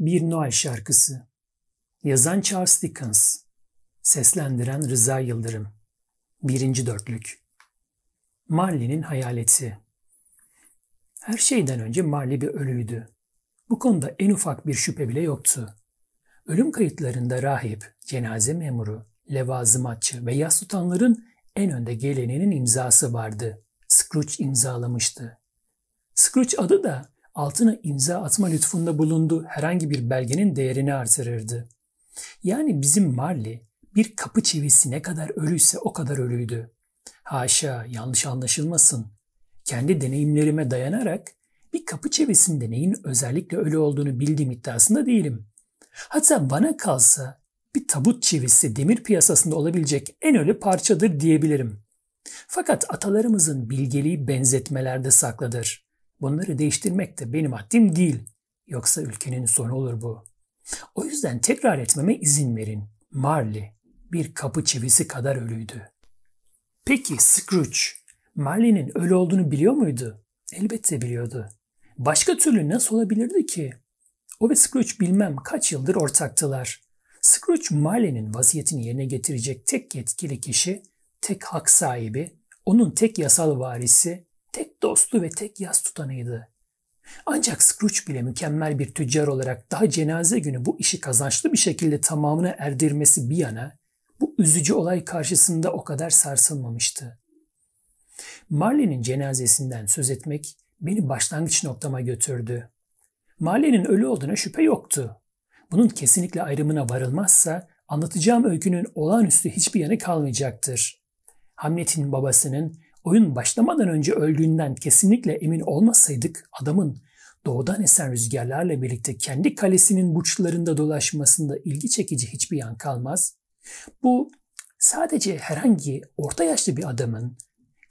Bir Noel Şarkısı Yazan Charles Dickens Seslendiren Rıza Yıldırım Birinci Dörtlük Marley'nin Hayaleti Her şeyden önce Marley bir ölüydü. Bu konuda en ufak bir şüphe bile yoktu. Ölüm kayıtlarında rahip, cenaze memuru, levazımatçı ve yas tutanların en önde gelenenin imzası vardı. Scrooge imzalamıştı. Scrooge adı da altına imza atma lütfunda bulunduğu herhangi bir belgenin değerini artırırdı. Yani bizim Marley bir kapı çivisi ne kadar ölüyse o kadar ölüydü. Haşa yanlış anlaşılmasın. Kendi deneyimlerime dayanarak bir kapı çevisinde neyin özellikle ölü olduğunu bildiğim iddiasında değilim. Hatta bana kalsa bir tabut çivisi demir piyasasında olabilecek en ölü parçadır diyebilirim. Fakat atalarımızın bilgeliği benzetmelerde saklıdır. Bunları değiştirmek de benim haddim değil. Yoksa ülkenin sonu olur bu. O yüzden tekrar etmeme izin verin. Marley bir kapı çivisi kadar ölüydü. Peki Scrooge, Marley'nin ölü olduğunu biliyor muydu? Elbette biliyordu. Başka türlü nasıl olabilirdi ki? O ve Scrooge bilmem kaç yıldır ortaktılar. Scrooge Marley'nin vasiyetini yerine getirecek tek yetkili kişi, tek hak sahibi, onun tek yasal varisi tek dostu ve tek yas tutanıydı. Ancak Scrooge bile mükemmel bir tüccar olarak daha cenaze günü bu işi kazançlı bir şekilde tamamına erdirmesi bir yana bu üzücü olay karşısında o kadar sarsılmamıştı. Marley'nin cenazesinden söz etmek beni başlangıç noktama götürdü. Marley'nin ölü olduğuna şüphe yoktu. Bunun kesinlikle ayrımına varılmazsa anlatacağım öykünün olağanüstü hiçbir yanı kalmayacaktır. Hamlet'in babasının Oyun başlamadan önce öldüğünden kesinlikle emin olmasaydık adamın doğudan esen rüzgarlarla birlikte kendi kalesinin burçlarında dolaşmasında ilgi çekici hiçbir yan kalmaz. Bu sadece herhangi orta yaşlı bir adamın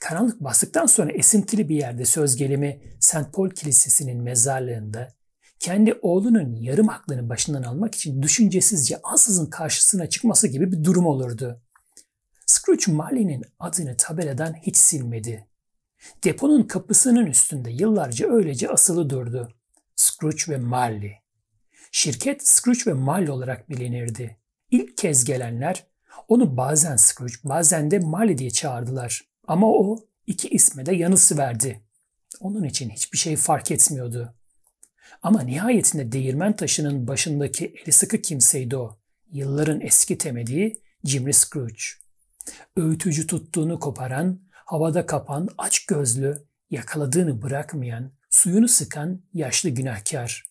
karanlık bastıktan sonra esintili bir yerde söz gelimi St. Paul Kilisesi'nin mezarlığında kendi oğlunun yarım aklını başından almak için düşüncesizce ansızın karşısına çıkması gibi bir durum olurdu. Scrooge Marley'nin adını tabeladan hiç silmedi. Deponun kapısının üstünde yıllarca öylece asılı durdu. Scrooge ve Marley. Şirket Scrooge ve Marley olarak bilinirdi. İlk kez gelenler onu bazen Scrooge bazen de Marley diye çağırdılar. Ama o iki isme de yanısı verdi. Onun için hiçbir şey fark etmiyordu. Ama nihayetinde değirmen taşının başındaki eli sıkı kimseydi o. Yılların eski temediği Jimmy Scrooge öğütücü tuttuğunu koparan, havada kapan, aç gözlü, yakaladığını bırakmayan, suyunu sıkan yaşlı günahkar.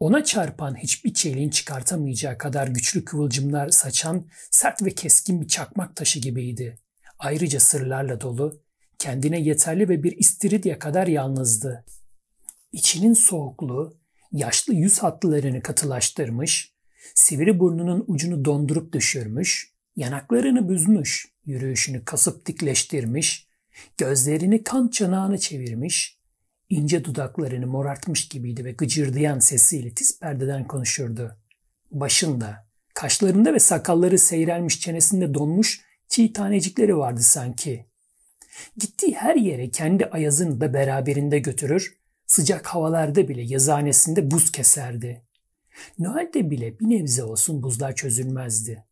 Ona çarpan hiçbir çeliğin çıkartamayacağı kadar güçlü kıvılcımlar saçan sert ve keskin bir çakmak taşı gibiydi. Ayrıca sırlarla dolu, kendine yeterli ve bir istiridye kadar yalnızdı. İçinin soğukluğu, yaşlı yüz hatlarını katılaştırmış, sivri burnunun ucunu dondurup düşürmüş, yanaklarını büzmüş, yürüyüşünü kasıp dikleştirmiş, gözlerini kan çanağına çevirmiş, ince dudaklarını morartmış gibiydi ve gıcırdayan sesiyle tiz perdeden konuşurdu. Başında, kaşlarında ve sakalları seyrelmiş çenesinde donmuş çiğ tanecikleri vardı sanki. Gittiği her yere kendi ayazını da beraberinde götürür, sıcak havalarda bile yazanesinde buz keserdi. Noel'de bile bir nebze olsun buzlar çözülmezdi.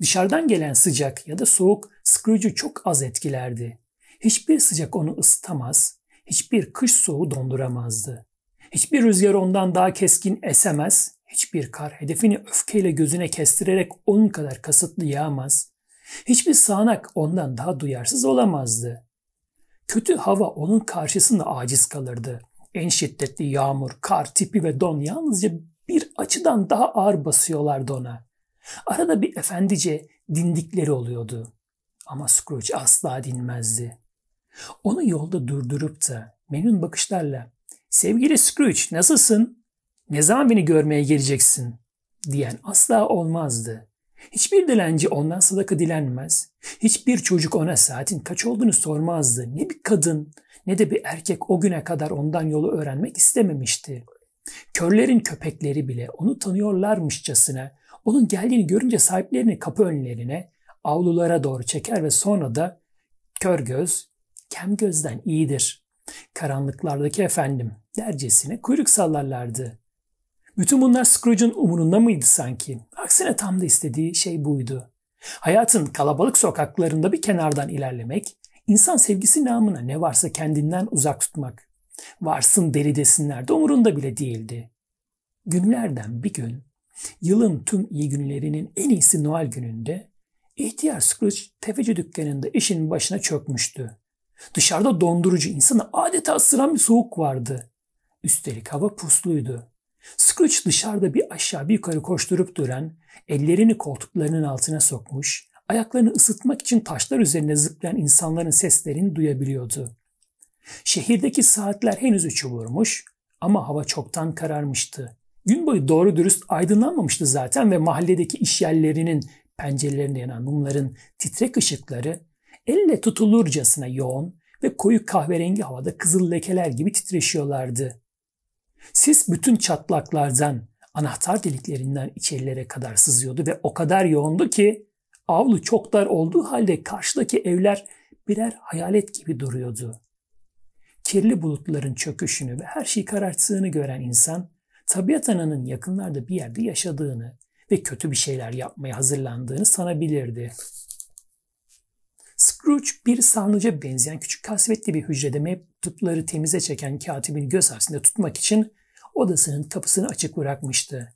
Dışarıdan gelen sıcak ya da soğuk Scrooge'u çok az etkilerdi. Hiçbir sıcak onu ısıtamaz, hiçbir kış soğuğu donduramazdı. Hiçbir rüzgar ondan daha keskin esemez, hiçbir kar hedefini öfkeyle gözüne kestirerek onun kadar kasıtlı yağmaz, hiçbir sağanak ondan daha duyarsız olamazdı. Kötü hava onun karşısında aciz kalırdı. En şiddetli yağmur, kar, tipi ve don yalnızca bir açıdan daha ağır basıyorlardı ona. Arada bir efendice dindikleri oluyordu. Ama Scrooge asla dinmezdi. Onu yolda durdurup da memnun bakışlarla ''Sevgili Scrooge nasılsın? Ne zaman beni görmeye geleceksin?'' diyen asla olmazdı. Hiçbir dilenci ondan sadaka dilenmez. Hiçbir çocuk ona saatin kaç olduğunu sormazdı. Ne bir kadın ne de bir erkek o güne kadar ondan yolu öğrenmek istememişti. Körlerin köpekleri bile onu tanıyorlarmışçasına onun geldiğini görünce sahiplerini kapı önlerine, avlulara doğru çeker ve sonra da kör göz, kem gözden iyidir. Karanlıklardaki efendim dercesine kuyruk sallarlardı. Bütün bunlar Scrooge'un umurunda mıydı sanki? Aksine tam da istediği şey buydu. Hayatın kalabalık sokaklarında bir kenardan ilerlemek, insan sevgisi namına ne varsa kendinden uzak tutmak. Varsın deli desinler de umurunda bile değildi. Günlerden bir gün Yılın tüm iyi günlerinin en iyisi Noel gününde ihtiyar Scrooge tefeci dükkanında işin başına çökmüştü. Dışarıda dondurucu insanı adeta ısıran bir soğuk vardı. Üstelik hava pusluydu. Scrooge dışarıda bir aşağı bir yukarı koşturup duran, ellerini koltuklarının altına sokmuş, ayaklarını ısıtmak için taşlar üzerine zıplayan insanların seslerini duyabiliyordu. Şehirdeki saatler henüz üçü vurmuş ama hava çoktan kararmıştı. Gün boyu doğru dürüst aydınlanmamıştı zaten ve mahalledeki işyerlerinin pencerelerinde yanan mumların titrek ışıkları elle tutulurcasına yoğun ve koyu kahverengi havada kızıl lekeler gibi titreşiyorlardı. Sis bütün çatlaklardan, anahtar deliklerinden içerilere kadar sızıyordu ve o kadar yoğundu ki avlu çok dar olduğu halde karşıdaki evler birer hayalet gibi duruyordu. Kirli bulutların çöküşünü ve her şeyi kararttığını gören insan tabiat ananın yakınlarda bir yerde yaşadığını ve kötü bir şeyler yapmaya hazırlandığını sanabilirdi. Scrooge bir sarnıca benzeyen küçük kasvetli bir hücrede mektupları temize çeken katibin göz hapsinde tutmak için odasının kapısını açık bırakmıştı.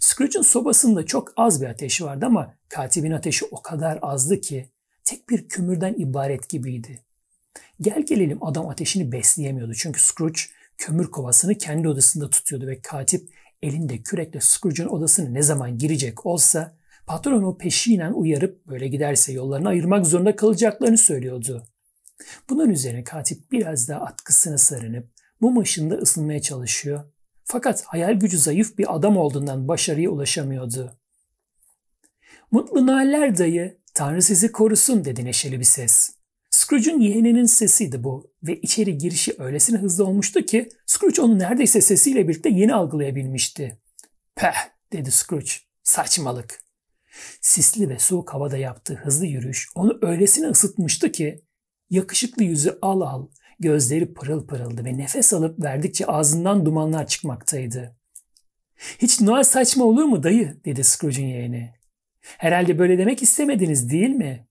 Scrooge'un sobasında çok az bir ateşi vardı ama katibin ateşi o kadar azdı ki tek bir kümürden ibaret gibiydi. Gel gelelim adam ateşini besleyemiyordu çünkü Scrooge kömür kovasını kendi odasında tutuyordu ve katip elinde kürekle Scrooge'un odasına ne zaman girecek olsa patronu peşinen uyarıp böyle giderse yollarını ayırmak zorunda kalacaklarını söylüyordu. Bunun üzerine katip biraz daha atkısına sarınıp mum ışığında ısınmaya çalışıyor. Fakat hayal gücü zayıf bir adam olduğundan başarıya ulaşamıyordu. Mutlu Naller dayı, Tanrı sizi korusun dedi neşeli bir ses. Scrooge'un yeğeninin sesiydi bu ve içeri girişi öylesine hızlı olmuştu ki Scrooge onu neredeyse sesiyle birlikte yeni algılayabilmişti. Peh dedi Scrooge. Saçmalık. Sisli ve soğuk havada yaptığı hızlı yürüyüş onu öylesine ısıtmıştı ki yakışıklı yüzü al al, gözleri pırıl pırıldı ve nefes alıp verdikçe ağzından dumanlar çıkmaktaydı. Hiç Noel saçma olur mu dayı dedi Scrooge'un yeğeni. Herhalde böyle demek istemediniz değil mi?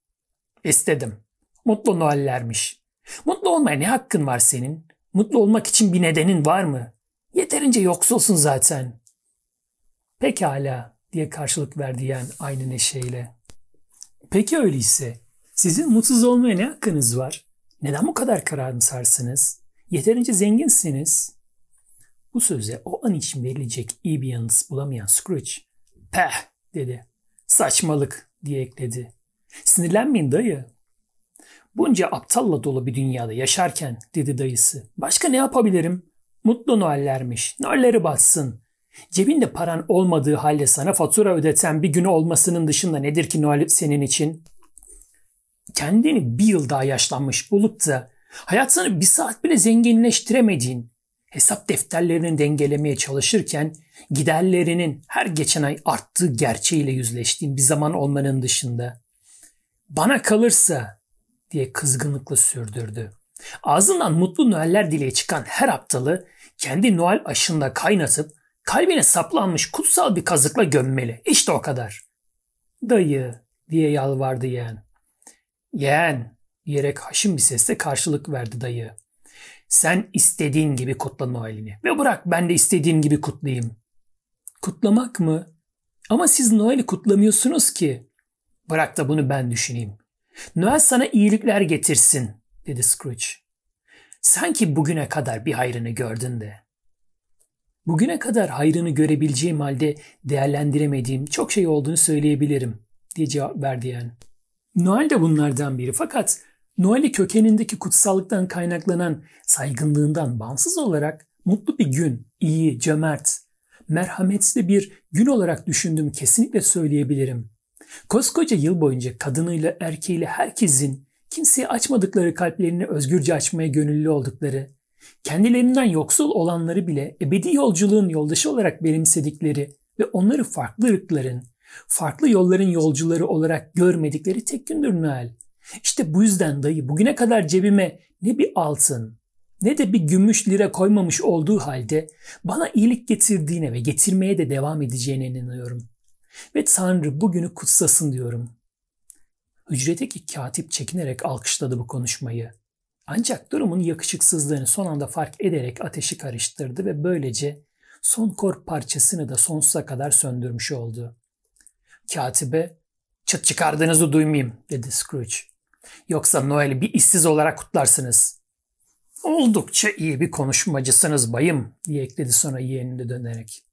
İstedim mutlu Noel'lermiş. Mutlu olmaya ne hakkın var senin? Mutlu olmak için bir nedenin var mı? Yeterince yoksulsun zaten. Pekala diye karşılık verdi yani aynı neşeyle. Peki öyleyse sizin mutsuz olmaya ne hakkınız var? Neden bu kadar karamsarsınız? Yeterince zenginsiniz. Bu söze o an için verilecek iyi bir yanıt bulamayan Scrooge, peh dedi. Saçmalık diye ekledi. Sinirlenmeyin dayı. Bunca aptalla dolu bir dünyada yaşarken dedi dayısı. Başka ne yapabilirim? Mutlu Noel'lermiş. Noel'leri batsın. Cebinde paran olmadığı halde sana fatura ödeten bir günü olmasının dışında nedir ki Noel senin için? Kendini bir yıl daha yaşlanmış bulup da hayatını bir saat bile zenginleştiremediğin, hesap defterlerini dengelemeye çalışırken giderlerinin her geçen ay arttığı gerçeğiyle yüzleştiğin bir zaman olmanın dışında. Bana kalırsa diye kızgınlıkla sürdürdü. Ağzından mutlu Noeller dileye çıkan her aptalı kendi Noel aşında kaynatıp kalbine saplanmış kutsal bir kazıkla gömmeli. İşte o kadar. Dayı diye yalvardı yeğen. Yeğen diyerek haşim bir sesle karşılık verdi dayı. Sen istediğin gibi kutla Noel'ini ve bırak ben de istediğim gibi kutlayayım. Kutlamak mı? Ama siz Noel'i kutlamıyorsunuz ki. Bırak da bunu ben düşüneyim. Noel sana iyilikler getirsin dedi Scrooge. Sanki bugüne kadar bir hayrını gördün de. Bugüne kadar hayrını görebileceğim halde değerlendiremediğim çok şey olduğunu söyleyebilirim diye cevap verdi yani. Noel de bunlardan biri fakat Noel'i kökenindeki kutsallıktan kaynaklanan saygınlığından bağımsız olarak mutlu bir gün, iyi, cömert, merhametli bir gün olarak düşündüğüm kesinlikle söyleyebilirim. Koskoca yıl boyunca kadınıyla erkeğiyle herkesin kimseye açmadıkları kalplerini özgürce açmaya gönüllü oldukları, kendilerinden yoksul olanları bile ebedi yolculuğun yoldaşı olarak benimsedikleri ve onları farklı ırkların, farklı yolların yolcuları olarak görmedikleri tek gündür Noel. İşte bu yüzden dayı bugüne kadar cebime ne bir altın ne de bir gümüş lira koymamış olduğu halde bana iyilik getirdiğine ve getirmeye de devam edeceğine inanıyorum. Ve Tanrı bugünü kutsasın diyorum. Hücredeki katip çekinerek alkışladı bu konuşmayı. Ancak durumun yakışıksızlığını son anda fark ederek ateşi karıştırdı ve böylece son korp parçasını da sonsuza kadar söndürmüş oldu. Katibe, çıt çıkardığınızı duymayayım dedi Scrooge. Yoksa Noel'i bir işsiz olarak kutlarsınız. Oldukça iyi bir konuşmacısınız bayım diye ekledi sonra yeğenine dönerek.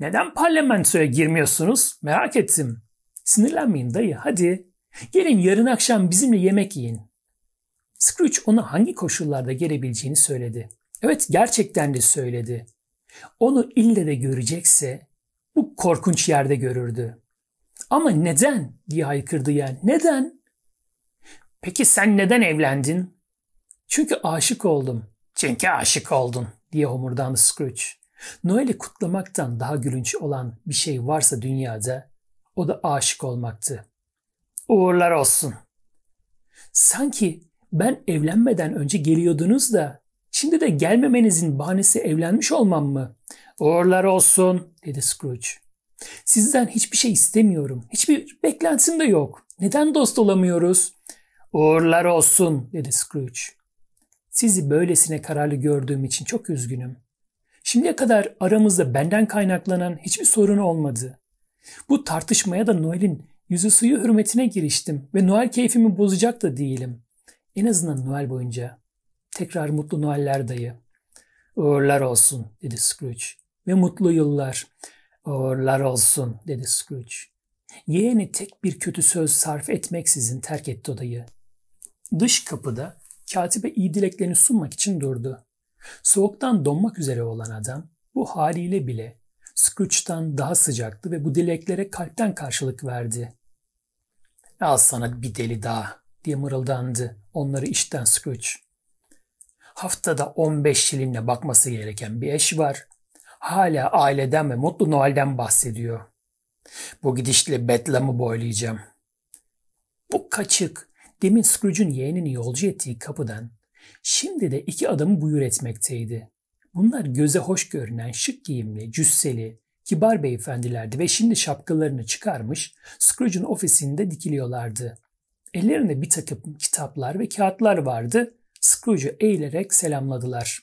Neden parlamentoya girmiyorsunuz? Merak ettim. Sinirlenmeyin dayı hadi. Gelin yarın akşam bizimle yemek yiyin. Scrooge ona hangi koşullarda gelebileceğini söyledi. Evet gerçekten de söyledi. Onu ille de görecekse bu korkunç yerde görürdü. Ama neden diye haykırdı yani. Neden? Peki sen neden evlendin? Çünkü aşık oldum. Çünkü aşık oldun diye homurdandı Scrooge. Noel'i kutlamaktan daha gülünç olan bir şey varsa dünyada o da aşık olmaktı. Uğurlar olsun. Sanki ben evlenmeden önce geliyordunuz da şimdi de gelmemenizin bahanesi evlenmiş olmam mı? Uğurlar olsun dedi Scrooge. Sizden hiçbir şey istemiyorum. Hiçbir beklentim de yok. Neden dost olamıyoruz? Uğurlar olsun dedi Scrooge. Sizi böylesine kararlı gördüğüm için çok üzgünüm. Şimdiye kadar aramızda benden kaynaklanan hiçbir sorun olmadı. Bu tartışmaya da Noel'in yüzü suyu hürmetine giriştim ve Noel keyfimi bozacak da değilim. En azından Noel boyunca. Tekrar mutlu Noeller dayı. Uğurlar olsun dedi Scrooge. Ve mutlu yıllar. Uğurlar olsun dedi Scrooge. Yeğeni tek bir kötü söz sarf etmeksizin terk etti odayı. Dış kapıda katibe iyi dileklerini sunmak için durdu. Soğuktan donmak üzere olan adam bu haliyle bile Scrooge'dan daha sıcaktı ve bu dileklere kalpten karşılık verdi. Al sana bir deli daha diye mırıldandı onları işten Scrooge. Haftada 15 şilinle bakması gereken bir eş var. Hala aileden ve mutlu Noel'den bahsediyor. Bu gidişle Bedlam'ı boylayacağım. Bu kaçık demin Scrooge'un yeğenini yolcu ettiği kapıdan Şimdi de iki adamı buyur etmekteydi. Bunlar göze hoş görünen şık giyimli, cüsseli, kibar beyefendilerdi ve şimdi şapkalarını çıkarmış Scrooge'un ofisinde dikiliyorlardı. Ellerinde bir takım kitaplar ve kağıtlar vardı. Scrooge'u eğilerek selamladılar.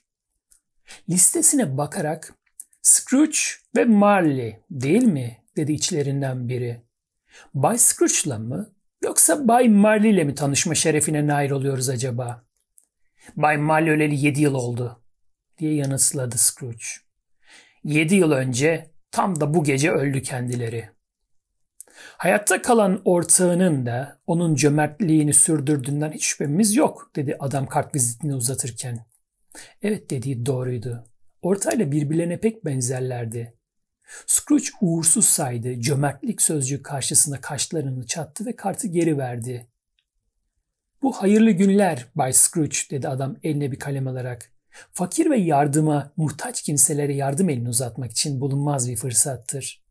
Listesine bakarak Scrooge ve Marley değil mi? dedi içlerinden biri. Bay Scrooge'la mı yoksa Bay Marley ile mi tanışma şerefine nail oluyoruz acaba? Bay Mal öleli 7 yıl oldu diye yanıtladı Scrooge. Yedi yıl önce tam da bu gece öldü kendileri. Hayatta kalan ortağının da onun cömertliğini sürdürdüğünden hiç şüphemiz yok dedi adam kartvizitini uzatırken. Evet dediği doğruydu. Ortayla birbirlerine pek benzerlerdi. Scrooge uğursuz saydı. Cömertlik sözcüğü karşısında kaşlarını çattı ve kartı geri verdi. Bu hayırlı günler Bay Scrooge dedi adam eline bir kalem alarak. Fakir ve yardıma muhtaç kimselere yardım elini uzatmak için bulunmaz bir fırsattır.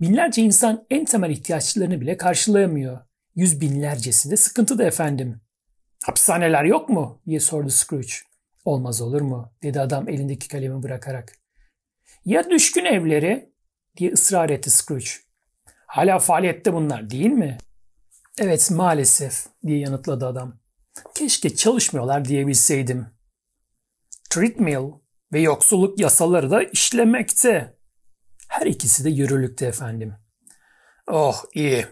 Binlerce insan en temel ihtiyaçlarını bile karşılayamıyor. Yüz binlercesi de sıkıntıda efendim. Hapishaneler yok mu? diye sordu Scrooge. Olmaz olur mu? dedi adam elindeki kalemi bırakarak. Ya düşkün evleri? diye ısrar etti Scrooge. Hala faaliyette bunlar değil mi? Evet maalesef diye yanıtladı adam. Keşke çalışmıyorlar diyebilseydim. Treadmill ve yoksulluk yasaları da işlemekte. Her ikisi de yürürlükte efendim. Oh iyi.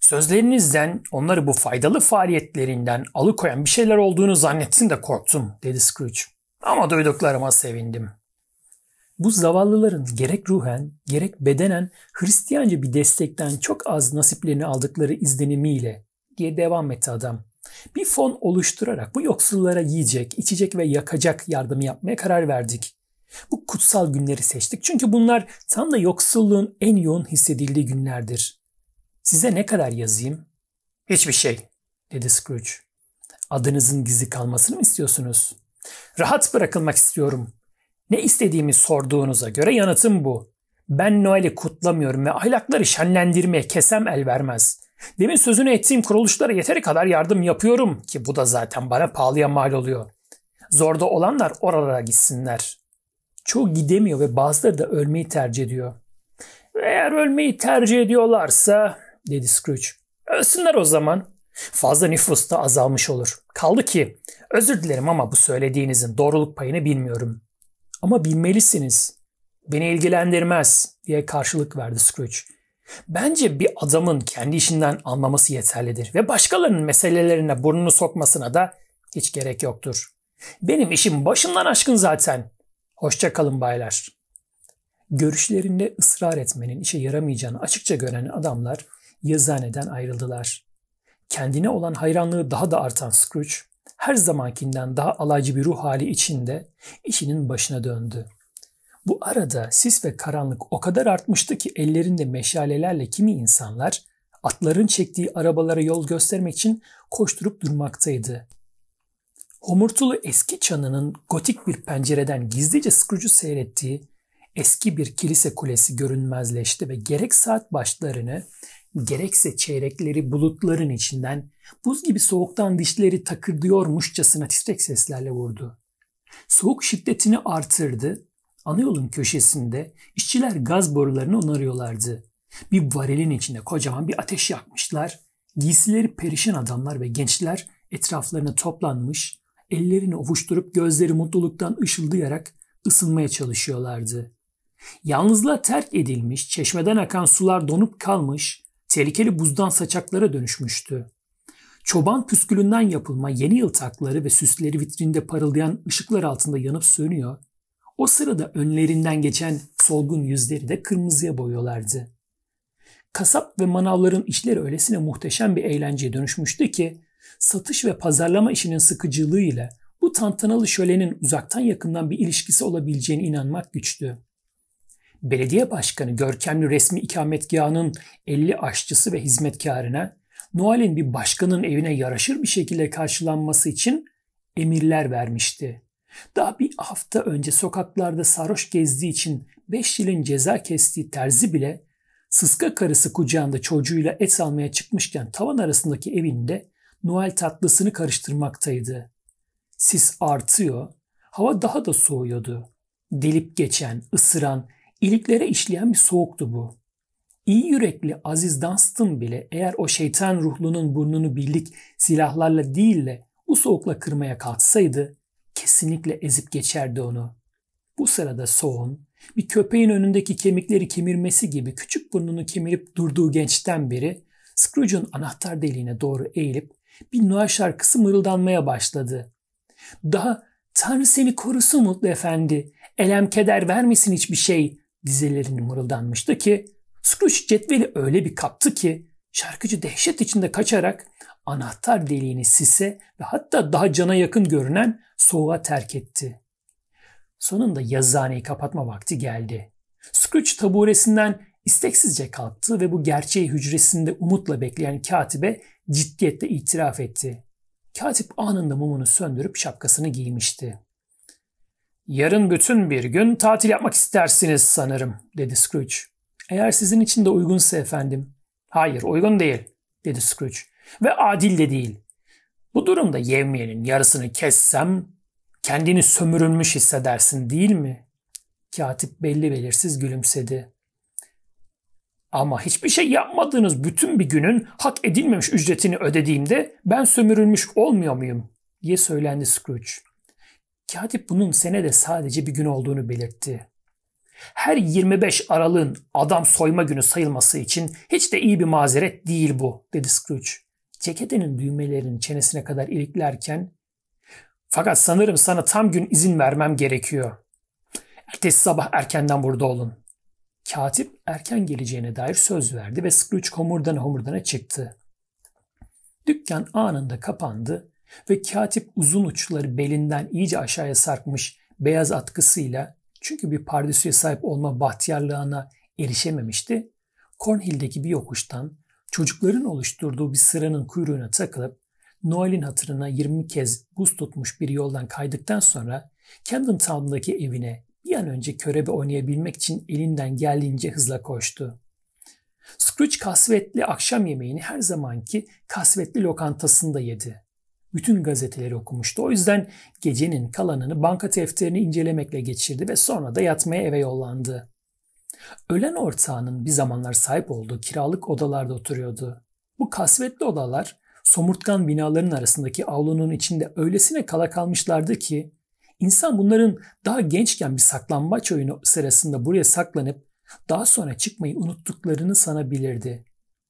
Sözlerinizden onları bu faydalı faaliyetlerinden alıkoyan bir şeyler olduğunu zannetsin de korktum dedi Scrooge. Ama duyduklarıma sevindim. Bu zavallıların gerek ruhen gerek bedenen Hristiyanca bir destekten çok az nasiplerini aldıkları izlenimiyle diye devam etti adam. Bir fon oluşturarak bu yoksullara yiyecek, içecek ve yakacak yardım yapmaya karar verdik. Bu kutsal günleri seçtik çünkü bunlar tam da yoksulluğun en yoğun hissedildiği günlerdir. Size ne kadar yazayım? Hiçbir şey, dedi Scrooge. Adınızın gizli kalmasını mı istiyorsunuz? Rahat bırakılmak istiyorum. Ne istediğimi sorduğunuza göre yanıtım bu. Ben Noel'i kutlamıyorum ve ahlakları şenlendirmeye kesem el vermez. Demin sözünü ettiğim kuruluşlara yeteri kadar yardım yapıyorum ki bu da zaten bana pahalıya mal oluyor. Zorda olanlar oralara gitsinler. Çoğu gidemiyor ve bazıları da ölmeyi tercih ediyor. Eğer ölmeyi tercih ediyorlarsa, dedi Scrooge, ölsünler o zaman. Fazla nüfus da azalmış olur. Kaldı ki, özür dilerim ama bu söylediğinizin doğruluk payını bilmiyorum. Ama bilmelisiniz. Beni ilgilendirmez diye karşılık verdi Scrooge. Bence bir adamın kendi işinden anlaması yeterlidir ve başkalarının meselelerine burnunu sokmasına da hiç gerek yoktur. Benim işim başımdan aşkın zaten. Hoşçakalın baylar. Görüşlerinde ısrar etmenin işe yaramayacağını açıkça gören adamlar yazaneden ayrıldılar. Kendine olan hayranlığı daha da artan Scrooge her zamankinden daha alaycı bir ruh hali içinde işinin başına döndü. Bu arada sis ve karanlık o kadar artmıştı ki ellerinde meşalelerle kimi insanlar atların çektiği arabalara yol göstermek için koşturup durmaktaydı. Homurtulu eski çanının gotik bir pencereden gizlice Scrooge'u seyrettiği eski bir kilise kulesi görünmezleşti ve gerek saat başlarını gerekse çeyrekleri bulutların içinden buz gibi soğuktan dişleri takırdıyormuşçasına titrek seslerle vurdu. Soğuk şiddetini artırdı. Anayolun köşesinde işçiler gaz borularını onarıyorlardı. Bir varilin içinde kocaman bir ateş yakmışlar. Giysileri perişan adamlar ve gençler etraflarına toplanmış, ellerini ovuşturup gözleri mutluluktan ışıldayarak ısınmaya çalışıyorlardı. Yalnızlığa terk edilmiş, çeşmeden akan sular donup kalmış, tehlikeli buzdan saçaklara dönüşmüştü. Çoban püskülünden yapılma yeni yıl takları ve süsleri vitrinde parıldayan ışıklar altında yanıp sönüyor. O sırada önlerinden geçen solgun yüzleri de kırmızıya boyuyorlardı. Kasap ve manavların işleri öylesine muhteşem bir eğlenceye dönüşmüştü ki satış ve pazarlama işinin sıkıcılığı ile bu tantanalı şölenin uzaktan yakından bir ilişkisi olabileceğine inanmak güçtü belediye başkanı görkemli resmi ikametgahının 50 aşçısı ve hizmetkarına Noel'in bir başkanın evine yaraşır bir şekilde karşılanması için emirler vermişti. Daha bir hafta önce sokaklarda sarhoş gezdiği için 5 yılın ceza kestiği terzi bile sıska karısı kucağında çocuğuyla et almaya çıkmışken tavan arasındaki evinde Noel tatlısını karıştırmaktaydı. Sis artıyor, hava daha da soğuyordu. Delip geçen, ısıran, İliklere işleyen bir soğuktu bu. İyi yürekli Aziz Dunstan bile eğer o şeytan ruhlunun burnunu birlik silahlarla değil de bu soğukla kırmaya kalksaydı kesinlikle ezip geçerdi onu. Bu sırada soğun bir köpeğin önündeki kemikleri kemirmesi gibi küçük burnunu kemirip durduğu gençten beri, Scrooge'un anahtar deliğine doğru eğilip bir Noel şarkısı mırıldanmaya başladı. Daha Tanrı seni korusun Mutlu Efendi. Elem keder vermesin hiçbir şey dizelerini mırıldanmıştı ki Scrooge cetveli öyle bir kaptı ki şarkıcı dehşet içinde kaçarak anahtar deliğini sise ve hatta daha cana yakın görünen soğuğa terk etti. Sonunda yazıhaneyi kapatma vakti geldi. Scrooge taburesinden isteksizce kalktı ve bu gerçeği hücresinde umutla bekleyen katibe ciddiyetle itiraf etti. Katip anında mumunu söndürüp şapkasını giymişti. Yarın bütün bir gün tatil yapmak istersiniz sanırım, dedi Scrooge. Eğer sizin için de uygunsa efendim. Hayır, uygun değil, dedi Scrooge. Ve adil de değil. Bu durumda yevmiyenin yarısını kessem kendini sömürülmüş hissedersin değil mi? Katip belli belirsiz gülümsedi. Ama hiçbir şey yapmadığınız bütün bir günün hak edilmemiş ücretini ödediğimde ben sömürülmüş olmuyor muyum? diye söylendi Scrooge. Katip bunun senede sadece bir gün olduğunu belirtti. Her 25 Aralık'ın adam soyma günü sayılması için hiç de iyi bir mazeret değil bu, dedi Scrooge. Ceketinin düğmelerini çenesine kadar iliklerken, fakat sanırım sana tam gün izin vermem gerekiyor. Ertesi sabah erkenden burada olun. Katip erken geleceğine dair söz verdi ve Scrooge homurdana homurdana çıktı. Dükkan anında kapandı ve katip uzun uçları belinden iyice aşağıya sarkmış beyaz atkısıyla çünkü bir pardesüye sahip olma bahtiyarlığına erişememişti. Cornhill'deki bir yokuştan çocukların oluşturduğu bir sıranın kuyruğuna takılıp Noel'in hatırına 20 kez buz tutmuş bir yoldan kaydıktan sonra Camden Town'daki evine bir an önce körebe oynayabilmek için elinden geldiğince hızla koştu. Scrooge kasvetli akşam yemeğini her zamanki kasvetli lokantasında yedi bütün gazeteleri okumuştu. O yüzden gecenin kalanını banka tefterini incelemekle geçirdi ve sonra da yatmaya eve yollandı. Ölen ortağının bir zamanlar sahip olduğu kiralık odalarda oturuyordu. Bu kasvetli odalar somurtkan binaların arasındaki avlunun içinde öylesine kala kalmışlardı ki insan bunların daha gençken bir saklambaç oyunu sırasında buraya saklanıp daha sonra çıkmayı unuttuklarını sanabilirdi.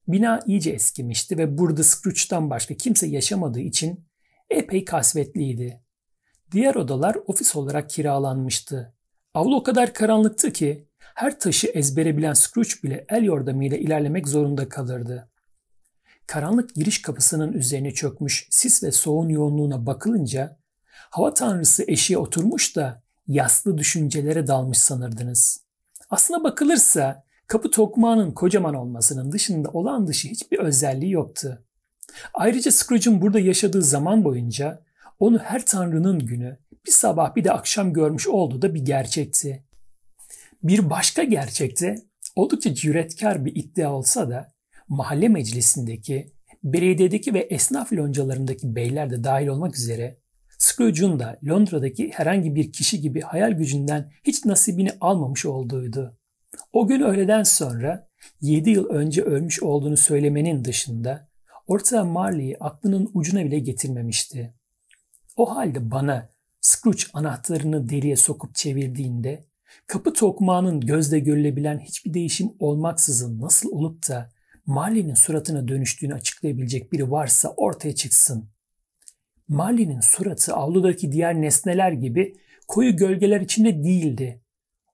Bina iyice eskimişti ve burada Scrooge'dan başka kimse yaşamadığı için epey kasvetliydi. Diğer odalar ofis olarak kiralanmıştı. Avlu o kadar karanlıktı ki her taşı ezbere bilen Scrooge bile el yordamıyla ilerlemek zorunda kalırdı. Karanlık giriş kapısının üzerine çökmüş sis ve soğun yoğunluğuna bakılınca hava tanrısı eşiğe oturmuş da yaslı düşüncelere dalmış sanırdınız. Aslına bakılırsa kapı tokmağının kocaman olmasının dışında olan dışı hiçbir özelliği yoktu. Ayrıca Scrooge'un burada yaşadığı zaman boyunca onu her tanrının günü bir sabah bir de akşam görmüş olduğu da bir gerçekti. Bir başka gerçekte oldukça cüretkar bir iddia olsa da mahalle meclisindeki, belediyedeki ve esnaf loncalarındaki beyler de dahil olmak üzere Scrooge'un da Londra'daki herhangi bir kişi gibi hayal gücünden hiç nasibini almamış olduğuydu. O gün öğleden sonra 7 yıl önce ölmüş olduğunu söylemenin dışında Orta Marley'i aklının ucuna bile getirmemişti. O halde bana Scrooge anahtarını deriye sokup çevirdiğinde kapı tokmağının gözle görülebilen hiçbir değişim olmaksızın nasıl olup da Marley'nin suratına dönüştüğünü açıklayabilecek biri varsa ortaya çıksın. Marley'nin suratı avludaki diğer nesneler gibi koyu gölgeler içinde değildi.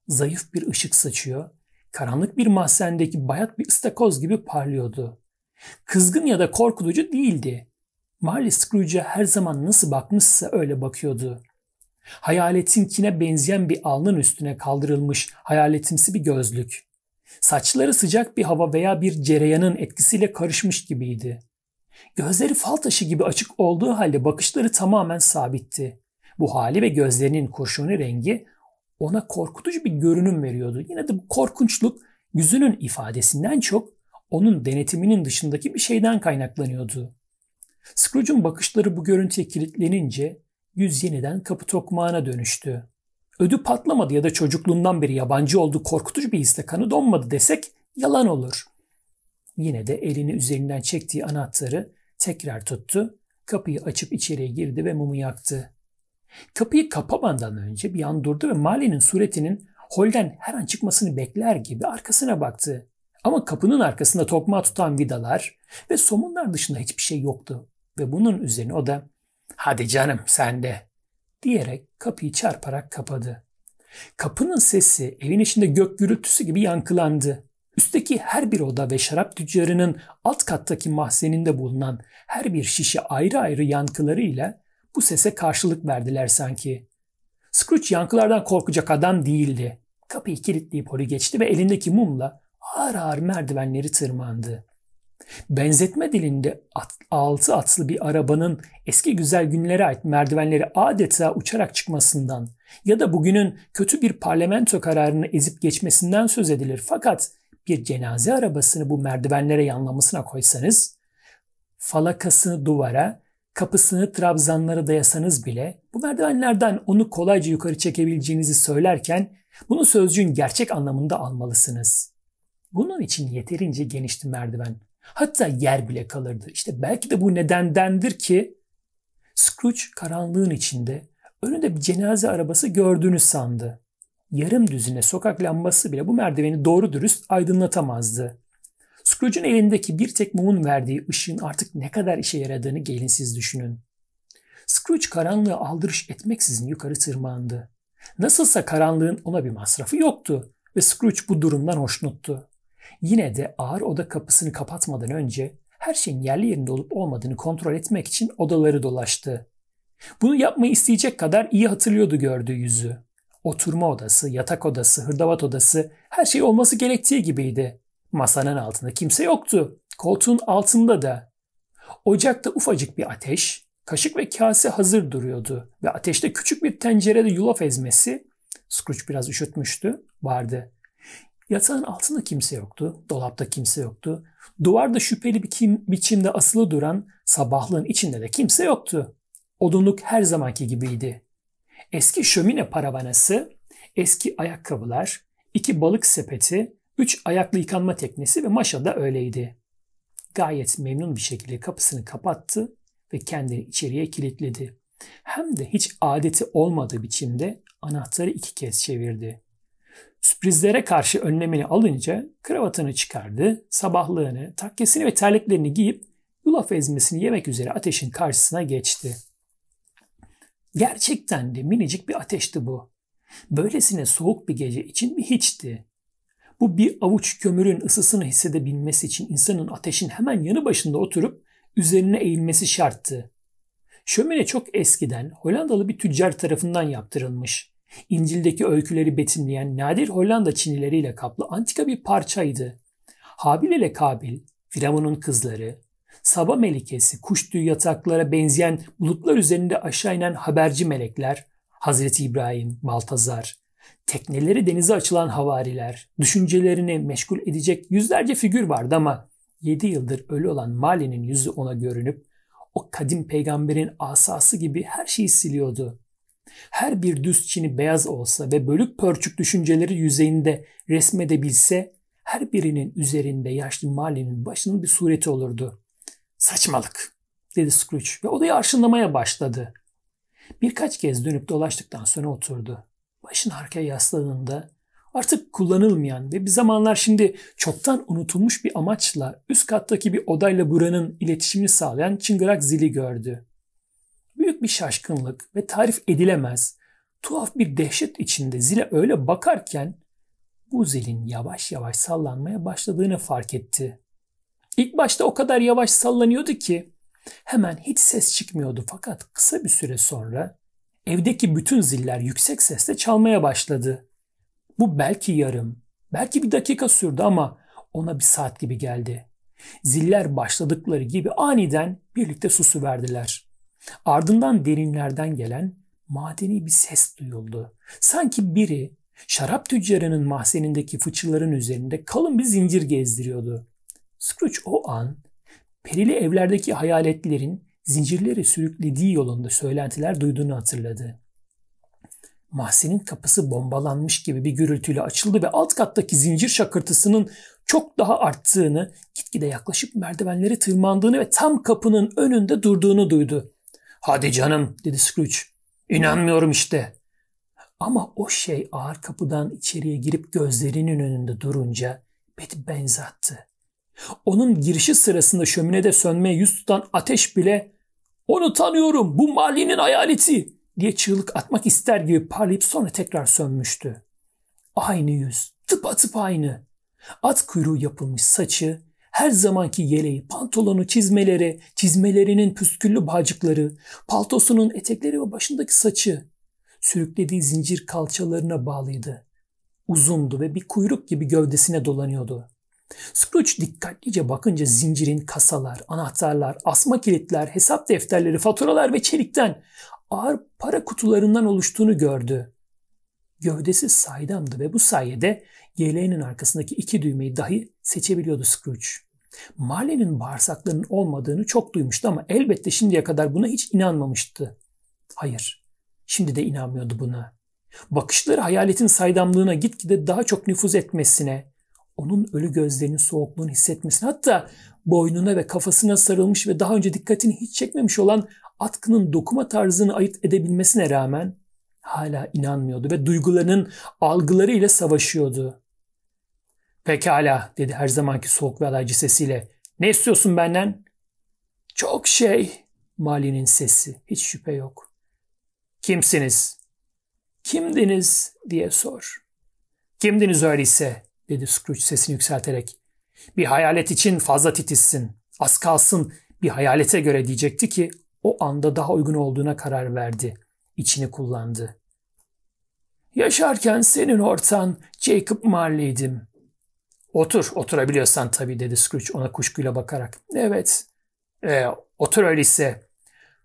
Zayıf bir ışık saçıyor, karanlık bir mahzendeki bayat bir ıstakoz gibi parlıyordu. Kızgın ya da korkulucu değildi. Marley Scrooge'a her zaman nasıl bakmışsa öyle bakıyordu. Hayaletinkine benzeyen bir alnın üstüne kaldırılmış hayaletimsi bir gözlük. Saçları sıcak bir hava veya bir cereyanın etkisiyle karışmış gibiydi. Gözleri fal taşı gibi açık olduğu halde bakışları tamamen sabitti. Bu hali ve gözlerinin kurşuni rengi ona korkutucu bir görünüm veriyordu. Yine de bu korkunçluk yüzünün ifadesinden çok onun denetiminin dışındaki bir şeyden kaynaklanıyordu. Scrooge'un bakışları bu görüntüye kilitlenince yüz yeniden kapı tokmağına dönüştü. Ödü patlamadı ya da çocukluğundan beri yabancı olduğu korkutucu bir hisle kanı donmadı desek yalan olur. Yine de elini üzerinden çektiği anahtarı tekrar tuttu, kapıyı açıp içeriye girdi ve mumu yaktı. Kapıyı kapamadan önce bir an durdu ve Mali'nin suretinin holden her an çıkmasını bekler gibi arkasına baktı. Ama kapının arkasında tokma tutan vidalar ve somunlar dışında hiçbir şey yoktu. Ve bunun üzerine o da hadi canım sen de diyerek kapıyı çarparak kapadı. Kapının sesi evin içinde gök gürültüsü gibi yankılandı. Üstteki her bir oda ve şarap tüccarının alt kattaki mahzeninde bulunan her bir şişe ayrı ayrı yankılarıyla bu sese karşılık verdiler sanki. Scrooge yankılardan korkacak adam değildi. Kapıyı kilitleyip holi geçti ve elindeki mumla ağır ağır merdivenleri tırmandı. Benzetme dilinde at, altı atlı bir arabanın eski güzel günlere ait merdivenleri adeta uçarak çıkmasından ya da bugünün kötü bir parlamento kararını ezip geçmesinden söz edilir. Fakat bir cenaze arabasını bu merdivenlere yanlamasına koysanız, falakasını duvara, kapısını trabzanlara dayasanız bile bu merdivenlerden onu kolayca yukarı çekebileceğinizi söylerken bunu sözcüğün gerçek anlamında almalısınız.'' Bunun için yeterince genişti merdiven. Hatta yer bile kalırdı. İşte belki de bu nedendendir ki Scrooge karanlığın içinde önünde bir cenaze arabası gördüğünü sandı. Yarım düzine sokak lambası bile bu merdiveni doğru dürüst aydınlatamazdı. Scrooge'un elindeki bir tek mumun verdiği ışığın artık ne kadar işe yaradığını gelinsiz düşünün. Scrooge karanlığı aldırış etmeksizin yukarı tırmandı. Nasılsa karanlığın ona bir masrafı yoktu ve Scrooge bu durumdan hoşnuttu. Yine de ağır oda kapısını kapatmadan önce her şeyin yerli yerinde olup olmadığını kontrol etmek için odaları dolaştı. Bunu yapmayı isteyecek kadar iyi hatırlıyordu gördüğü yüzü. Oturma odası, yatak odası, hırdavat odası her şey olması gerektiği gibiydi. Masanın altında kimse yoktu. Koltuğun altında da. Ocakta ufacık bir ateş, kaşık ve kase hazır duruyordu ve ateşte küçük bir tencerede yulaf ezmesi, Scrooge biraz üşütmüştü, vardı. Yatağın altında kimse yoktu, dolapta kimse yoktu. Duvarda şüpheli bir kim, biçimde asılı duran sabahlığın içinde de kimse yoktu. Odunluk her zamanki gibiydi. Eski şömine paravanası, eski ayakkabılar, iki balık sepeti, üç ayaklı yıkanma teknesi ve maşada da öyleydi. Gayet memnun bir şekilde kapısını kapattı ve kendini içeriye kilitledi. Hem de hiç adeti olmadığı biçimde anahtarı iki kez çevirdi. Sürprizlere karşı önlemini alınca kravatını çıkardı, sabahlığını, takkesini ve terliklerini giyip yulaf ezmesini yemek üzere ateşin karşısına geçti. Gerçekten de minicik bir ateşti bu. Böylesine soğuk bir gece için mi hiçti. Bu bir avuç kömürün ısısını hissedebilmesi için insanın ateşin hemen yanı başında oturup üzerine eğilmesi şarttı. Şömine çok eskiden Hollandalı bir tüccar tarafından yaptırılmış. İncil'deki öyküleri betimleyen nadir Hollanda Çinileriyle kaplı antika bir parçaydı. Habil ile Kabil, Firavun'un kızları, Saba melikesi, kuş yataklara benzeyen bulutlar üzerinde aşağı inen haberci melekler, Hazreti İbrahim, Baltazar, tekneleri denize açılan havariler, düşüncelerini meşgul edecek yüzlerce figür vardı ama 7 yıldır ölü olan Mali'nin yüzü ona görünüp o kadim peygamberin asası gibi her şeyi siliyordu her bir düz çini beyaz olsa ve bölük pörçük düşünceleri yüzeyinde resmedebilse her birinin üzerinde yaşlı Marley'nin başının bir sureti olurdu. Saçmalık dedi Scrooge ve odayı arşınlamaya başladı. Birkaç kez dönüp dolaştıktan sonra oturdu. Başını arkaya yasladığında artık kullanılmayan ve bir zamanlar şimdi çoktan unutulmuş bir amaçla üst kattaki bir odayla buranın iletişimini sağlayan çıngırak zili gördü büyük bir şaşkınlık ve tarif edilemez, tuhaf bir dehşet içinde zile öyle bakarken bu zilin yavaş yavaş sallanmaya başladığını fark etti. İlk başta o kadar yavaş sallanıyordu ki hemen hiç ses çıkmıyordu fakat kısa bir süre sonra evdeki bütün ziller yüksek sesle çalmaya başladı. Bu belki yarım, belki bir dakika sürdü ama ona bir saat gibi geldi. Ziller başladıkları gibi aniden birlikte susu verdiler. Ardından derinlerden gelen madeni bir ses duyuldu. Sanki biri şarap tüccarının mahzenindeki fıçıların üzerinde kalın bir zincir gezdiriyordu. Scrooge o an perili evlerdeki hayaletlerin zincirleri sürüklediği yolunda söylentiler duyduğunu hatırladı. Mahzenin kapısı bombalanmış gibi bir gürültüyle açıldı ve alt kattaki zincir şakırtısının çok daha arttığını, gitgide yaklaşıp merdivenleri tırmandığını ve tam kapının önünde durduğunu duydu. Hadi canım dedi Scrooge. İnanmıyorum işte. Ama o şey ağır kapıdan içeriye girip gözlerinin önünde durunca Betty benzattı. Onun girişi sırasında şöminede sönmeye yüz tutan ateş bile ''Onu tanıyorum, bu Marley'nin hayaleti!'' diye çığlık atmak ister gibi parlayıp sonra tekrar sönmüştü. Aynı yüz, tıpatıp aynı. At kuyruğu yapılmış saçı, her zamanki yeleği, pantolonu, çizmeleri, çizmelerinin püsküllü bağcıkları, paltosunun etekleri ve başındaki saçı sürüklediği zincir kalçalarına bağlıydı. Uzundu ve bir kuyruk gibi gövdesine dolanıyordu. Scrooge dikkatlice bakınca zincirin kasalar, anahtarlar, asma kilitler, hesap defterleri, faturalar ve çelikten ağır para kutularından oluştuğunu gördü gövdesi saydamdı ve bu sayede yeleğinin arkasındaki iki düğmeyi dahi seçebiliyordu Scrooge. Marley'nin bağırsaklarının olmadığını çok duymuştu ama elbette şimdiye kadar buna hiç inanmamıştı. Hayır, şimdi de inanmıyordu buna. Bakışları hayaletin saydamlığına gitgide daha çok nüfuz etmesine, onun ölü gözlerinin soğukluğunu hissetmesine hatta boynuna ve kafasına sarılmış ve daha önce dikkatini hiç çekmemiş olan atkının dokuma tarzını ayırt edebilmesine rağmen hala inanmıyordu ve duygularının algıları ile savaşıyordu. Pekala dedi her zamanki soğuk ve alaycı sesiyle. Ne istiyorsun benden? Çok şey. Mali'nin sesi. Hiç şüphe yok. Kimsiniz? Kimdiniz diye sor. Kimdiniz öyleyse dedi Scrooge sesini yükselterek. Bir hayalet için fazla titizsin. Az kalsın bir hayalete göre diyecekti ki o anda daha uygun olduğuna karar verdi içini kullandı. Yaşarken senin ortan Jacob Marley'dim. Otur, oturabiliyorsan tabii dedi Scrooge ona kuşkuyla bakarak. Evet, e, otur öyleyse.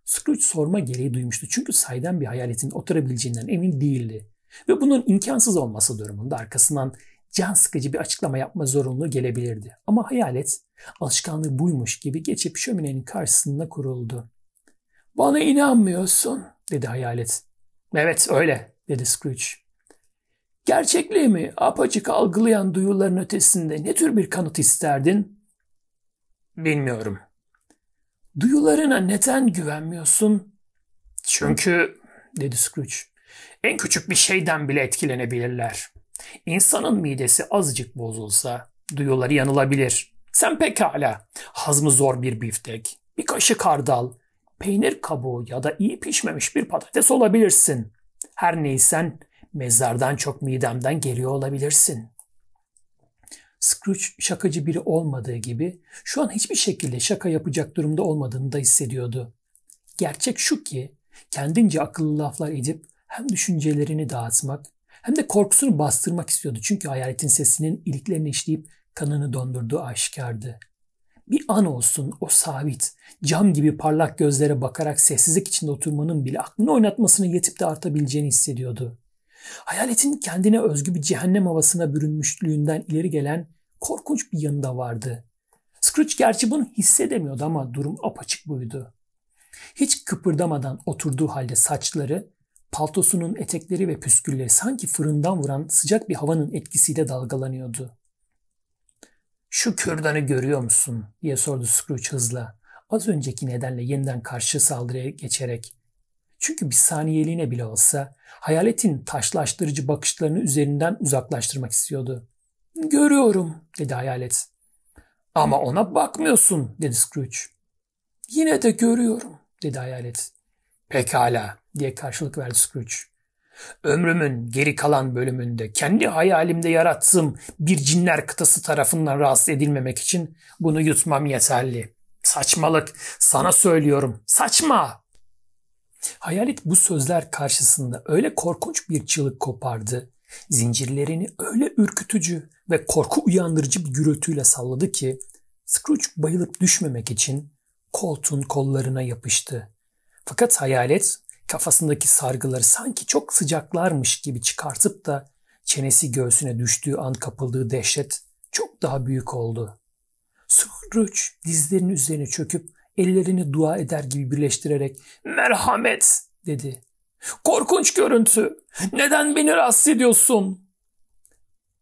Scrooge sorma gereği duymuştu çünkü saydan bir hayaletin oturabileceğinden emin değildi. Ve bunun imkansız olması durumunda arkasından can sıkıcı bir açıklama yapma zorunluluğu gelebilirdi. Ama hayalet alışkanlığı buymuş gibi geçip şöminenin karşısında kuruldu. Bana inanmıyorsun dedi hayalet. Evet öyle dedi Scrooge. Gerçekliği mi apaçık algılayan duyuların ötesinde ne tür bir kanıt isterdin? Bilmiyorum. Duyularına neden güvenmiyorsun? Çünkü dedi Scrooge. En küçük bir şeyden bile etkilenebilirler. İnsanın midesi azıcık bozulsa duyuları yanılabilir. Sen pekala hazmı zor bir biftek, bir kaşık hardal, peynir kabuğu ya da iyi pişmemiş bir patates olabilirsin. Her neysen mezardan çok midemden geliyor olabilirsin. Scrooge şakacı biri olmadığı gibi şu an hiçbir şekilde şaka yapacak durumda olmadığını da hissediyordu. Gerçek şu ki kendince akıllı laflar edip hem düşüncelerini dağıtmak hem de korkusunu bastırmak istiyordu. Çünkü hayaletin sesinin iliklerini işleyip kanını dondurduğu aşikardı. Bir an olsun o sabit, cam gibi parlak gözlere bakarak sessizlik içinde oturmanın bile aklını oynatmasını yetip de artabileceğini hissediyordu. Hayaletin kendine özgü bir cehennem havasına bürünmüşlüğünden ileri gelen korkunç bir yanı da vardı. Scrooge gerçi bunu hissedemiyordu ama durum apaçık buydu. Hiç kıpırdamadan oturduğu halde saçları, paltosunun etekleri ve püskülleri sanki fırından vuran sıcak bir havanın etkisiyle dalgalanıyordu şu kürdanı görüyor musun diye sordu Scrooge hızla. Az önceki nedenle yeniden karşı saldırıya geçerek. Çünkü bir saniyeliğine bile olsa hayaletin taşlaştırıcı bakışlarını üzerinden uzaklaştırmak istiyordu. Görüyorum dedi hayalet. Ama ona bakmıyorsun dedi Scrooge. Yine de görüyorum dedi hayalet. Pekala diye karşılık verdi Scrooge. Ömrümün geri kalan bölümünde kendi hayalimde yarattığım bir cinler kıtası tarafından rahatsız edilmemek için bunu yutmam yeterli. Saçmalık. Sana söylüyorum. Saçma. Hayalet bu sözler karşısında öyle korkunç bir çığlık kopardı. Zincirlerini öyle ürkütücü ve korku uyandırıcı bir gürültüyle salladı ki Scrooge bayılıp düşmemek için koltuğun kollarına yapıştı. Fakat hayalet kafasındaki sargıları sanki çok sıcaklarmış gibi çıkartıp da çenesi göğsüne düştüğü an kapıldığı dehşet çok daha büyük oldu. Scrooge dizlerinin üzerine çöküp ellerini dua eder gibi birleştirerek merhamet dedi. Korkunç görüntü. Neden beni rahatsız ediyorsun?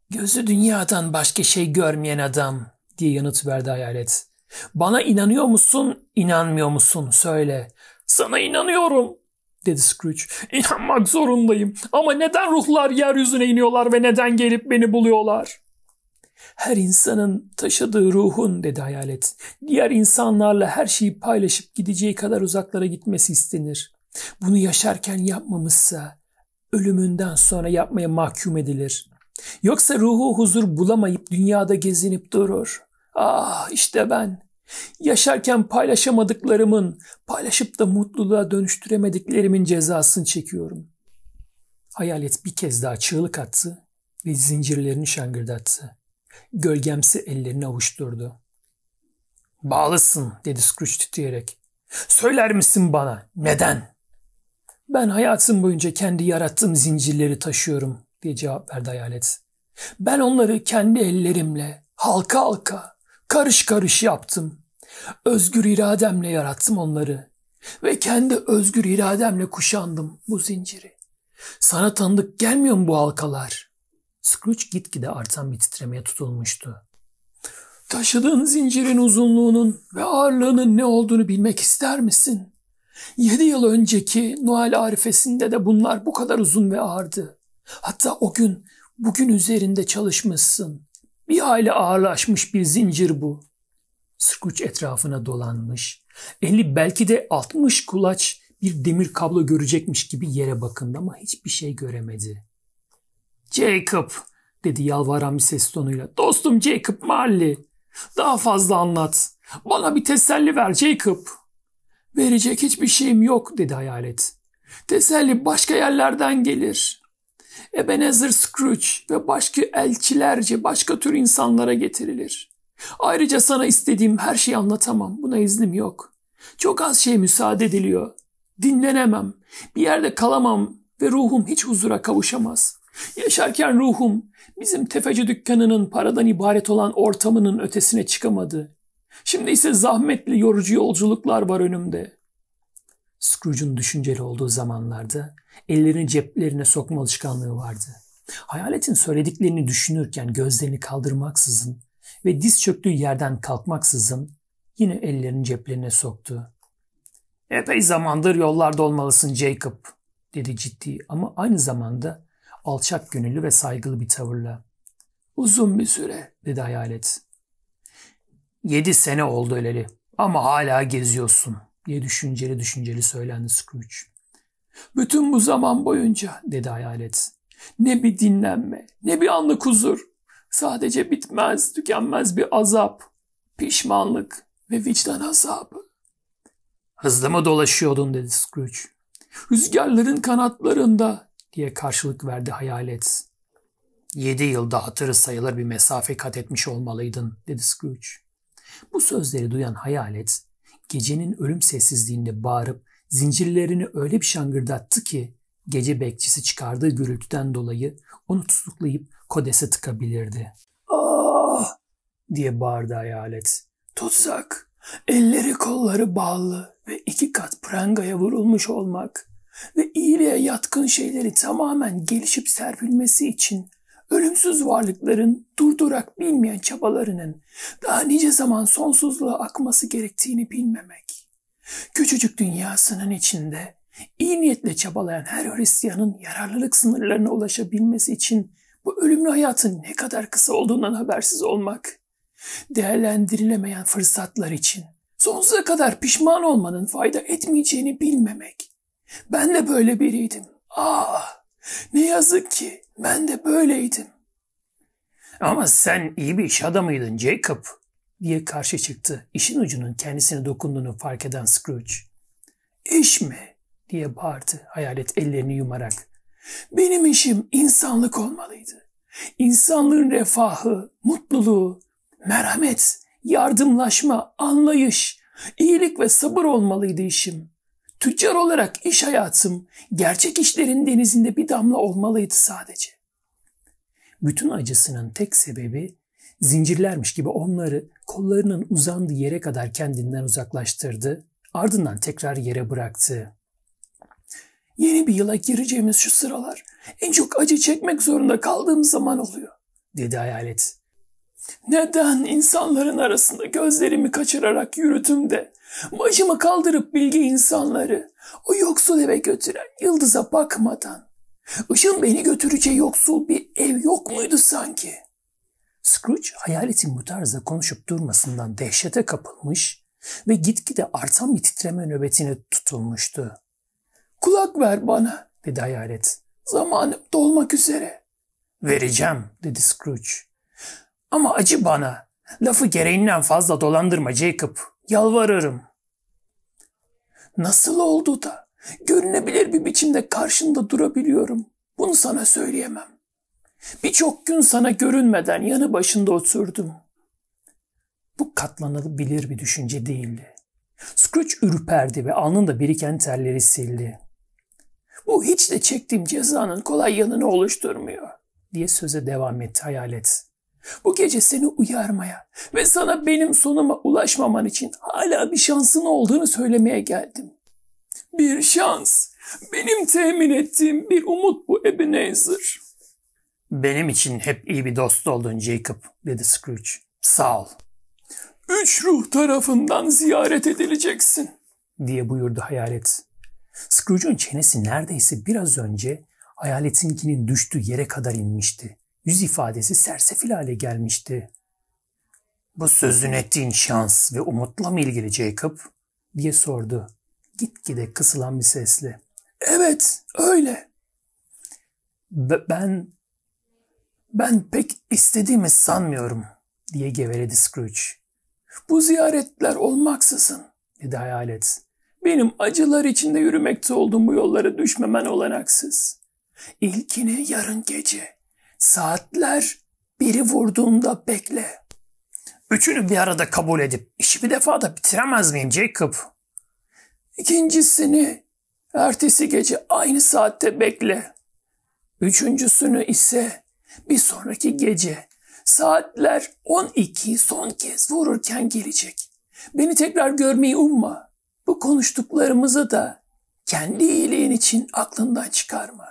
Gözü dünyadan başka şey görmeyen adam diye yanıt verdi hayalet. Bana inanıyor musun, inanmıyor musun? Söyle. Sana inanıyorum dedi Scrooge. İnanmak zorundayım ama neden ruhlar yeryüzüne iniyorlar ve neden gelip beni buluyorlar? Her insanın taşıdığı ruhun dedi hayalet. Diğer insanlarla her şeyi paylaşıp gideceği kadar uzaklara gitmesi istenir. Bunu yaşarken yapmamışsa ölümünden sonra yapmaya mahkum edilir. Yoksa ruhu huzur bulamayıp dünyada gezinip durur. Ah işte ben Yaşarken paylaşamadıklarımın, paylaşıp da mutluluğa dönüştüremediklerimin cezasını çekiyorum. Hayalet bir kez daha çığlık attı ve zincirlerini şangırdattı. Gölgemsi ellerini avuşturdu. Bağlısın dedi Scrooge titreyerek. Söyler misin bana neden? Ben hayatım boyunca kendi yarattığım zincirleri taşıyorum diye cevap verdi hayalet. Ben onları kendi ellerimle halka halka Karış karış yaptım. Özgür irademle yarattım onları ve kendi özgür irademle kuşandım bu zinciri. Sana tanıdık gelmiyor mu bu halkalar? Scrooge gitgide artan bir titremeye tutulmuştu. Taşıdığın zincirin uzunluğunun ve ağırlığının ne olduğunu bilmek ister misin? Yedi yıl önceki Noel arifesinde de bunlar bu kadar uzun ve ağırdı. Hatta o gün bugün üzerinde çalışmışsın. Bir aile ağırlaşmış bir zincir bu. Scrooge etrafına dolanmış. Eli belki de 60 kulaç bir demir kablo görecekmiş gibi yere bakındı ama hiçbir şey göremedi. Jacob dedi yalvaran bir ses tonuyla. Dostum Jacob Marley. Daha fazla anlat. Bana bir teselli ver Jacob. Verecek hiçbir şeyim yok dedi hayalet. Teselli başka yerlerden gelir. Ebenezer Scrooge ve başka elçilerce başka tür insanlara getirilir. Ayrıca sana istediğim her şeyi anlatamam. Buna iznim yok. Çok az şey müsaade ediliyor. Dinlenemem. Bir yerde kalamam ve ruhum hiç huzura kavuşamaz. Yaşarken ruhum bizim tefeci dükkanının paradan ibaret olan ortamının ötesine çıkamadı. Şimdi ise zahmetli yorucu yolculuklar var önümde. Scrooge'un düşünceli olduğu zamanlarda Ellerini ceplerine sokma alışkanlığı vardı. Hayaletin söylediklerini düşünürken gözlerini kaldırmaksızın ve diz çöktüğü yerden kalkmaksızın yine ellerini ceplerine soktu. Epey zamandır yollarda olmalısın Jacob dedi ciddi ama aynı zamanda alçak gönüllü ve saygılı bir tavırla. Uzun bir süre dedi hayalet. Yedi sene oldu öleli ama hala geziyorsun diye düşünceli düşünceli söylendi Scrooge. Bütün bu zaman boyunca dedi hayalet. Ne bir dinlenme, ne bir anlık huzur. Sadece bitmez, tükenmez bir azap, pişmanlık ve vicdan azabı. Hızlı mı dolaşıyordun dedi Scrooge. Rüzgarların kanatlarında diye karşılık verdi hayalet. Yedi yılda hatırı sayılır bir mesafe kat etmiş olmalıydın dedi Scrooge. Bu sözleri duyan hayalet gecenin ölüm sessizliğinde bağırıp Zincirlerini öyle bir şangırdattı ki gece bekçisi çıkardığı gürültüden dolayı onu tutuklayıp kodese tıkabilirdi. Ah! diye bağırdı hayalet. Tutsak! Elleri kolları bağlı ve iki kat prangaya vurulmuş olmak ve iyiliğe yatkın şeyleri tamamen gelişip serpilmesi için ölümsüz varlıkların durdurak bilmeyen çabalarının daha nice zaman sonsuzluğa akması gerektiğini bilmemek. Küçücük dünyasının içinde iyi niyetle çabalayan her Hristiyanın yararlılık sınırlarına ulaşabilmesi için bu ölümlü hayatın ne kadar kısa olduğundan habersiz olmak, değerlendirilemeyen fırsatlar için sonsuza kadar pişman olmanın fayda etmeyeceğini bilmemek. Ben de böyle biriydim. Ah! Ne yazık ki ben de böyleydim. Ama sen iyi bir iş adamıydın Jacob diye karşı çıktı. İşin ucunun kendisine dokunduğunu fark eden Scrooge. İş mi? diye bağırdı hayalet ellerini yumarak. Benim işim insanlık olmalıydı. İnsanlığın refahı, mutluluğu, merhamet, yardımlaşma, anlayış, iyilik ve sabır olmalıydı işim. Tüccar olarak iş hayatım gerçek işlerin denizinde bir damla olmalıydı sadece. Bütün acısının tek sebebi zincirlermiş gibi onları kollarının uzandığı yere kadar kendinden uzaklaştırdı. Ardından tekrar yere bıraktı. Yeni bir yıla gireceğimiz şu sıralar en çok acı çekmek zorunda kaldığım zaman oluyor, dedi hayalet. Neden insanların arasında gözlerimi kaçırarak yürütüm de başımı kaldırıp bilgi insanları o yoksul eve götüren yıldıza bakmadan Işın beni götüreceği yoksul bir ev yok muydu sanki? Scrooge hayaletin bu tarzda konuşup durmasından dehşete kapılmış ve gitgide artan bir titreme nöbetine tutulmuştu. ''Kulak ver bana'' dedi hayalet. ''Zamanım dolmak üzere.'' ''Vereceğim'' dedi Scrooge. ''Ama acı bana. Lafı gereğinden fazla dolandırma Jacob. Yalvarırım.'' ''Nasıl oldu da görünebilir bir biçimde karşında durabiliyorum. Bunu sana söyleyemem. Birçok gün sana görünmeden yanı başında oturdum. Bu katlanabilir bir düşünce değildi. Scrooge ürperdi ve alnında biriken terleri sildi. Bu hiç de çektiğim cezanın kolay yanını oluşturmuyor diye söze devam etti hayalet. Bu gece seni uyarmaya ve sana benim sonuma ulaşmaman için hala bir şansın olduğunu söylemeye geldim. Bir şans. Benim temin ettiğim bir umut bu Ebenezer. Benim için hep iyi bir dost oldun Jacob, dedi Scrooge. Sağ ol. Üç ruh tarafından ziyaret edileceksin, diye buyurdu hayalet. Scrooge'un çenesi neredeyse biraz önce hayaletinkinin düştüğü yere kadar inmişti. Yüz ifadesi sersefil hale gelmişti. Bu sözün ettiğin şans ve umutla mı ilgili Jacob? diye sordu. Gitgide kısılan bir sesle. Evet, öyle. B- ben ben pek istediğimi sanmıyorum diye geveledi Scrooge. Bu ziyaretler olmaksızın dedi hayalet. Benim acılar içinde yürümekte olduğum bu yollara düşmemen olanaksız. İlkini yarın gece saatler biri vurduğunda bekle. Üçünü bir arada kabul edip işi bir defa da bitiremez miyim Jacob? İkincisini ertesi gece aynı saatte bekle. Üçüncüsünü ise bir sonraki gece saatler 12 son kez vururken gelecek. Beni tekrar görmeyi umma. Bu konuştuklarımızı da kendi iyiliğin için aklından çıkarma.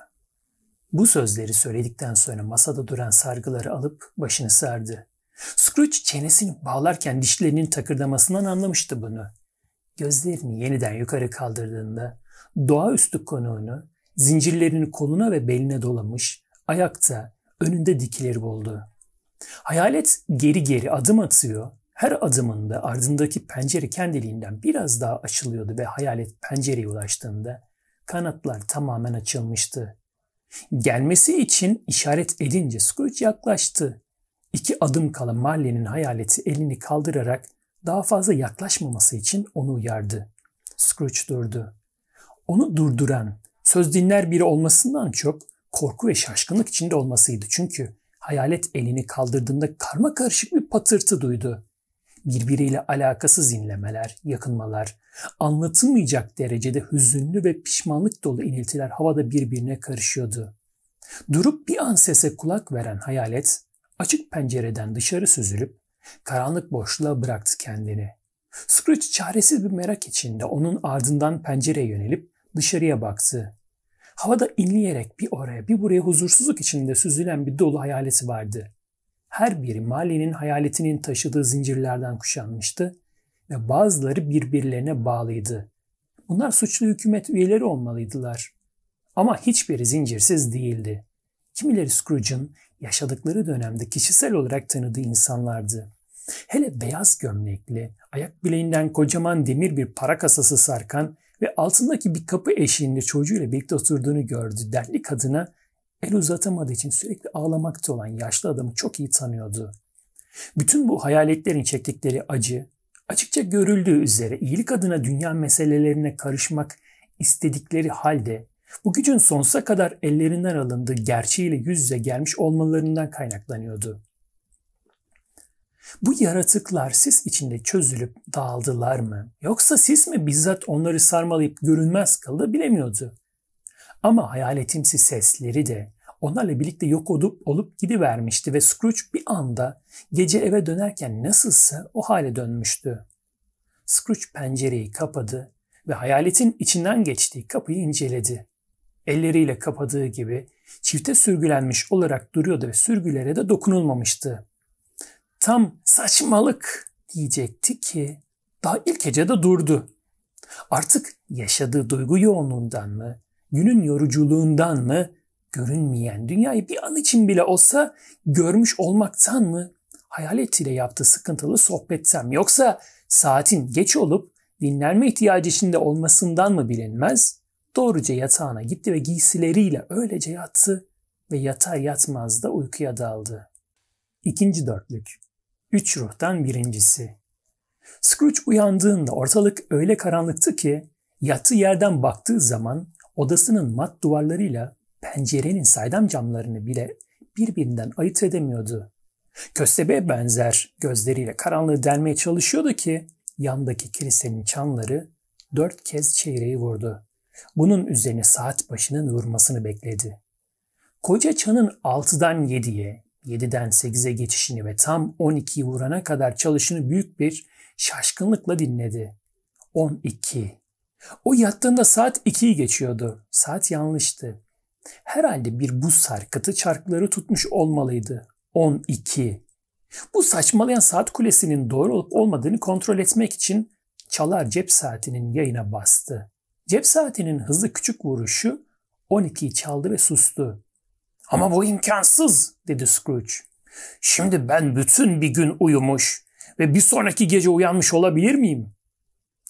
Bu sözleri söyledikten sonra masada duran sargıları alıp başını sardı. Scrooge çenesini bağlarken dişlerinin takırdamasından anlamıştı bunu. Gözlerini yeniden yukarı kaldırdığında doğaüstü konuğunu zincirlerini koluna ve beline dolamış, ayakta önünde dikileri buldu. Hayalet geri geri adım atıyor. Her adımında ardındaki pencere kendiliğinden biraz daha açılıyordu ve hayalet pencereye ulaştığında kanatlar tamamen açılmıştı. Gelmesi için işaret edince Scrooge yaklaştı. İki adım kala Marley'nin hayaleti elini kaldırarak daha fazla yaklaşmaması için onu uyardı. Scrooge durdu. Onu durduran, söz dinler biri olmasından çok korku ve şaşkınlık içinde olmasıydı. Çünkü hayalet elini kaldırdığında karma karışık bir patırtı duydu. Birbiriyle alakasız inlemeler, yakınmalar, anlatılmayacak derecede hüzünlü ve pişmanlık dolu iniltiler havada birbirine karışıyordu. Durup bir an sese kulak veren hayalet açık pencereden dışarı süzülüp karanlık boşluğa bıraktı kendini. Scrooge çaresiz bir merak içinde onun ardından pencereye yönelip dışarıya baktı. Havada inleyerek bir oraya bir buraya huzursuzluk içinde süzülen bir dolu hayaleti vardı. Her biri Mali'nin hayaletinin taşıdığı zincirlerden kuşanmıştı ve bazıları birbirlerine bağlıydı. Bunlar suçlu hükümet üyeleri olmalıydılar. Ama hiçbiri zincirsiz değildi. Kimileri Scrooge'un yaşadıkları dönemde kişisel olarak tanıdığı insanlardı. Hele beyaz gömlekli, ayak bileğinden kocaman demir bir para kasası sarkan ve altındaki bir kapı eşiğinde çocuğuyla birlikte oturduğunu gördü. Dertli kadına el uzatamadığı için sürekli ağlamakta olan yaşlı adamı çok iyi tanıyordu. Bütün bu hayaletlerin çektikleri acı, açıkça görüldüğü üzere iyilik adına dünya meselelerine karışmak istedikleri halde bu gücün sonsuza kadar ellerinden alındığı gerçeğiyle yüz yüze gelmiş olmalarından kaynaklanıyordu. Bu yaratıklar sis içinde çözülüp dağıldılar mı? Yoksa sis mi bizzat onları sarmalayıp görünmez kıldı bilemiyordu. Ama hayaletimsi sesleri de onlarla birlikte yok olup, olup gidivermişti ve Scrooge bir anda gece eve dönerken nasılsa o hale dönmüştü. Scrooge pencereyi kapadı ve hayaletin içinden geçtiği kapıyı inceledi. Elleriyle kapadığı gibi çifte sürgülenmiş olarak duruyordu ve sürgülere de dokunulmamıştı tam saçmalık diyecekti ki daha ilk hecede durdu. Artık yaşadığı duygu yoğunluğundan mı, günün yoruculuğundan mı, görünmeyen dünyayı bir an için bile olsa görmüş olmaktan mı, hayaletiyle yaptığı sıkıntılı sohbetten mi yoksa saatin geç olup dinlenme ihtiyacı içinde olmasından mı bilinmez, doğruca yatağına gitti ve giysileriyle öylece yattı ve yatar yatmaz da uykuya daldı. İkinci dörtlük. Üç ruhtan birincisi. Scrooge uyandığında ortalık öyle karanlıktı ki yatı yerden baktığı zaman odasının mat duvarlarıyla pencerenin saydam camlarını bile birbirinden ayırt edemiyordu. Köstebeğe benzer gözleriyle karanlığı delmeye çalışıyordu ki yandaki kilisenin çanları dört kez çeyreği vurdu. Bunun üzerine saat başının vurmasını bekledi. Koca çanın altıdan yediye, 7'den 8'e geçişini ve tam 12'yi vurana kadar çalışını büyük bir şaşkınlıkla dinledi. 12. O yattığında saat 2'yi geçiyordu. Saat yanlıştı. Herhalde bir buz sarkıtı çarkları tutmuş olmalıydı. 12. Bu saçmalayan saat kulesinin doğru olup olmadığını kontrol etmek için çalar cep saatinin yayına bastı. Cep saatinin hızlı küçük vuruşu 12'yi çaldı ve sustu. Ama bu imkansız dedi Scrooge. Şimdi ben bütün bir gün uyumuş ve bir sonraki gece uyanmış olabilir miyim?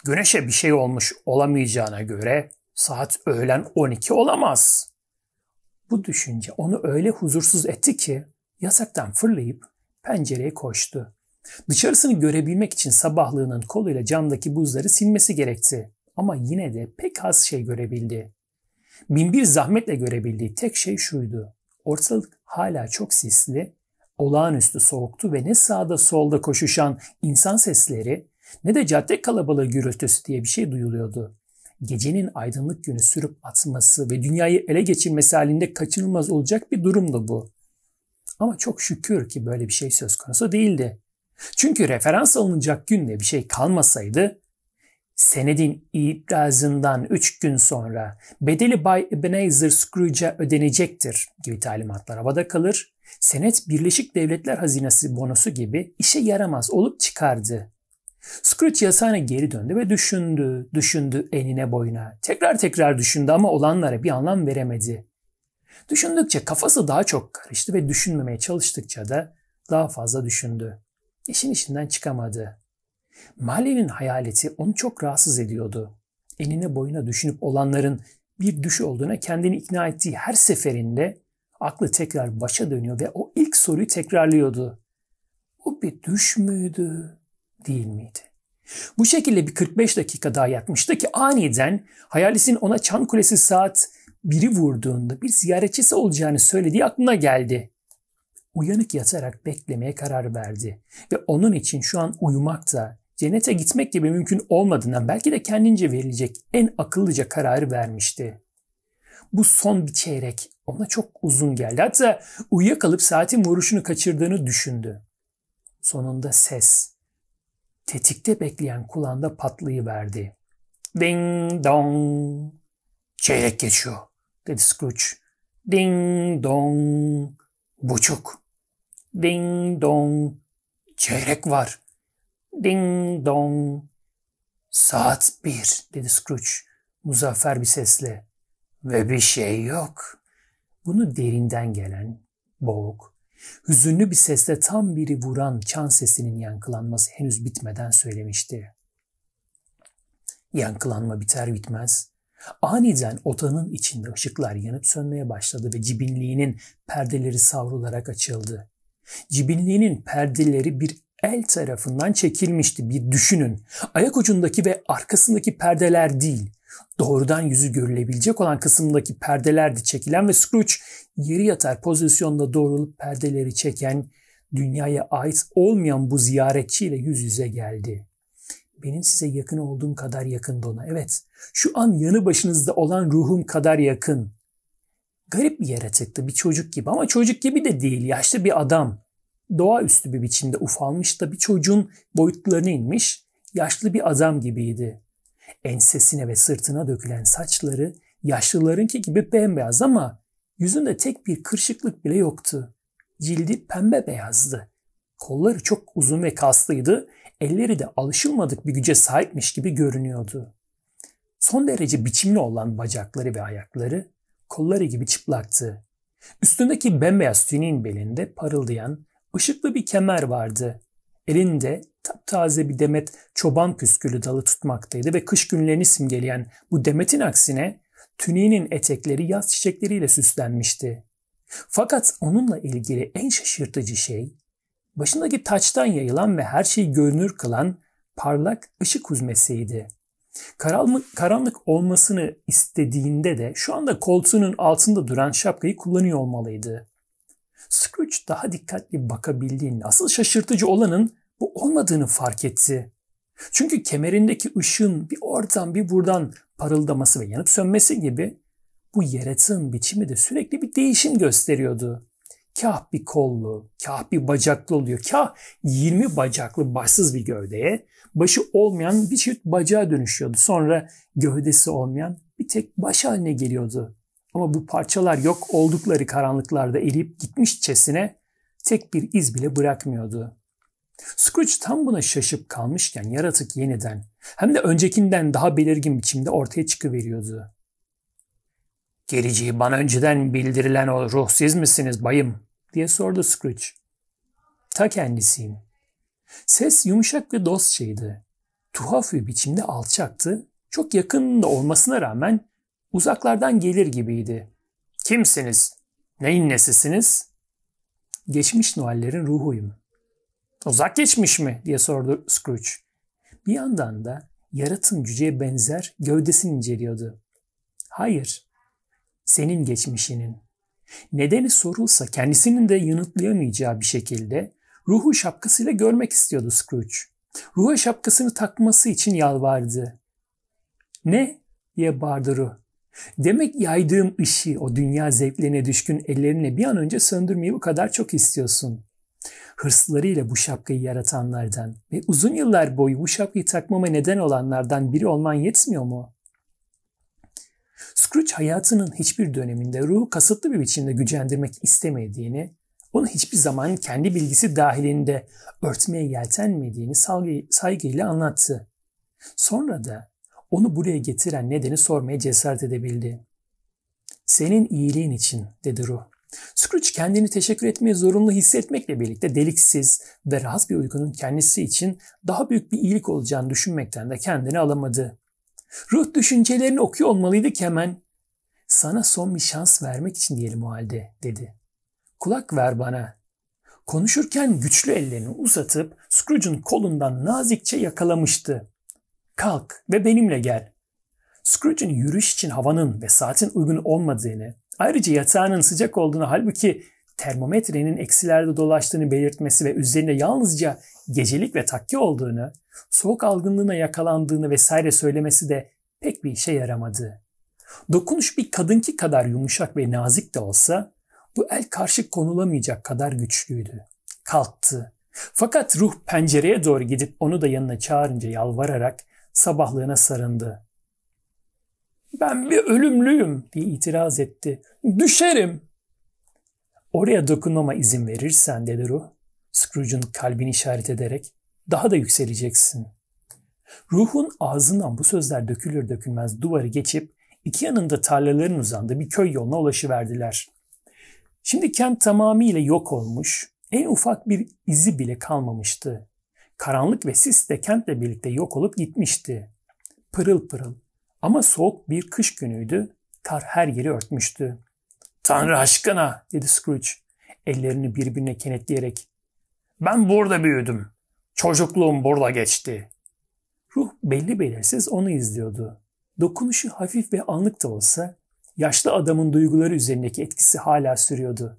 Güneşe bir şey olmuş olamayacağına göre saat öğlen 12 olamaz. Bu düşünce onu öyle huzursuz etti ki yasaktan fırlayıp pencereye koştu. Dışarısını görebilmek için sabahlığının koluyla camdaki buzları silmesi gerekti. Ama yine de pek az şey görebildi. Binbir zahmetle görebildiği tek şey şuydu. Ortalık hala çok sisli, olağanüstü soğuktu ve ne sağda solda koşuşan insan sesleri ne de cadde kalabalığı gürültüsü diye bir şey duyuluyordu. Gecenin aydınlık günü sürüp atması ve dünyayı ele geçirmesi halinde kaçınılmaz olacak bir durumdu bu. Ama çok şükür ki böyle bir şey söz konusu değildi. Çünkü referans alınacak günde bir şey kalmasaydı senedin iddiasından üç gün sonra bedeli Bay Ebenezer Scrooge'a ödenecektir gibi talimatlar havada kalır. Senet Birleşik Devletler Hazinesi bonusu gibi işe yaramaz olup çıkardı. Scrooge yasağına geri döndü ve düşündü, düşündü enine boyuna. Tekrar tekrar düşündü ama olanlara bir anlam veremedi. Düşündükçe kafası daha çok karıştı ve düşünmemeye çalıştıkça da daha fazla düşündü. İşin içinden çıkamadı. Male'nin hayaleti onu çok rahatsız ediyordu. Enine boyuna düşünüp olanların bir düşü olduğuna kendini ikna ettiği her seferinde aklı tekrar başa dönüyor ve o ilk soruyu tekrarlıyordu. Bu bir düş müydü, değil miydi? Bu şekilde bir 45 dakika daha yatmıştı ki aniden hayalisin ona çan kulesi saat biri vurduğunda bir ziyaretçisi olacağını söylediği aklına geldi. Uyanık yatarak beklemeye karar verdi ve onun için şu an uyumak da cennete gitmek gibi mümkün olmadığından belki de kendince verilecek en akıllıca kararı vermişti. Bu son bir çeyrek ona çok uzun geldi. Hatta uyuyakalıp saatin vuruşunu kaçırdığını düşündü. Sonunda ses tetikte bekleyen kulağında patlayıverdi. Ding dong. Çeyrek geçiyor dedi Scrooge. Ding dong. Buçuk. Ding dong. Çeyrek var. Ding dong. Saat bir dedi Scrooge muzaffer bir sesle. Ve bir şey yok. Bunu derinden gelen, boğuk, hüzünlü bir sesle tam biri vuran çan sesinin yankılanması henüz bitmeden söylemişti. Yankılanma biter bitmez Aniden otanın içinde ışıklar yanıp sönmeye başladı ve cibinliğinin perdeleri savrularak açıldı. Cibinliğinin perdeleri bir el tarafından çekilmişti bir düşünün. Ayak ucundaki ve arkasındaki perdeler değil, doğrudan yüzü görülebilecek olan kısımdaki perdelerdi çekilen ve Scrooge yeri yatar pozisyonda doğrulup perdeleri çeken dünyaya ait olmayan bu ziyaretçiyle yüz yüze geldi. Benim size yakın olduğum kadar yakın ona. Evet, şu an yanı başınızda olan ruhum kadar yakın. Garip bir yere yaratıktı, bir çocuk gibi ama çocuk gibi de değil, yaşlı bir adam doğaüstü bir biçimde ufalmış da bir çocuğun boyutlarına inmiş, yaşlı bir adam gibiydi. Ensesine ve sırtına dökülen saçları yaşlılarınki gibi bembeyaz ama yüzünde tek bir kırışıklık bile yoktu. Cildi pembe beyazdı. Kolları çok uzun ve kaslıydı, elleri de alışılmadık bir güce sahipmiş gibi görünüyordu. Son derece biçimli olan bacakları ve ayakları kolları gibi çıplaktı. Üstündeki bembeyaz tünün belinde parıldayan Işıklı bir kemer vardı. Elinde taptaze bir demet çoban püskülü dalı tutmaktaydı ve kış günlerini simgeleyen bu demetin aksine tüniğinin etekleri yaz çiçekleriyle süslenmişti. Fakat onunla ilgili en şaşırtıcı şey, başındaki taçtan yayılan ve her şeyi görünür kılan parlak ışık huzmesiydi. Karanlık, karanlık olmasını istediğinde de şu anda koltuğunun altında duran şapkayı kullanıyor olmalıydı. Scrooge daha dikkatli bakabildiği Asıl şaşırtıcı olanın bu olmadığını fark etti. Çünkü kemerindeki ışığın bir oradan bir buradan parıldaması ve yanıp sönmesi gibi bu yaratığın biçimi de sürekli bir değişim gösteriyordu. Kah bir kollu, kah bir bacaklı oluyor, kah 20 bacaklı başsız bir gövdeye, başı olmayan bir çift bacağa dönüşüyordu. Sonra gövdesi olmayan bir tek baş haline geliyordu. Ama bu parçalar yok oldukları karanlıklarda eriyip gitmişçesine tek bir iz bile bırakmıyordu. Scrooge tam buna şaşıp kalmışken yaratık yeniden hem de öncekinden daha belirgin biçimde ortaya çıkıveriyordu. Geleceği bana önceden bildirilen o ruh siz misiniz bayım? diye sordu Scrooge. Ta kendisiyim. Ses yumuşak ve dostçaydı. Tuhaf bir biçimde alçaktı. Çok yakın da olmasına rağmen uzaklardan gelir gibiydi. Kimsiniz? Neyin nesisiniz? Geçmiş Noel'lerin ruhuyum. Uzak geçmiş mi? diye sordu Scrooge. Bir yandan da yaratım cüceye benzer gövdesini inceliyordu. Hayır, senin geçmişinin. Nedeni sorulsa kendisinin de yanıtlayamayacağı bir şekilde ruhu şapkasıyla görmek istiyordu Scrooge. Ruhu şapkasını takması için yalvardı. Ne? diye bağırdı ruh. Demek yaydığım ışığı o dünya zevklerine düşkün ellerine bir an önce söndürmeyi bu kadar çok istiyorsun. Hırslarıyla bu şapkayı yaratanlardan ve uzun yıllar boyu bu şapkayı takmama neden olanlardan biri olman yetmiyor mu? Scrooge hayatının hiçbir döneminde ruhu kasıtlı bir biçimde gücendirmek istemediğini, onu hiçbir zaman kendi bilgisi dahilinde örtmeye yeltenmediğini saygıyla anlattı. Sonra da onu buraya getiren nedeni sormaya cesaret edebildi. Senin iyiliğin için dedi ruh. Scrooge kendini teşekkür etmeye zorunlu hissetmekle birlikte deliksiz ve rahat bir uykunun kendisi için daha büyük bir iyilik olacağını düşünmekten de kendini alamadı. Ruh düşüncelerini okuyor olmalıydı ki hemen sana son bir şans vermek için diyelim o halde dedi. Kulak ver bana. Konuşurken güçlü ellerini uzatıp Scrooge'un kolundan nazikçe yakalamıştı. Kalk ve benimle gel. Scrooge'un yürüyüş için havanın ve saatin uygun olmadığını, ayrıca yatağının sıcak olduğunu halbuki termometrenin eksilerde dolaştığını belirtmesi ve üzerinde yalnızca gecelik ve takki olduğunu, soğuk algınlığına yakalandığını vesaire söylemesi de pek bir işe yaramadı. Dokunuş bir kadınki kadar yumuşak ve nazik de olsa bu el karşı konulamayacak kadar güçlüydü. Kalktı. Fakat ruh pencereye doğru gidip onu da yanına çağırınca yalvararak sabahlığına sarındı. Ben bir ölümlüyüm diye itiraz etti. Düşerim. Oraya dokunmama izin verirsen dedi ruh. Scrooge'un kalbini işaret ederek daha da yükseleceksin. Ruhun ağzından bu sözler dökülür dökülmez duvarı geçip iki yanında tarlaların uzandığı bir köy yoluna ulaşıverdiler. Şimdi kent tamamıyla yok olmuş, en ufak bir izi bile kalmamıştı. Karanlık ve sis de kentle birlikte yok olup gitmişti. Pırıl pırıl. Ama soğuk bir kış günüydü. Kar her yeri örtmüştü. Tanrı aşkına dedi Scrooge ellerini birbirine kenetleyerek. Ben burada büyüdüm. Çocukluğum burada geçti. Ruh belli belirsiz onu izliyordu. Dokunuşu hafif ve anlık da olsa yaşlı adamın duyguları üzerindeki etkisi hala sürüyordu.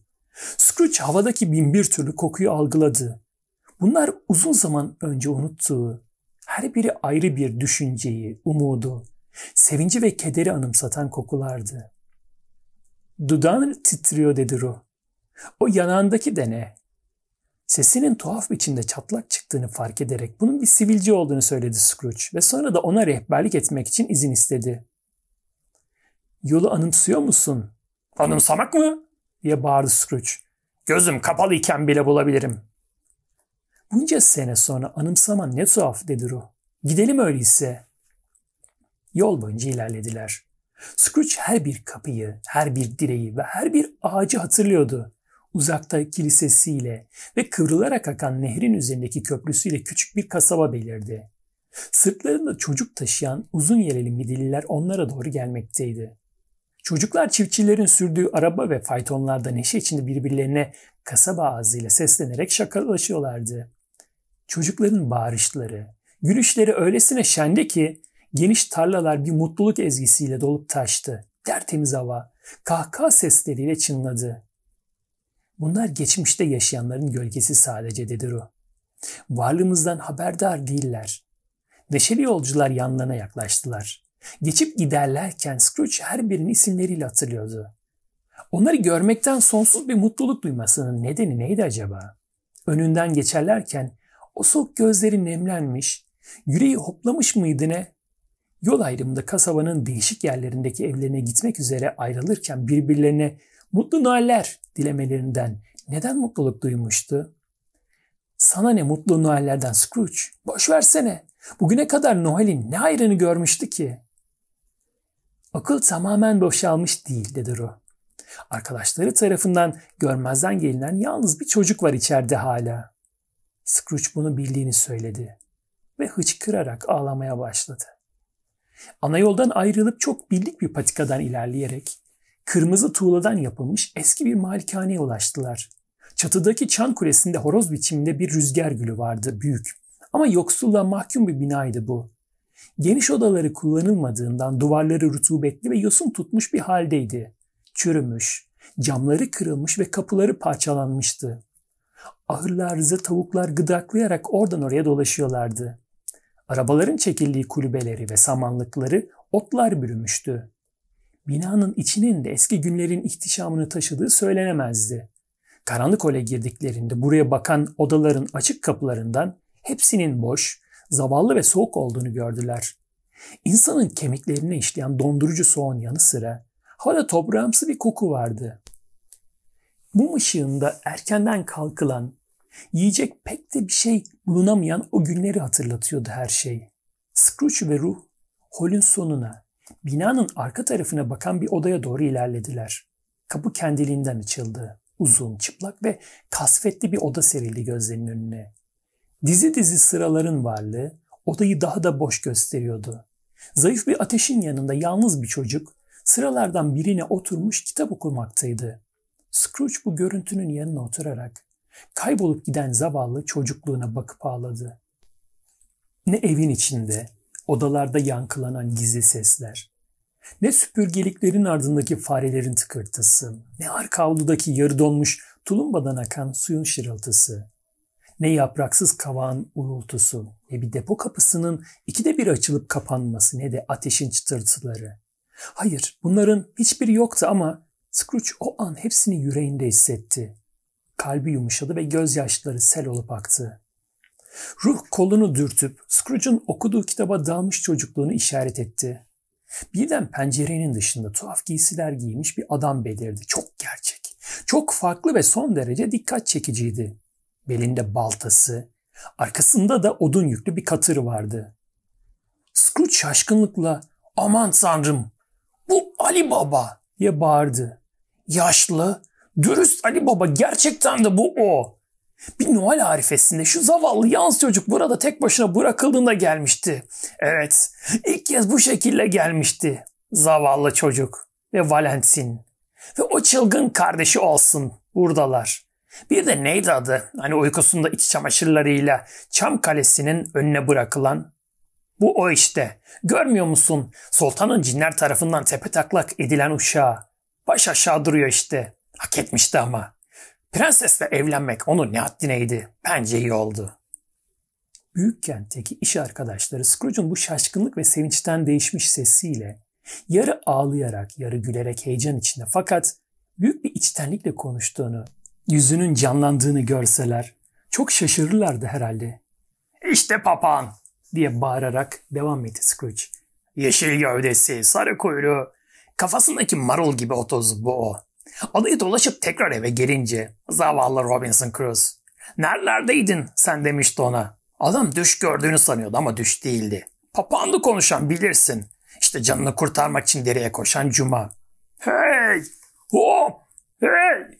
Scrooge havadaki bin bir türlü kokuyu algıladı. Bunlar uzun zaman önce unuttuğu, her biri ayrı bir düşünceyi, umudu, sevinci ve kederi anımsatan kokulardı. Dudan titriyor dedi Ruh. O yanağındaki de ne? Sesinin tuhaf biçimde çatlak çıktığını fark ederek bunun bir sivilce olduğunu söyledi Scrooge ve sonra da ona rehberlik etmek için izin istedi. Yolu anımsıyor musun? Anımsamak mı? diye bağırdı Scrooge. Gözüm kapalı iken bile bulabilirim. Bunca sene sonra anımsaman ne tuhaf dedi Ruh. Gidelim öyleyse. Yol boyunca ilerlediler. Scrooge her bir kapıyı, her bir direği ve her bir ağacı hatırlıyordu. Uzakta kilisesiyle ve kıvrılarak akan nehrin üzerindeki köprüsüyle küçük bir kasaba belirdi. Sırtlarında çocuk taşıyan uzun yeleli midilliler onlara doğru gelmekteydi. Çocuklar çiftçilerin sürdüğü araba ve faytonlarda neşe içinde birbirlerine kasaba ağzıyla seslenerek şakalaşıyorlardı. Çocukların bağırışları, gülüşleri öylesine şendi ki geniş tarlalar bir mutluluk ezgisiyle dolup taştı. Tertemiz hava, kahkaha sesleriyle çınladı. Bunlar geçmişte yaşayanların gölgesi sadece dedi Ruh. Varlığımızdan haberdar değiller. Neşeli yolcular yanlarına yaklaştılar. Geçip giderlerken Scrooge her birinin isimleriyle hatırlıyordu. Onları görmekten sonsuz bir mutluluk duymasının nedeni neydi acaba? Önünden geçerlerken o sok gözleri nemlenmiş, yüreği hoplamış mıydı ne? Yol ayrımında kasabanın değişik yerlerindeki evlerine gitmek üzere ayrılırken birbirlerine mutlu noeller dilemelerinden neden mutluluk duymuştu? Sana ne mutlu noellerden Scrooge, boş versene. Bugüne kadar Noel'in ne hayrını görmüştü ki? Akıl tamamen boşalmış değil dedi Ruh. Arkadaşları tarafından görmezden gelinen yalnız bir çocuk var içeride hala. Scrooge bunu bildiğini söyledi ve hıçkırarak ağlamaya başladı. Ana yoldan ayrılıp çok bildik bir patikadan ilerleyerek kırmızı tuğladan yapılmış eski bir malikaneye ulaştılar. Çatıdaki çan kulesinde horoz biçiminde bir rüzgar gülü vardı büyük ama yoksulla mahkum bir binaydı bu. Geniş odaları kullanılmadığından duvarları rutubetli ve yosun tutmuş bir haldeydi. Çürümüş, camları kırılmış ve kapıları parçalanmıştı ahırlar, tavuklar gıdaklayarak oradan oraya dolaşıyorlardı. Arabaların çekildiği kulübeleri ve samanlıkları otlar bürümüştü. Binanın içinin de eski günlerin ihtişamını taşıdığı söylenemezdi. Karanlık ole girdiklerinde buraya bakan odaların açık kapılarından hepsinin boş, zavallı ve soğuk olduğunu gördüler. İnsanın kemiklerine işleyen dondurucu soğan yanı sıra hala toprağımsı bir koku vardı. Mum ışığında erkenden kalkılan, yiyecek pek de bir şey bulunamayan o günleri hatırlatıyordu her şey. Scrooge ve ruh holün sonuna, binanın arka tarafına bakan bir odaya doğru ilerlediler. Kapı kendiliğinden açıldı. Uzun, çıplak ve kasvetli bir oda serildi gözlerinin önüne. Dizi dizi sıraların varlığı odayı daha da boş gösteriyordu. Zayıf bir ateşin yanında yalnız bir çocuk sıralardan birine oturmuş kitap okumaktaydı. Scrooge bu görüntünün yanına oturarak kaybolup giden zavallı çocukluğuna bakıp ağladı. Ne evin içinde, odalarda yankılanan gizli sesler, ne süpürgeliklerin ardındaki farelerin tıkırtısı, ne arka avludaki yarı donmuş tulumbadan akan suyun şırıltısı, ne yapraksız kavağın uğultusu, ne bir depo kapısının ikide bir açılıp kapanması, ne de ateşin çıtırtıları. Hayır, bunların hiçbiri yoktu ama Scrooge o an hepsini yüreğinde hissetti. Kalbi yumuşadı ve gözyaşları sel olup aktı. Ruh kolunu dürtüp Scrooge'un okuduğu kitaba dalmış çocukluğunu işaret etti. Birden pencerenin dışında tuhaf giysiler giymiş bir adam belirdi. Çok gerçek, çok farklı ve son derece dikkat çekiciydi. Belinde baltası, arkasında da odun yüklü bir katır vardı. Scrooge şaşkınlıkla aman tanrım bu Ali Baba diye bağırdı yaşlı, dürüst Ali Baba gerçekten de bu o. Bir Noel arifesinde şu zavallı yalnız çocuk burada tek başına bırakıldığında gelmişti. Evet, ilk kez bu şekilde gelmişti. Zavallı çocuk ve Valentin ve o çılgın kardeşi olsun buradalar. Bir de neydi adı? Hani uykusunda iç çamaşırlarıyla Çam Kalesi'nin önüne bırakılan bu o işte. Görmüyor musun? Sultanın cinler tarafından tepe taklak edilen uşağı. Baş aşağı duruyor işte. Hak etmişti ama. Prensesle evlenmek onun ne haddineydi. Bence iyi oldu. Büyük kentteki iş arkadaşları Scrooge'un bu şaşkınlık ve sevinçten değişmiş sesiyle yarı ağlayarak yarı gülerek heyecan içinde fakat büyük bir içtenlikle konuştuğunu, yüzünün canlandığını görseler çok şaşırırlardı herhalde. İşte papağan diye bağırarak devam etti Scrooge. Yeşil gövdesi, sarı kuyruğu, Kafasındaki marul gibi otoz bu o. Adayı dolaşıp tekrar eve gelince zavallı Robinson Crusoe. Nerelerdeydin sen demişti ona. Adam düş gördüğünü sanıyordu ama düş değildi. Papağanlı konuşan bilirsin. İşte canını kurtarmak için dereye koşan Cuma. Hey! Hop! Hey!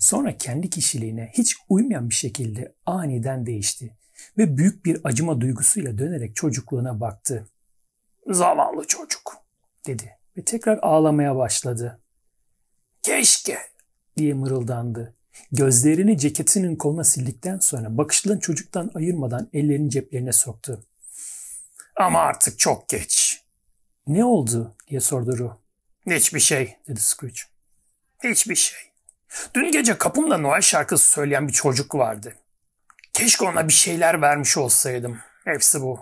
Sonra kendi kişiliğine hiç uymayan bir şekilde aniden değişti ve büyük bir acıma duygusuyla dönerek çocukluğuna baktı. Zavallı çocuk dedi ve tekrar ağlamaya başladı. Keşke diye mırıldandı. Gözlerini ceketinin koluna sildikten sonra bakışlarını çocuktan ayırmadan ellerini ceplerine soktu. Ama artık çok geç. Ne oldu diye sordu Ruh. Hiçbir şey dedi Scrooge. Hiçbir şey. Dün gece kapımda Noel şarkısı söyleyen bir çocuk vardı. Keşke ona bir şeyler vermiş olsaydım. Hepsi bu.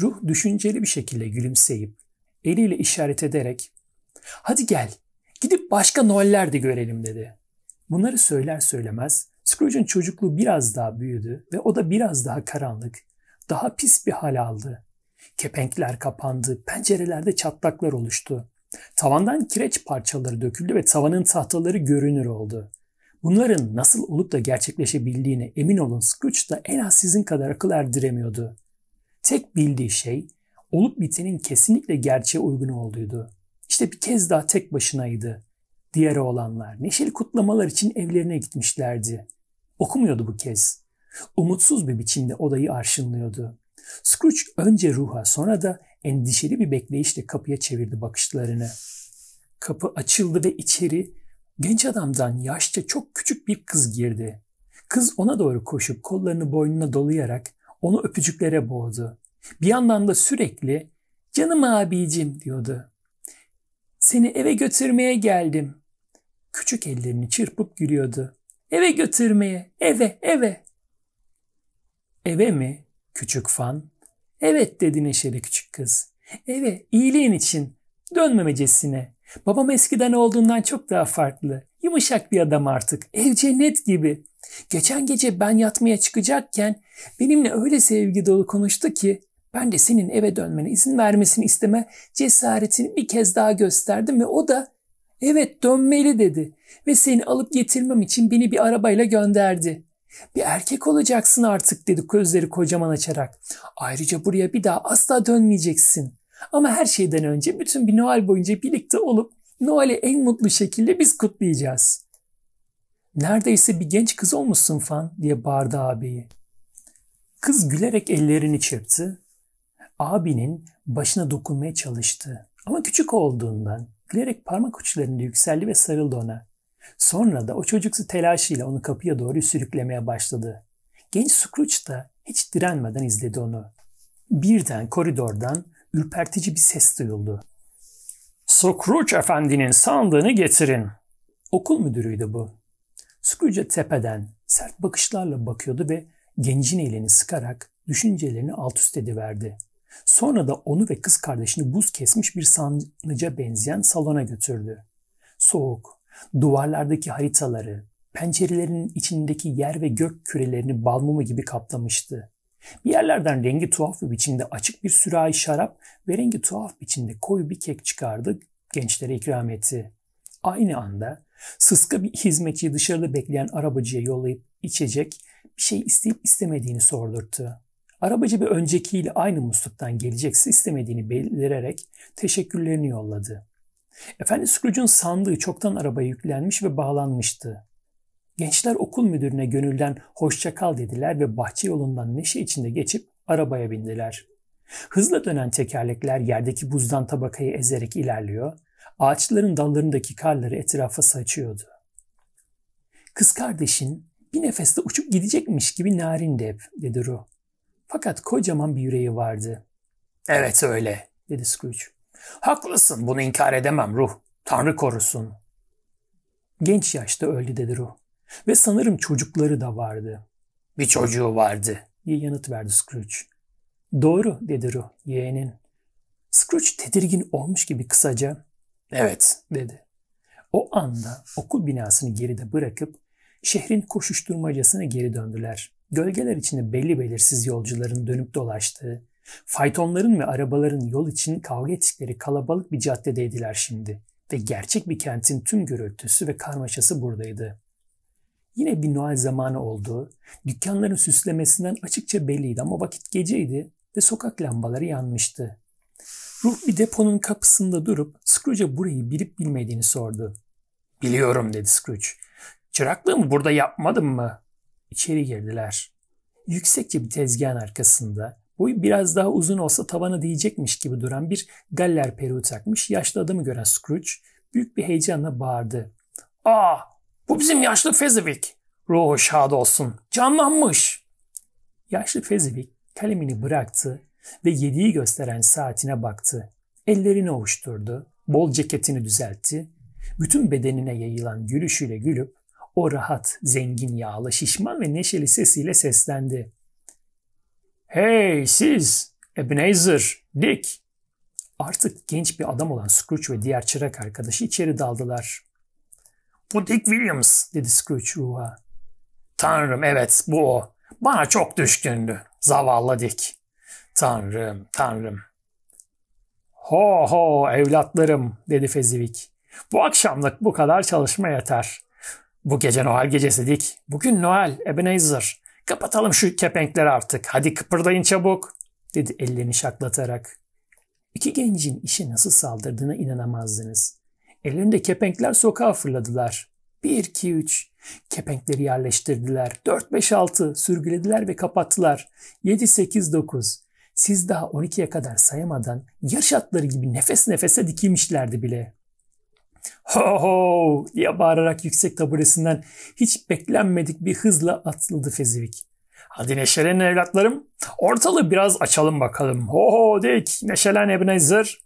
Ruh düşünceli bir şekilde gülümseyip eliyle işaret ederek ''Hadi gel, gidip başka Noel'ler de görelim.'' dedi. Bunları söyler söylemez Scrooge'un çocukluğu biraz daha büyüdü ve o da biraz daha karanlık, daha pis bir hal aldı. Kepenkler kapandı, pencerelerde çatlaklar oluştu. Tavandan kireç parçaları döküldü ve tavanın tahtaları görünür oldu. Bunların nasıl olup da gerçekleşebildiğine emin olun Scrooge da en az sizin kadar akıl erdiremiyordu. Tek bildiği şey olup bitenin kesinlikle gerçeğe uygun olduğuydu. İşte bir kez daha tek başınaydı. Diğer oğlanlar neşeli kutlamalar için evlerine gitmişlerdi. Okumuyordu bu kez. Umutsuz bir biçimde odayı arşınlıyordu. Scrooge önce ruha sonra da endişeli bir bekleyişle kapıya çevirdi bakışlarını. Kapı açıldı ve içeri genç adamdan yaşça çok küçük bir kız girdi. Kız ona doğru koşup kollarını boynuna dolayarak onu öpücüklere boğdu. Bir yandan da sürekli canım abicim diyordu. Seni eve götürmeye geldim. Küçük ellerini çırpıp gülüyordu. Eve götürmeye, eve, eve. Eve mi? Küçük fan. Evet dedi neşeli küçük kız. Eve, iyiliğin için. Dönmemecesine. Babam eskiden olduğundan çok daha farklı. Yumuşak bir adam artık. Ev cennet gibi. Geçen gece ben yatmaya çıkacakken benimle öyle sevgi dolu konuştu ki ben de senin eve dönmene izin vermesini isteme cesaretini bir kez daha gösterdim ve o da evet dönmeli dedi ve seni alıp getirmem için beni bir arabayla gönderdi. Bir erkek olacaksın artık dedi gözleri kocaman açarak. Ayrıca buraya bir daha asla dönmeyeceksin. Ama her şeyden önce bütün bir Noel boyunca birlikte olup Noel'i en mutlu şekilde biz kutlayacağız. Neredeyse bir genç kız olmuşsun fan diye bağırdı ağabeyi. Kız gülerek ellerini çırptı abinin başına dokunmaya çalıştı. Ama küçük olduğundan gülerek parmak uçlarında yükseldi ve sarıldı ona. Sonra da o çocuksu telaşıyla onu kapıya doğru sürüklemeye başladı. Genç Scrooge da hiç direnmeden izledi onu. Birden koridordan ürpertici bir ses duyuldu. Scrooge efendinin sandığını getirin. Okul müdürüydü bu. Scrooge'e tepeden sert bakışlarla bakıyordu ve gencin elini sıkarak düşüncelerini alt üst ediverdi. Sonra da onu ve kız kardeşini buz kesmiş bir sandıca benzeyen salona götürdü. Soğuk, duvarlardaki haritaları, pencerelerin içindeki yer ve gök kürelerini balmumu gibi kaplamıştı. Bir yerlerden rengi tuhaf bir biçimde açık bir sürahi şarap ve rengi tuhaf biçimde koyu bir kek çıkardı, gençlere ikram etti. Aynı anda sıska bir hizmetçi dışarıda bekleyen arabacıya yollayıp içecek bir şey isteyip istemediğini sordurttu. Arabacı bir öncekiyle aynı musluktan gelecekse istemediğini belirerek teşekkürlerini yolladı. Efendi Scrooge'un sandığı çoktan arabaya yüklenmiş ve bağlanmıştı. Gençler okul müdürüne gönülden hoşça kal dediler ve bahçe yolundan neşe içinde geçip arabaya bindiler. Hızla dönen tekerlekler yerdeki buzdan tabakayı ezerek ilerliyor, ağaçların dallarındaki karları etrafa saçıyordu. Kız kardeşin bir nefeste uçup gidecekmiş gibi narin de dedi Ruh. Fakat kocaman bir yüreği vardı. Evet öyle dedi Scrooge. Haklısın bunu inkar edemem ruh. Tanrı korusun. Genç yaşta öldü dedi ruh. Ve sanırım çocukları da vardı. Bir çocuğu vardı diye yanıt verdi Scrooge. Doğru dedi ruh yeğenin. Scrooge tedirgin olmuş gibi kısaca evet dedi. O anda okul binasını geride bırakıp şehrin koşuşturmacasına geri döndüler. Gölgeler içinde belli belirsiz yolcuların dönüp dolaştığı, faytonların ve arabaların yol için kavga ettikleri kalabalık bir caddedeydiler şimdi ve gerçek bir kentin tüm gürültüsü ve karmaşası buradaydı. Yine bir Noel zamanı oldu. dükkanların süslemesinden açıkça belliydi ama vakit geceydi ve sokak lambaları yanmıştı. Ruh bir deponun kapısında durup Scrooge'a burayı bilip bilmediğini sordu. Biliyorum dedi Scrooge. Çıraklığımı burada yapmadım mı? İçeri girdiler. Yüksekçe bir tezgahın arkasında boyu biraz daha uzun olsa tavana değecekmiş gibi duran bir galler peruğu takmış yaşlı adamı gören Scrooge büyük bir heyecanla bağırdı. ''Aa bu bizim yaşlı Fezivik. Ruhu şad olsun. Canlanmış.'' Yaşlı Fezivik kalemini bıraktı ve yediği gösteren saatine baktı. Ellerini ovuşturdu, bol ceketini düzeltti, bütün bedenine yayılan gülüşüyle gülüp o rahat, zengin yağlı, şişman ve neşeli sesiyle seslendi. ''Hey siz, Ebenezer, Dick!'' Artık genç bir adam olan Scrooge ve diğer çırak arkadaşı içeri daldılar. ''Bu Dick Williams'' dedi Scrooge ruha. ''Tanrım evet bu o. Bana çok düşkündü. Zavallı Dick. Tanrım, tanrım.'' ''Ho ho evlatlarım'' dedi Fezivik. Bu akşamlık bu kadar çalışma yeter. Bu gece Noel gecesi Dik. Bugün Noel, Ebenezer. Kapatalım şu kepenkleri artık. Hadi kıpırdayın çabuk, dedi ellerini şaklatarak. İki gencin işe nasıl saldırdığına inanamazdınız. Ellerinde kepenkler sokağa fırladılar. Bir, iki, üç, Kepenkleri yerleştirdiler. Dört, beş, altı, Sürgülediler ve kapattılar. Yedi, sekiz, dokuz. Siz daha 12'ye kadar sayamadan yarış atları gibi nefes nefese dikilmişlerdi bile. Ho ho diye bağırarak yüksek taburesinden hiç beklenmedik bir hızla atladı Fezivik. Hadi neşelenin evlatlarım. Ortalığı biraz açalım bakalım. Ho ho dik neşelen Ebenezer.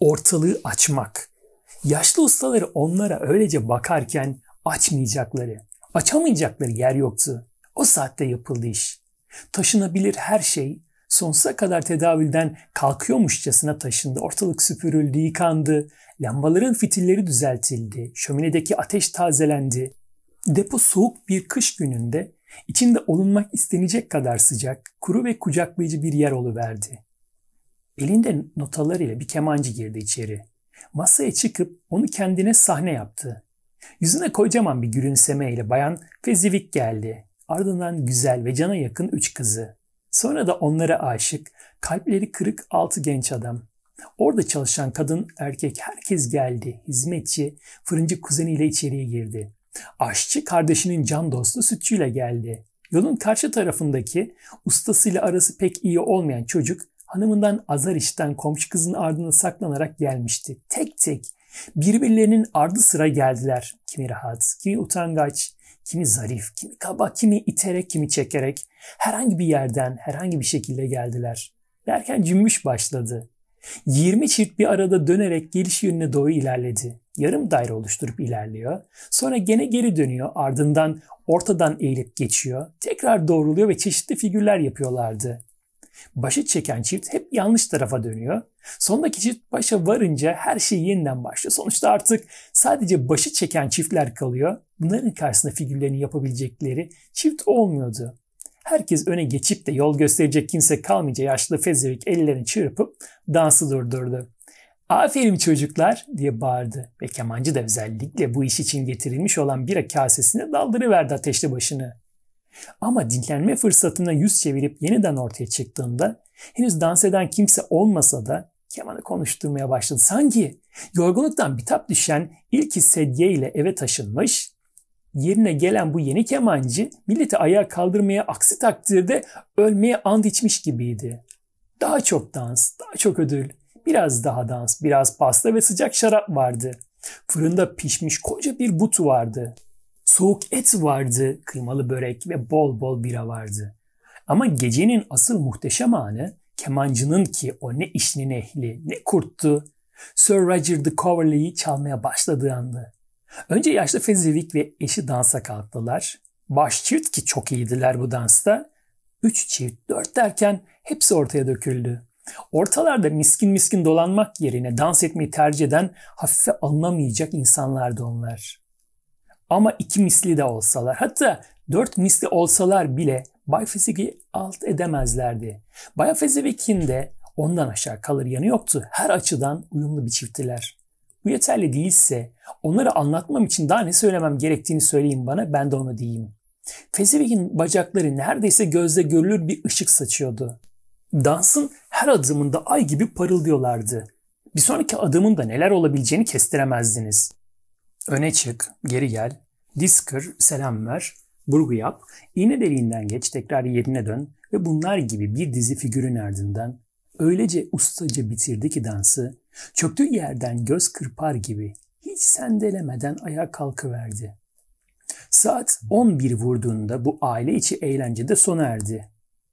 Ortalığı açmak. Yaşlı ustaları onlara öylece bakarken açmayacakları, açamayacakları yer yoktu. O saatte yapıldı iş. Taşınabilir her şey sonsuza kadar tedavülden kalkıyormuşçasına taşındı. Ortalık süpürüldü, yıkandı. Lambaların fitilleri düzeltildi. Şöminedeki ateş tazelendi. Depo soğuk bir kış gününde içinde olunmak istenecek kadar sıcak, kuru ve kucaklayıcı bir yer oluverdi. Elinde notalarıyla bir kemancı girdi içeri. Masaya çıkıp onu kendine sahne yaptı. Yüzüne kocaman bir gülümsemeyle bayan Fezivik geldi. Ardından güzel ve cana yakın üç kızı. Sonra da onlara aşık, kalpleri kırık altı genç adam. Orada çalışan kadın, erkek herkes geldi. Hizmetçi, fırıncı kuzeniyle içeriye girdi. Aşçı kardeşinin can dostu sütçüyle geldi. Yolun karşı tarafındaki ustasıyla arası pek iyi olmayan çocuk hanımından azar işten komşu kızın ardına saklanarak gelmişti. Tek tek birbirlerinin ardı sıra geldiler. Kimi rahat, kimi utangaç, kimi zarif, kimi kaba, kimi iterek, kimi çekerek herhangi bir yerden, herhangi bir şekilde geldiler. Derken cümbüş başladı. 20 çift bir arada dönerek geliş yönüne doğru ilerledi. Yarım daire oluşturup ilerliyor. Sonra gene geri dönüyor. Ardından ortadan eğilip geçiyor. Tekrar doğruluyor ve çeşitli figürler yapıyorlardı. Başı çeken çift hep yanlış tarafa dönüyor. Sondaki çift başa varınca her şey yeniden başlıyor. Sonuçta artık sadece başı çeken çiftler kalıyor bunların karşısında figürlerini yapabilecekleri çift olmuyordu. Herkes öne geçip de yol gösterecek kimse kalmayınca yaşlı Fezirek ellerini çırpıp dansı durdurdu. Aferin çocuklar diye bağırdı ve kemancı da özellikle bu iş için getirilmiş olan bira kasesine daldırıverdi ateşli başını. Ama dinlenme fırsatına yüz çevirip yeniden ortaya çıktığında henüz dans eden kimse olmasa da kemanı konuşturmaya başladı. Sanki yorgunluktan bitap düşen ilk sedye ile eve taşınmış, Yerine gelen bu yeni kemancı milleti ayağa kaldırmaya aksi takdirde ölmeye and içmiş gibiydi. Daha çok dans, daha çok ödül, biraz daha dans, biraz pasta ve sıcak şarap vardı. Fırında pişmiş koca bir but vardı. Soğuk et vardı, kıymalı börek ve bol bol bira vardı. Ama gecenin asıl muhteşem anı kemancının ki o ne işinin ehli, ne kurttu, Sir Roger de Coverley'i çalmaya başladığı andı. Önce yaşlı Fezivik ve eşi dansa kalktılar. Baş çift ki çok iyiydiler bu dansta. Üç çift, dört derken hepsi ortaya döküldü. Ortalarda miskin miskin dolanmak yerine dans etmeyi tercih eden hafife alınamayacak insanlardı onlar. Ama iki misli de olsalar, hatta dört misli olsalar bile Bay Feziv'i alt edemezlerdi. Bay Feziv'in de ondan aşağı kalır yanı yoktu. Her açıdan uyumlu bir çifttiler. Bu yeterli değilse onları anlatmam için daha ne söylemem gerektiğini söyleyin bana ben de onu diyeyim. Fezziwig'in bacakları neredeyse gözle görülür bir ışık saçıyordu. Dansın her adımında ay gibi parıldıyorlardı. Bir sonraki adımın da neler olabileceğini kestiremezdiniz. Öne çık, geri gel, diz kır, selam ver, burgu yap, iğne deliğinden geç, tekrar yerine dön ve bunlar gibi bir dizi figürün ardından öylece ustaca bitirdi ki dansı Çöktüğü yerden göz kırpar gibi hiç sendelemeden ayağa kalkıverdi. Saat 11 vurduğunda bu aile içi eğlence de sona erdi.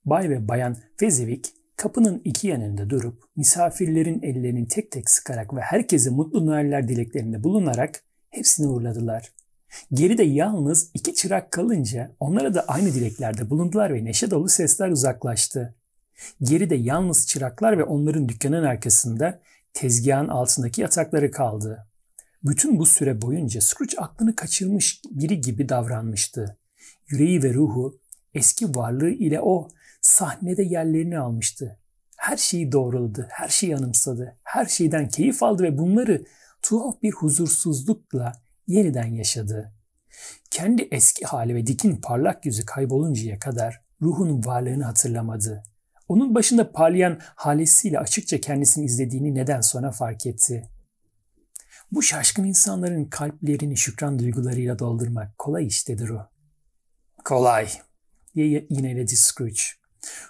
Bay ve bayan Fezivik kapının iki yanında durup misafirlerin ellerini tek tek sıkarak ve herkese mutlu Noeller dileklerinde bulunarak hepsini uğurladılar. Geride yalnız iki çırak kalınca onlara da aynı dileklerde bulundular ve neşe dolu sesler uzaklaştı. Geride yalnız çıraklar ve onların dükkanın arkasında tezgahın altındaki yatakları kaldı. Bütün bu süre boyunca Scrooge aklını kaçırmış biri gibi davranmıştı. Yüreği ve ruhu eski varlığı ile o sahnede yerlerini almıştı. Her şeyi doğruladı, her şeyi anımsadı, her şeyden keyif aldı ve bunları tuhaf bir huzursuzlukla yeniden yaşadı. Kendi eski hali ve dikin parlak yüzü kayboluncaya kadar ruhun varlığını hatırlamadı. Onun başında parlayan halesiyle açıkça kendisini izlediğini neden sonra fark etti. Bu şaşkın insanların kalplerini şükran duygularıyla doldurmak kolay iştedir o. Kolay, diye yineledi Scrooge.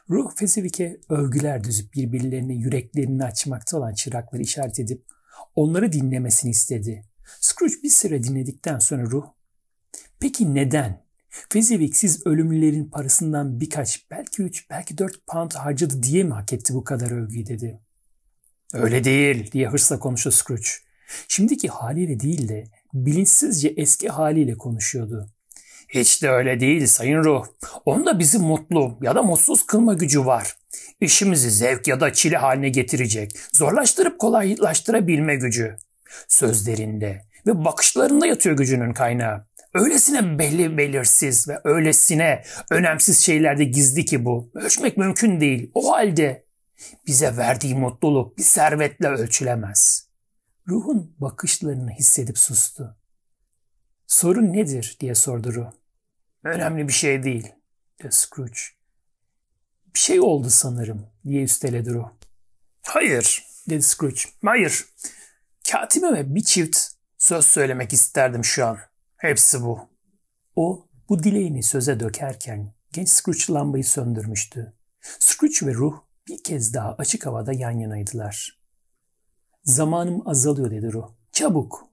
Ruh fezivike övgüler düzüp birbirlerine yüreklerini açmakta olan çırakları işaret edip onları dinlemesini istedi. Scrooge bir süre dinledikten sonra ruh, peki neden Fezzeviksiz ölümlülerin parasından birkaç, belki üç, belki dört pound harcadı diye mi hak etti bu kadar övgüyü dedi. Öyle değil diye hırsla konuştu Scrooge. Şimdiki haliyle değil de bilinçsizce eski haliyle konuşuyordu. Hiç de öyle değil sayın ruh. Onda bizi mutlu ya da mutsuz kılma gücü var. İşimizi zevk ya da çile haline getirecek, zorlaştırıp kolaylaştırabilme gücü. Sözlerinde ve bakışlarında yatıyor gücünün kaynağı öylesine belli belirsiz ve öylesine önemsiz şeylerde gizli ki bu. Ölçmek mümkün değil. O halde bize verdiği mutluluk bir servetle ölçülemez. Ruhun bakışlarını hissedip sustu. Sorun nedir diye sordu Ruh. Önemli bir şey değil dedi Scrooge. Bir şey oldu sanırım diye üsteledi Ruh. Hayır dedi Scrooge. Hayır. Katime ve bir çift söz söylemek isterdim şu an. Hepsi bu. O bu dileğini söze dökerken genç Scrooge lambayı söndürmüştü. Scrooge ve ruh bir kez daha açık havada yan yanaydılar. Zamanım azalıyor dedi ruh. Çabuk.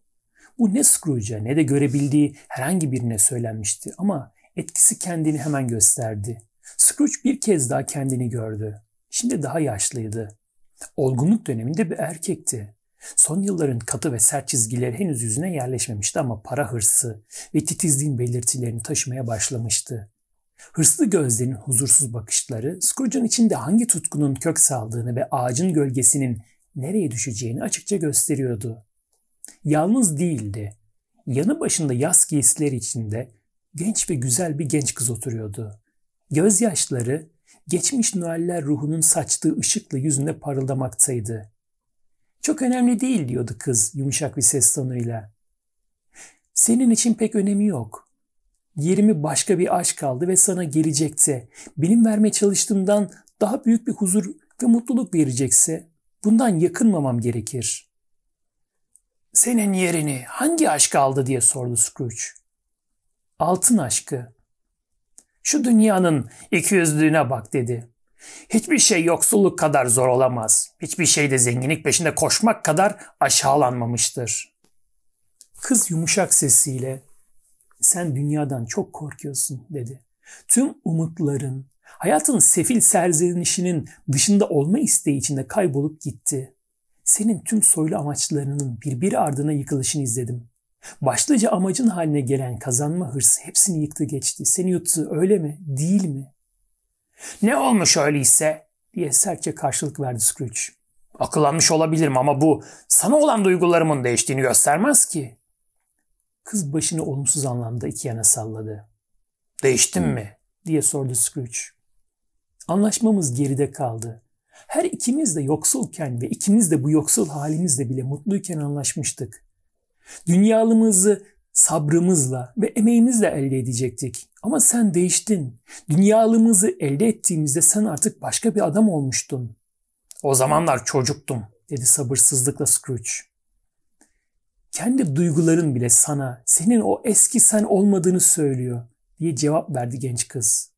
Bu ne Scrooge'a ne de görebildiği herhangi birine söylenmişti ama etkisi kendini hemen gösterdi. Scrooge bir kez daha kendini gördü. Şimdi daha yaşlıydı. Olgunluk döneminde bir erkekti. Son yılların katı ve sert çizgileri henüz yüzüne yerleşmemişti ama para hırsı ve titizliğin belirtilerini taşımaya başlamıştı. Hırslı gözlerin huzursuz bakışları Scrooge'un içinde hangi tutkunun kök saldığını ve ağacın gölgesinin nereye düşeceğini açıkça gösteriyordu. Yalnız değildi. Yanı başında yaz giysileri içinde genç ve güzel bir genç kız oturuyordu. Gözyaşları geçmiş Noeller ruhunun saçtığı ışıkla yüzünde parıldamaktaydı. Çok önemli değil diyordu kız yumuşak bir ses tonuyla. Senin için pek önemi yok. Yerimi başka bir aşk kaldı ve sana gelecekse, benim vermeye çalıştığımdan daha büyük bir huzur ve mutluluk verecekse bundan yakınmamam gerekir. Senin yerini hangi aşk aldı diye sordu Scrooge. Altın aşkı. Şu dünyanın iki ikiyüzlüğüne bak dedi. Hiçbir şey yoksulluk kadar zor olamaz. Hiçbir şey de zenginlik peşinde koşmak kadar aşağılanmamıştır. Kız yumuşak sesiyle sen dünyadan çok korkuyorsun dedi. Tüm umutların, hayatın sefil serzenişinin dışında olma isteği içinde kaybolup gitti. Senin tüm soylu amaçlarının birbiri ardına yıkılışını izledim. Başlıca amacın haline gelen kazanma hırsı hepsini yıktı geçti. Seni yuttu öyle mi? Değil mi? Ne olmuş öyleyse diye sertçe karşılık verdi Scrooge. Akıllanmış olabilirim ama bu sana olan duygularımın değiştiğini göstermez ki. Kız başını olumsuz anlamda iki yana salladı. Değiştim hmm. mi? diye sordu Scrooge. Anlaşmamız geride kaldı. Her ikimiz de yoksulken ve ikimiz de bu yoksul halimizle bile mutluyken anlaşmıştık. Dünyalımızı sabrımızla ve emeğimizle elde edecektik. Ama sen değiştin. Dünyalığımızı elde ettiğimizde sen artık başka bir adam olmuştun. O zamanlar çocuktum, dedi sabırsızlıkla Scrooge. Kendi duyguların bile sana, senin o eski sen olmadığını söylüyor, diye cevap verdi genç kız.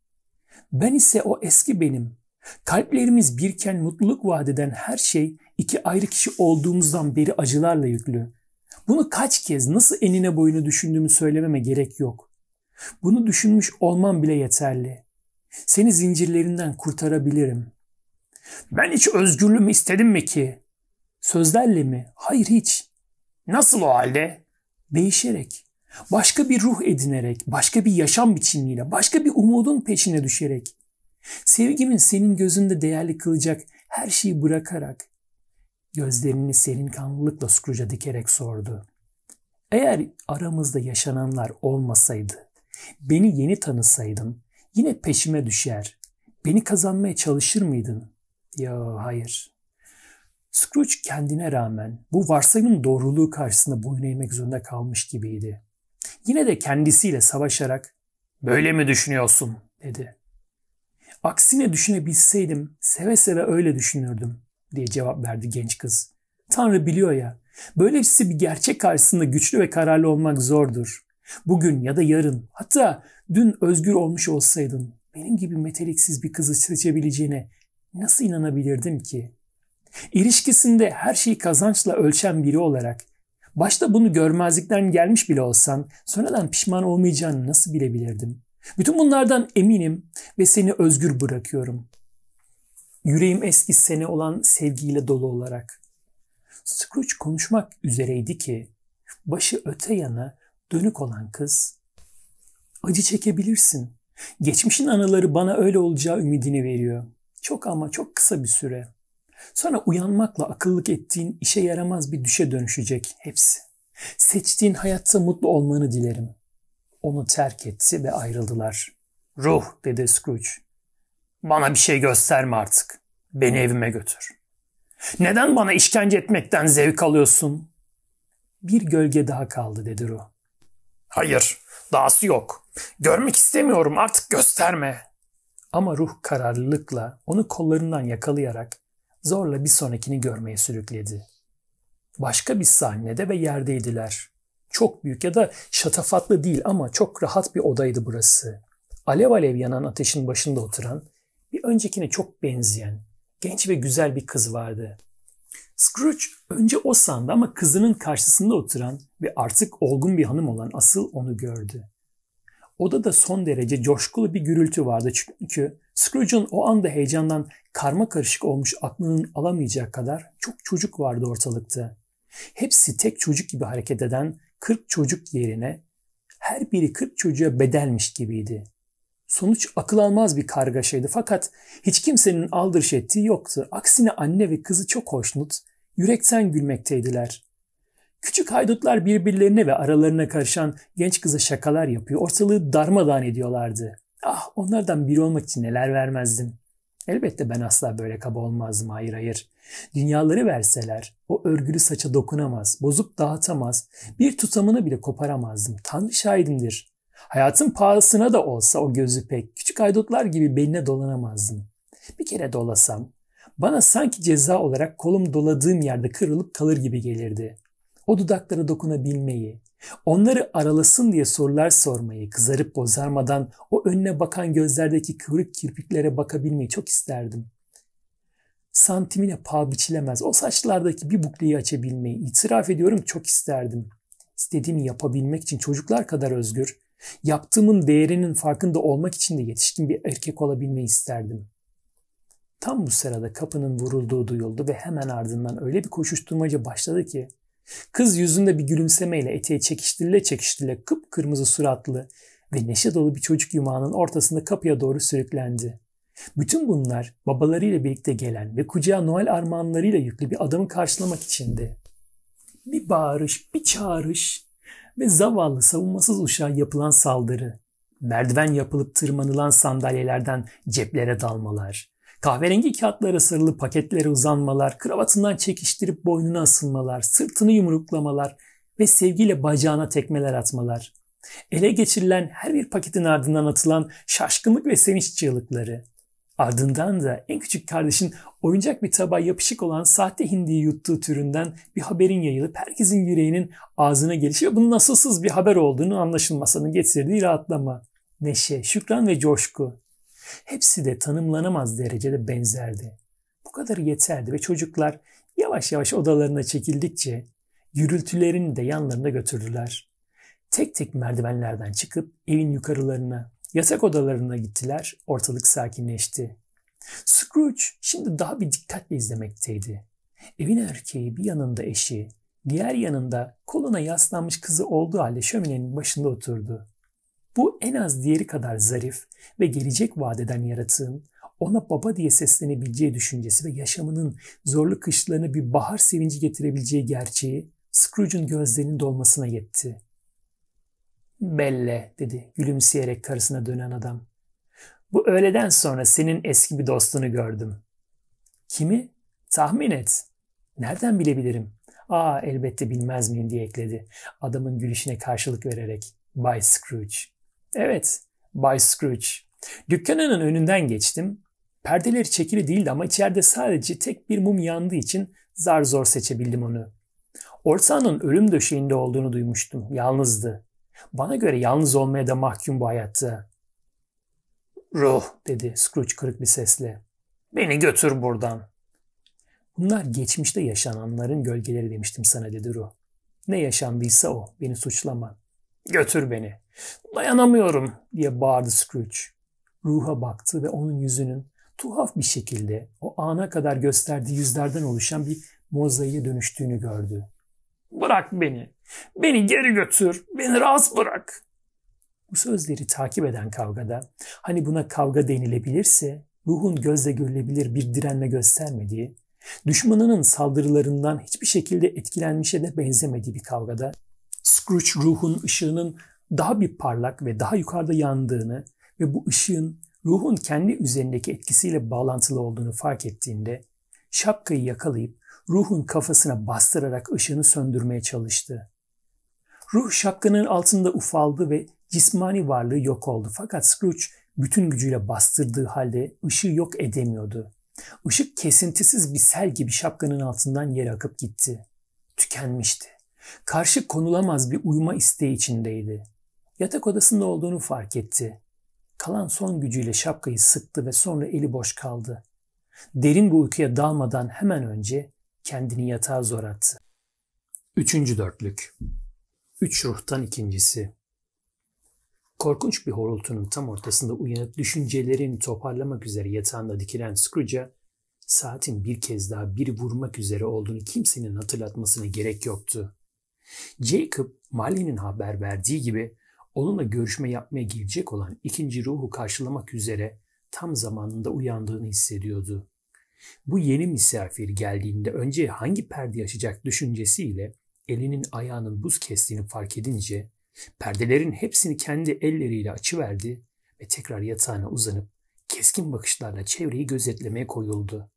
Ben ise o eski benim. Kalplerimiz birken mutluluk vaat eden her şey iki ayrı kişi olduğumuzdan beri acılarla yüklü. Bunu kaç kez nasıl enine boyunu düşündüğümü söylememe gerek yok. Bunu düşünmüş olmam bile yeterli. Seni zincirlerinden kurtarabilirim. Ben hiç özgürlüğümü istedim mi ki? Sözlerle mi? Hayır hiç. Nasıl o halde? Değişerek, başka bir ruh edinerek, başka bir yaşam biçimiyle, başka bir umudun peşine düşerek. Sevgimin senin gözünde değerli kılacak her şeyi bırakarak, Gözlerini serin kanlılıkla Scrooge'a dikerek sordu. Eğer aramızda yaşananlar olmasaydı, beni yeni tanısaydın, yine peşime düşer, beni kazanmaya çalışır mıydın? Ya hayır. Scrooge kendine rağmen bu varsayımın doğruluğu karşısında boyun eğmek zorunda kalmış gibiydi. Yine de kendisiyle savaşarak ''Böyle mi düşünüyorsun?'' dedi. Aksine düşünebilseydim seve seve öyle düşünürdüm diye cevap verdi genç kız. Tanrı biliyor ya. Böylesi bir gerçek karşısında güçlü ve kararlı olmak zordur. Bugün ya da yarın hatta dün özgür olmuş olsaydın benim gibi meteliksiz bir kızı seçebileceğine nasıl inanabilirdim ki? İlişkisinde her şeyi kazançla ölçen biri olarak başta bunu görmezlikten gelmiş bile olsan sonradan pişman olmayacağını nasıl bilebilirdim? Bütün bunlardan eminim ve seni özgür bırakıyorum. Yüreğim eski sene olan sevgiyle dolu olarak. Scrooge konuşmak üzereydi ki başı öte yana dönük olan kız acı çekebilirsin. Geçmişin anıları bana öyle olacağı ümidini veriyor. Çok ama çok kısa bir süre. Sonra uyanmakla akıllık ettiğin işe yaramaz bir düşe dönüşecek hepsi. Seçtiğin hayatta mutlu olmanı dilerim. Onu terk etti ve ayrıldılar. Ruh dedi Scrooge. Bana bir şey gösterme artık. Beni evime götür. Neden bana işkence etmekten zevk alıyorsun? Bir gölge daha kaldı dedi Ruh. Hayır, dahası yok. Görmek istemiyorum, artık gösterme. Ama ruh kararlılıkla onu kollarından yakalayarak zorla bir sonrakini görmeye sürükledi. Başka bir sahnede ve yerdeydiler. Çok büyük ya da şatafatlı değil ama çok rahat bir odaydı burası. Alev alev yanan ateşin başında oturan bir öncekine çok benzeyen genç ve güzel bir kız vardı. Scrooge önce o sandı ama kızının karşısında oturan ve artık olgun bir hanım olan asıl onu gördü. Odada son derece coşkulu bir gürültü vardı çünkü Scrooge'un o anda heyecandan karma karışık olmuş aklının alamayacağı kadar çok çocuk vardı ortalıkta. Hepsi tek çocuk gibi hareket eden 40 çocuk yerine her biri 40 çocuğa bedelmiş gibiydi. Sonuç akıl almaz bir kargaşaydı fakat hiç kimsenin aldırış ettiği yoktu. Aksine anne ve kızı çok hoşnut, yürekten gülmekteydiler. Küçük haydutlar birbirlerine ve aralarına karışan genç kıza şakalar yapıyor, ortalığı darmadağın ediyorlardı. Ah onlardan biri olmak için neler vermezdim. Elbette ben asla böyle kaba olmazdım hayır hayır. Dünyaları verseler o örgülü saça dokunamaz, bozup dağıtamaz, bir tutamını bile koparamazdım. Tanrı şahidimdir. Hayatın pahasına da olsa o gözü pek küçük haydutlar gibi beline dolanamazdım. Bir kere dolasam bana sanki ceza olarak kolum doladığım yerde kırılıp kalır gibi gelirdi. O dudaklara dokunabilmeyi, onları aralasın diye sorular sormayı, kızarıp bozarmadan o önüne bakan gözlerdeki kıvrık kirpiklere bakabilmeyi çok isterdim. Santimine paha biçilemez o saçlardaki bir bukleyi açabilmeyi itiraf ediyorum çok isterdim. İstediğimi yapabilmek için çocuklar kadar özgür, Yaptığımın değerinin farkında olmak için de yetişkin bir erkek olabilmeyi isterdim. Tam bu sırada kapının vurulduğu duyuldu ve hemen ardından öyle bir koşuşturmaca başladı ki kız yüzünde bir gülümsemeyle eteği çekiştirile çekiştirile kıpkırmızı suratlı ve neşe dolu bir çocuk yumağının ortasında kapıya doğru sürüklendi. Bütün bunlar babalarıyla birlikte gelen ve kucağa Noel armağanlarıyla yüklü bir adamı karşılamak içindi. Bir bağırış, bir çağırış ve zavallı savunmasız uşağa yapılan saldırı, merdiven yapılıp tırmanılan sandalyelerden ceplere dalmalar, kahverengi kağıtlara sarılı paketlere uzanmalar, kravatından çekiştirip boynuna asılmalar, sırtını yumruklamalar ve sevgiyle bacağına tekmeler atmalar, ele geçirilen her bir paketin ardından atılan şaşkınlık ve sevinç çığlıkları, Ardından da en küçük kardeşin oyuncak bir tabağa yapışık olan sahte hindiyi yuttuğu türünden bir haberin yayılıp herkesin yüreğinin ağzına gelişi ve bunun nasılsız bir haber olduğunu anlaşılmasının getirdiği rahatlama, neşe, şükran ve coşku. Hepsi de tanımlanamaz derecede benzerdi. Bu kadar yeterdi ve çocuklar yavaş yavaş odalarına çekildikçe gürültülerini de yanlarına götürdüler. Tek tek merdivenlerden çıkıp evin yukarılarına, Yatak odalarına gittiler, ortalık sakinleşti. Scrooge şimdi daha bir dikkatle izlemekteydi. Evin erkeği bir yanında eşi, diğer yanında koluna yaslanmış kızı olduğu halde şöminenin başında oturdu. Bu en az diğeri kadar zarif ve gelecek vadeden yaratığın ona baba diye seslenebileceği düşüncesi ve yaşamının zorlu kışlarına bir bahar sevinci getirebileceği gerçeği Scrooge'un gözlerinin dolmasına yetti. Belle dedi gülümseyerek karısına dönen adam. Bu öğleden sonra senin eski bir dostunu gördüm. Kimi? Tahmin et. Nereden bilebilirim? Aa elbette bilmez miyim diye ekledi. Adamın gülüşüne karşılık vererek. Bay Scrooge. Evet, Bay Scrooge. Dükkanının önünden geçtim. Perdeleri çekili değildi ama içeride sadece tek bir mum yandığı için zar zor seçebildim onu. Ortağının ölüm döşeğinde olduğunu duymuştum. Yalnızdı. Bana göre yalnız olmaya da mahkum bu hayatta. Ruh dedi Scrooge kırık bir sesle. Beni götür buradan. Bunlar geçmişte yaşananların gölgeleri demiştim sana dedi Ruh. Ne yaşandıysa o. Beni suçlama. Götür beni. Dayanamıyorum diye bağırdı Scrooge. Ruha baktı ve onun yüzünün tuhaf bir şekilde o ana kadar gösterdiği yüzlerden oluşan bir mozaiğe dönüştüğünü gördü. Bırak beni. Beni geri götür, beni rahat bırak. Bu sözleri takip eden kavgada, hani buna kavga denilebilirse, ruhun gözle görülebilir bir direnme göstermediği, düşmanının saldırılarından hiçbir şekilde etkilenmişe de benzemediği bir kavgada, Scrooge ruhun ışığının daha bir parlak ve daha yukarıda yandığını ve bu ışığın ruhun kendi üzerindeki etkisiyle bağlantılı olduğunu fark ettiğinde şapkayı yakalayıp ruhun kafasına bastırarak ışığını söndürmeye çalıştı. Ruh şapkanın altında ufaldı ve cismani varlığı yok oldu. Fakat Scrooge bütün gücüyle bastırdığı halde ışığı yok edemiyordu. Işık kesintisiz bir sel gibi şapkanın altından yere akıp gitti. Tükenmişti. Karşı konulamaz bir uyuma isteği içindeydi. Yatak odasında olduğunu fark etti. Kalan son gücüyle şapkayı sıktı ve sonra eli boş kaldı. Derin bir uykuya dalmadan hemen önce kendini yatağa zor attı. Üçüncü dörtlük. Üç ruhtan ikincisi. Korkunç bir horultunun tam ortasında uyanıp düşüncelerini toparlamak üzere yatağında dikilen Scrooge'a saatin bir kez daha bir vurmak üzere olduğunu kimsenin hatırlatmasına gerek yoktu. Jacob, Mali'nin haber verdiği gibi onunla görüşme yapmaya gelecek olan ikinci ruhu karşılamak üzere tam zamanında uyandığını hissediyordu. Bu yeni misafir geldiğinde önce hangi perde açacak düşüncesiyle elinin ayağının buz kestiğini fark edince perdelerin hepsini kendi elleriyle açıverdi ve tekrar yatağına uzanıp keskin bakışlarla çevreyi gözetlemeye koyuldu.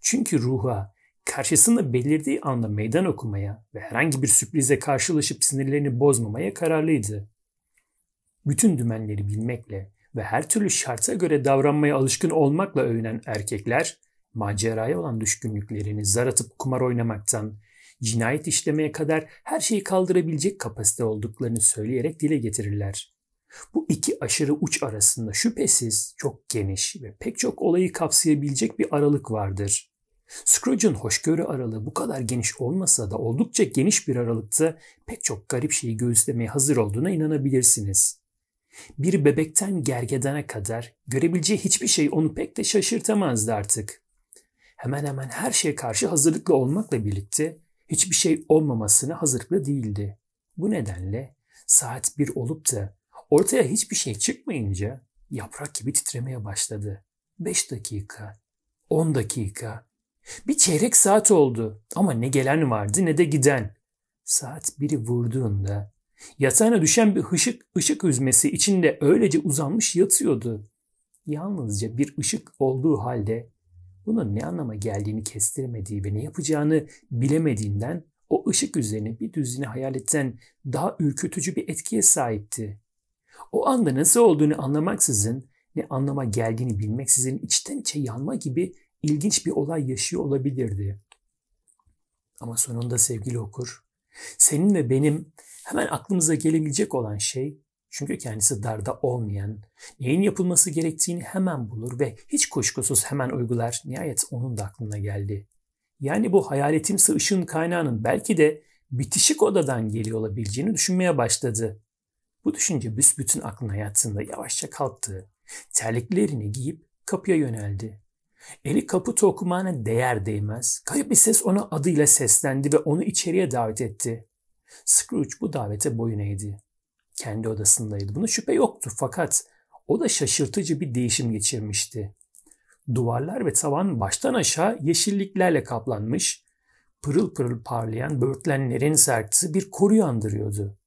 Çünkü ruha karşısında belirdiği anda meydan okumaya ve herhangi bir sürprize karşılaşıp sinirlerini bozmamaya kararlıydı. Bütün dümenleri bilmekle ve her türlü şarta göre davranmaya alışkın olmakla övünen erkekler, maceraya olan düşkünlüklerini zar atıp kumar oynamaktan cinayet işlemeye kadar her şeyi kaldırabilecek kapasite olduklarını söyleyerek dile getirirler. Bu iki aşırı uç arasında şüphesiz çok geniş ve pek çok olayı kapsayabilecek bir aralık vardır. Scrooge'un hoşgörü aralığı bu kadar geniş olmasa da oldukça geniş bir aralıkta pek çok garip şeyi göğüslemeye hazır olduğuna inanabilirsiniz. Bir bebekten gergedana kadar görebileceği hiçbir şey onu pek de şaşırtamazdı artık. Hemen hemen her şeye karşı hazırlıklı olmakla birlikte hiçbir şey olmamasını hazırlıklı değildi. Bu nedenle saat bir olup da ortaya hiçbir şey çıkmayınca yaprak gibi titremeye başladı. Beş dakika, on dakika, bir çeyrek saat oldu ama ne gelen vardı ne de giden. Saat biri vurduğunda yatağına düşen bir ışık, ışık hüzmesi içinde öylece uzanmış yatıyordu. Yalnızca bir ışık olduğu halde bunun ne anlama geldiğini kestiremediği ve ne yapacağını bilemediğinden o ışık üzerine bir düzine etten daha ürkütücü bir etkiye sahipti. O anda nasıl olduğunu anlamaksızın ne anlama geldiğini bilmeksizin içten içe yanma gibi ilginç bir olay yaşıyor olabilirdi. Ama sonunda sevgili okur, senin ve benim hemen aklımıza gelebilecek olan şey çünkü kendisi darda olmayan, neyin yapılması gerektiğini hemen bulur ve hiç kuşkusuz hemen uygular. Nihayet onun da aklına geldi. Yani bu hayaletimsi ışın kaynağının belki de bitişik odadan geliyor olabileceğini düşünmeye başladı. Bu düşünce büsbütün aklına yattığında yavaşça kalktı. Terliklerini giyip kapıya yöneldi. Eli kapı tokumağına değer değmez. Kayıp bir ses ona adıyla seslendi ve onu içeriye davet etti. Scrooge bu davete boyun eğdi kendi odasındaydı. Buna şüphe yoktu fakat o da şaşırtıcı bir değişim geçirmişti. Duvarlar ve tavan baştan aşağı yeşilliklerle kaplanmış, pırıl pırıl parlayan böğürtlenlerin sertisi bir koruyu andırıyordu.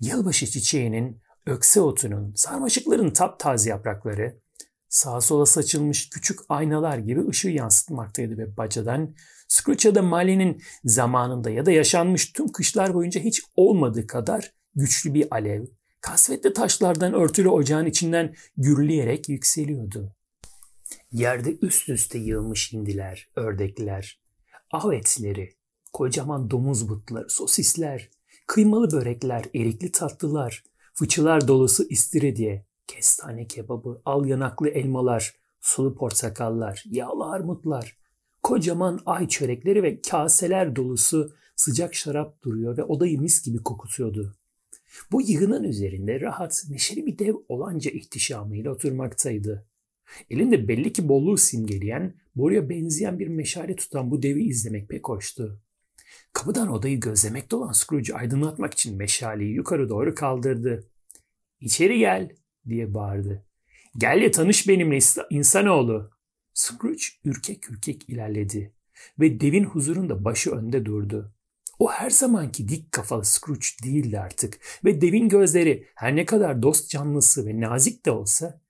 Yılbaşı çiçeğinin, ökse otunun, sarmaşıkların taptaze yaprakları, sağa sola saçılmış küçük aynalar gibi ışığı yansıtmaktaydı ve bacadan Scrooge'a da Mali'nin zamanında ya da yaşanmış tüm kışlar boyunca hiç olmadığı kadar güçlü bir alev, kasvetli taşlardan örtülü ocağın içinden gürleyerek yükseliyordu. Yerde üst üste yığılmış hindiler, ördekler, av etleri, kocaman domuz butları, sosisler, kıymalı börekler, erikli tatlılar, fıçılar dolusu istiridye, kestane kebabı, al yanaklı elmalar, sulu portakallar, yağlı armutlar, kocaman ay çörekleri ve kaseler dolusu sıcak şarap duruyor ve odayı mis gibi kokutuyordu. Bu yığının üzerinde rahat, neşeli bir dev olanca ihtişamıyla oturmaktaydı. Elinde belli ki bolluğu simgeleyen, boruya benzeyen bir meşale tutan bu devi izlemek pek hoştu. Kapıdan odayı gözlemekte olan Scrooge aydınlatmak için meşaleyi yukarı doğru kaldırdı. İçeri gel diye bağırdı. Gel ya tanış benimle insanoğlu. Scrooge ürkek ürkek ilerledi ve devin huzurunda başı önde durdu. O her zamanki dik kafalı Scrooge değildi artık ve devin gözleri her ne kadar dost canlısı ve nazik de olsa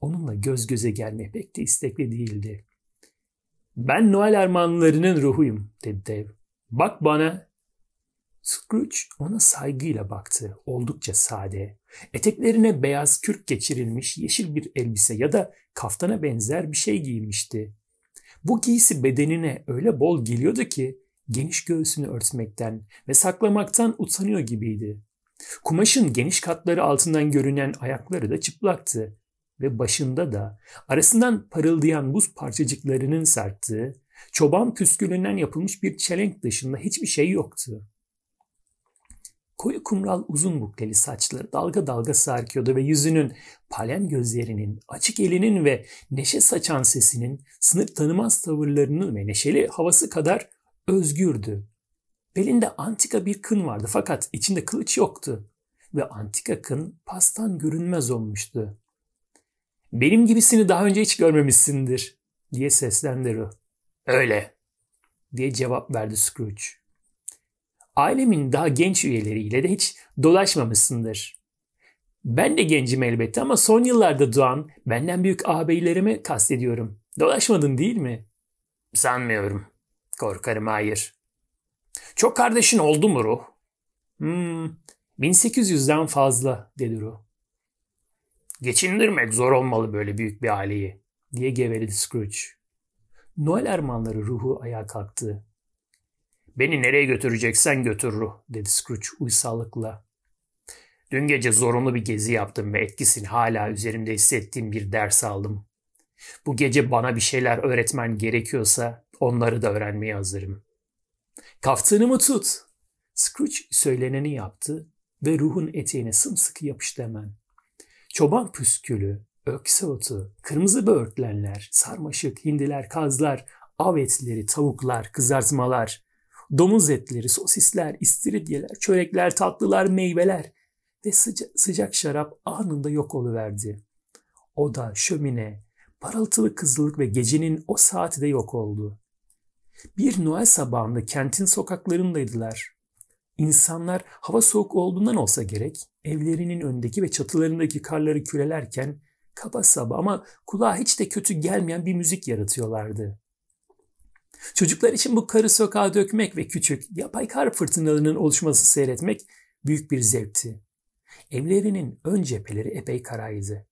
onunla göz göze gelmek pek de istekli değildi. Ben Noel armağanlarının ruhuyum dedi dev. Bak bana. Scrooge ona saygıyla baktı. Oldukça sade. Eteklerine beyaz kürk geçirilmiş yeşil bir elbise ya da kaftana benzer bir şey giymişti. Bu giysi bedenine öyle bol geliyordu ki geniş göğsünü örtmekten ve saklamaktan utanıyor gibiydi. Kumaşın geniş katları altından görünen ayakları da çıplaktı ve başında da arasından parıldayan buz parçacıklarının sarttığı, çoban püskülünden yapılmış bir çelenk dışında hiçbir şey yoktu. Koyu kumral uzun bukleli saçları dalga dalga sarkıyordu ve yüzünün, palen gözlerinin, açık elinin ve neşe saçan sesinin sınır tanımaz tavırlarının ve neşeli havası kadar özgürdü. Belinde antika bir kın vardı fakat içinde kılıç yoktu ve antika kın pastan görünmez olmuştu. Benim gibisini daha önce hiç görmemişsindir diye seslendi Ruh. Öyle diye cevap verdi Scrooge. Ailemin daha genç üyeleriyle de hiç dolaşmamışsındır. Ben de gencim elbette ama son yıllarda doğan benden büyük ağabeylerimi kastediyorum. Dolaşmadın değil mi? Sanmıyorum Korkarım hayır. Çok kardeşin oldu mu Ruh? Hmm, 1800'den fazla dedi Ruh. Geçindirmek zor olmalı böyle büyük bir aileyi diye geveledi Scrooge. Noel ermanları ruhu ayağa kalktı. Beni nereye götüreceksen götür ruh dedi Scrooge uysallıkla. Dün gece zorunlu bir gezi yaptım ve etkisini hala üzerimde hissettiğim bir ders aldım. Bu gece bana bir şeyler öğretmen gerekiyorsa Onları da öğrenmeye hazırım. Kaftanımı tut. Scrooge söyleneni yaptı ve ruhun eteğine sımsıkı yapıştı hemen. Çoban püskülü, ökse otu, kırmızı böğürtlenler, sarmaşık, hindiler, kazlar, av etleri, tavuklar, kızartmalar, domuz etleri, sosisler, istiridyeler, çörekler, tatlılar, meyveler ve sıca sıcak şarap anında yok oluverdi. Oda, şömine, parıltılı kızılık ve gecenin o saati de yok oldu. Bir Noel sabahında kentin sokaklarındaydılar. İnsanlar hava soğuk olduğundan olsa gerek evlerinin öndeki ve çatılarındaki karları kürelerken kaba saba ama kulağa hiç de kötü gelmeyen bir müzik yaratıyorlardı. Çocuklar için bu karı sokağa dökmek ve küçük yapay kar fırtınalarının oluşması seyretmek büyük bir zevkti. Evlerinin ön cepheleri epey karaydı.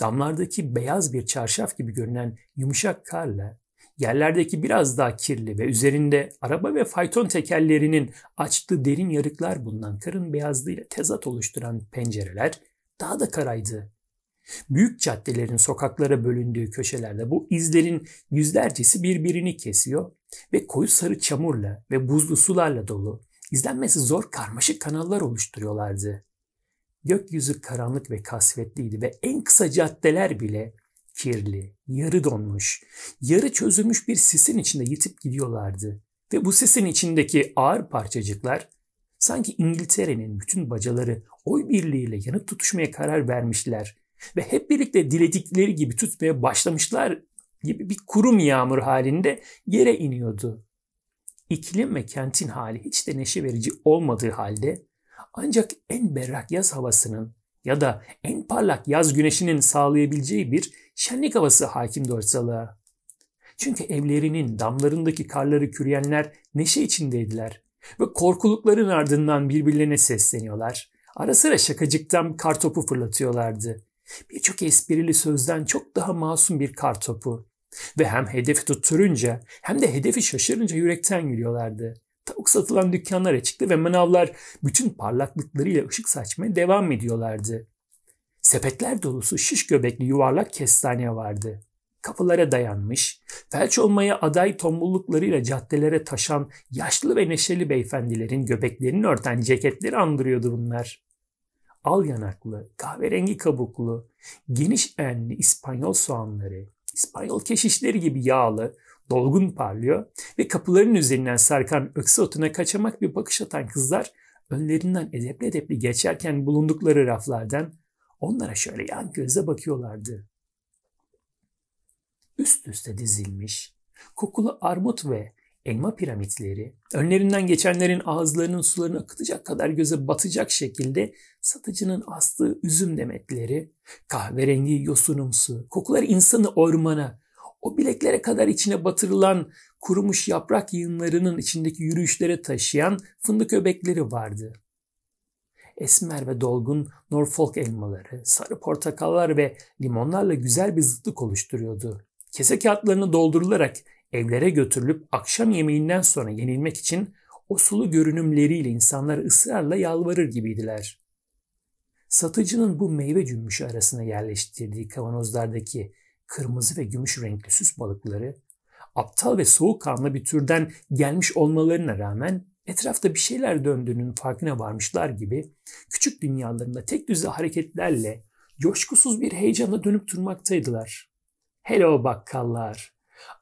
Damlardaki beyaz bir çarşaf gibi görünen yumuşak karla yerlerdeki biraz daha kirli ve üzerinde araba ve fayton tekerlerinin açtığı derin yarıklar bulunan karın beyazlığıyla tezat oluşturan pencereler daha da karaydı. Büyük caddelerin sokaklara bölündüğü köşelerde bu izlerin yüzlercesi birbirini kesiyor ve koyu sarı çamurla ve buzlu sularla dolu izlenmesi zor karmaşık kanallar oluşturuyorlardı. Gökyüzü karanlık ve kasvetliydi ve en kısa caddeler bile kirli, yarı donmuş, yarı çözülmüş bir sisin içinde yitip gidiyorlardı. Ve bu sisin içindeki ağır parçacıklar sanki İngiltere'nin bütün bacaları oy birliğiyle yanıp tutuşmaya karar vermişler ve hep birlikte diledikleri gibi tutmaya başlamışlar gibi bir kurum yağmur halinde yere iniyordu. İklim ve kentin hali hiç de neşe verici olmadığı halde ancak en berrak yaz havasının ya da en parlak yaz güneşinin sağlayabileceği bir şenlik havası hakimdi ortalığa. Çünkü evlerinin damlarındaki karları kürüyenler neşe içindeydiler ve korkulukların ardından birbirlerine sesleniyorlar. Ara sıra şakacıktan kar topu fırlatıyorlardı. Birçok esprili sözden çok daha masum bir kar topu Ve hem hedefi tutturunca hem de hedefi şaşırınca yürekten gülüyorlardı tavuk satılan dükkanlar açıktı ve manavlar bütün parlaklıklarıyla ışık saçmaya devam ediyorlardı. Sepetler dolusu şiş göbekli yuvarlak kestane vardı. Kapılara dayanmış, felç olmaya aday tombulluklarıyla caddelere taşan yaşlı ve neşeli beyefendilerin göbeklerini örten ceketleri andırıyordu bunlar. Al yanaklı, kahverengi kabuklu, geniş enli İspanyol soğanları, İspanyol keşişleri gibi yağlı, dolgun parlıyor ve kapıların üzerinden sarkan öksü otuna kaçamak bir bakış atan kızlar önlerinden edepli edepli geçerken bulundukları raflardan onlara şöyle yan göze bakıyorlardı. Üst üste dizilmiş kokulu armut ve elma piramitleri önlerinden geçenlerin ağızlarının sularını akıtacak kadar göze batacak şekilde satıcının astığı üzüm demetleri, kahverengi yosunumsu, kokular insanı ormana, o bileklere kadar içine batırılan kurumuş yaprak yığınlarının içindeki yürüyüşlere taşıyan fındık öbekleri vardı. Esmer ve dolgun Norfolk elmaları, sarı portakallar ve limonlarla güzel bir zıtlık oluşturuyordu. Kese kağıtlarını doldurularak evlere götürülüp akşam yemeğinden sonra yenilmek için o sulu görünümleriyle insanlar ısrarla yalvarır gibiydiler. Satıcının bu meyve cümbüşü arasına yerleştirdiği kavanozlardaki kırmızı ve gümüş renkli süs balıkları aptal ve soğukkanlı bir türden gelmiş olmalarına rağmen etrafta bir şeyler döndüğünün farkına varmışlar gibi küçük dünyalarında tek düze hareketlerle coşkusuz bir heyecanla dönüp durmaktaydılar. Hello bakkallar,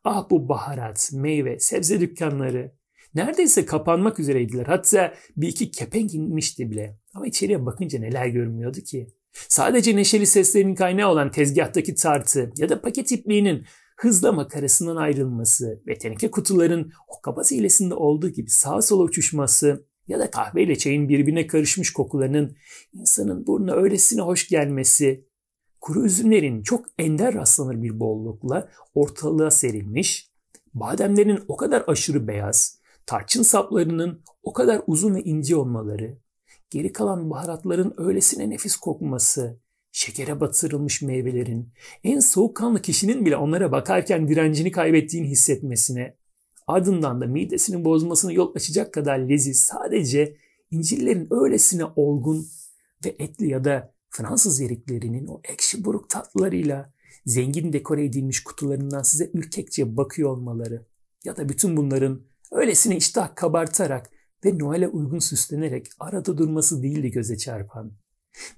ah bu baharat, meyve, sebze dükkanları. Neredeyse kapanmak üzereydiler. Hatta bir iki kepenk inmişti bile. Ama içeriye bakınca neler görmüyordu ki. Sadece neşeli seslerin kaynağı olan tezgahtaki tartı ya da paket ipliğinin hızla makarasından ayrılması ve teneke kutuların o kabas hilesinde olduğu gibi sağa sola uçuşması ya da kahveyle çayın birbirine karışmış kokularının insanın burnuna öylesine hoş gelmesi, kuru üzümlerin çok ender rastlanır bir bollukla ortalığa serilmiş, bademlerin o kadar aşırı beyaz, tarçın saplarının o kadar uzun ve ince olmaları, geri kalan baharatların öylesine nefis kokması, şekere batırılmış meyvelerin, en soğukkanlı kişinin bile onlara bakarken direncini kaybettiğini hissetmesine, ardından da midesinin bozmasını yol açacak kadar leziz sadece incirlerin öylesine olgun ve etli ya da Fransız eriklerinin o ekşi buruk tatlarıyla zengin dekore edilmiş kutularından size ürkekçe bakıyor olmaları ya da bütün bunların öylesine iştah kabartarak ve Noel'e uygun süslenerek arada durması değildi göze çarpan.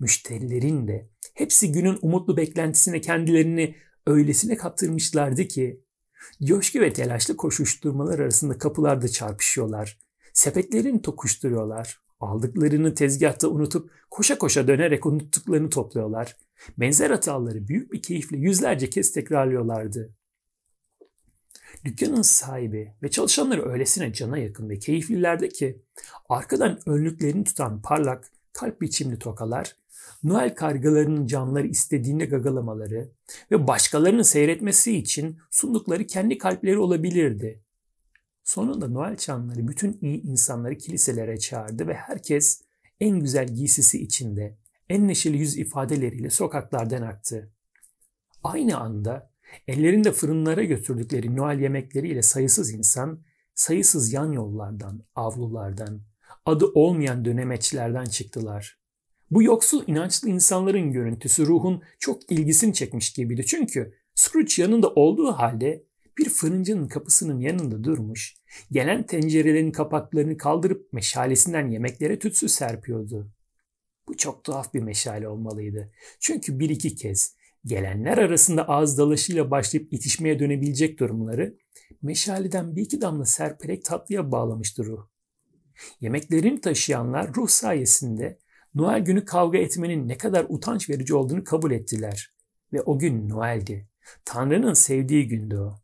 Müşterilerin de hepsi günün umutlu beklentisine kendilerini öylesine kaptırmışlardı ki coşku ve telaşlı koşuşturmalar arasında kapılarda çarpışıyorlar. Sepetlerini tokuşturuyorlar. Aldıklarını tezgahta unutup koşa koşa dönerek unuttuklarını topluyorlar. Benzer hataları büyük bir keyifle yüzlerce kez tekrarlıyorlardı. Dükkanın sahibi ve çalışanları öylesine cana yakın ve keyiflilerde ki arkadan önlüklerini tutan parlak, kalp biçimli tokalar, Noel kargalarının camları istediğinde gagalamaları ve başkalarının seyretmesi için sundukları kendi kalpleri olabilirdi. Sonunda Noel çanları bütün iyi insanları kiliselere çağırdı ve herkes en güzel giysisi içinde, en neşeli yüz ifadeleriyle sokaklardan aktı. Aynı anda Ellerinde fırınlara götürdükleri Noel yemekleriyle sayısız insan, sayısız yan yollardan, avlulardan, adı olmayan dönemeçlerden çıktılar. Bu yoksul inançlı insanların görüntüsü ruhun çok ilgisini çekmiş gibiydi. Çünkü Scrooge yanında olduğu halde bir fırıncının kapısının yanında durmuş, gelen tencerelerin kapaklarını kaldırıp meşalesinden yemeklere tütsü serpiyordu. Bu çok tuhaf bir meşale olmalıydı. Çünkü bir iki kez gelenler arasında ağız dalaşıyla başlayıp itişmeye dönebilecek durumları meşaleden bir iki damla serperek tatlıya bağlamıştır ruh. Yemeklerini taşıyanlar ruh sayesinde Noel günü kavga etmenin ne kadar utanç verici olduğunu kabul ettiler. Ve o gün Noel'di. Tanrı'nın sevdiği gündü o.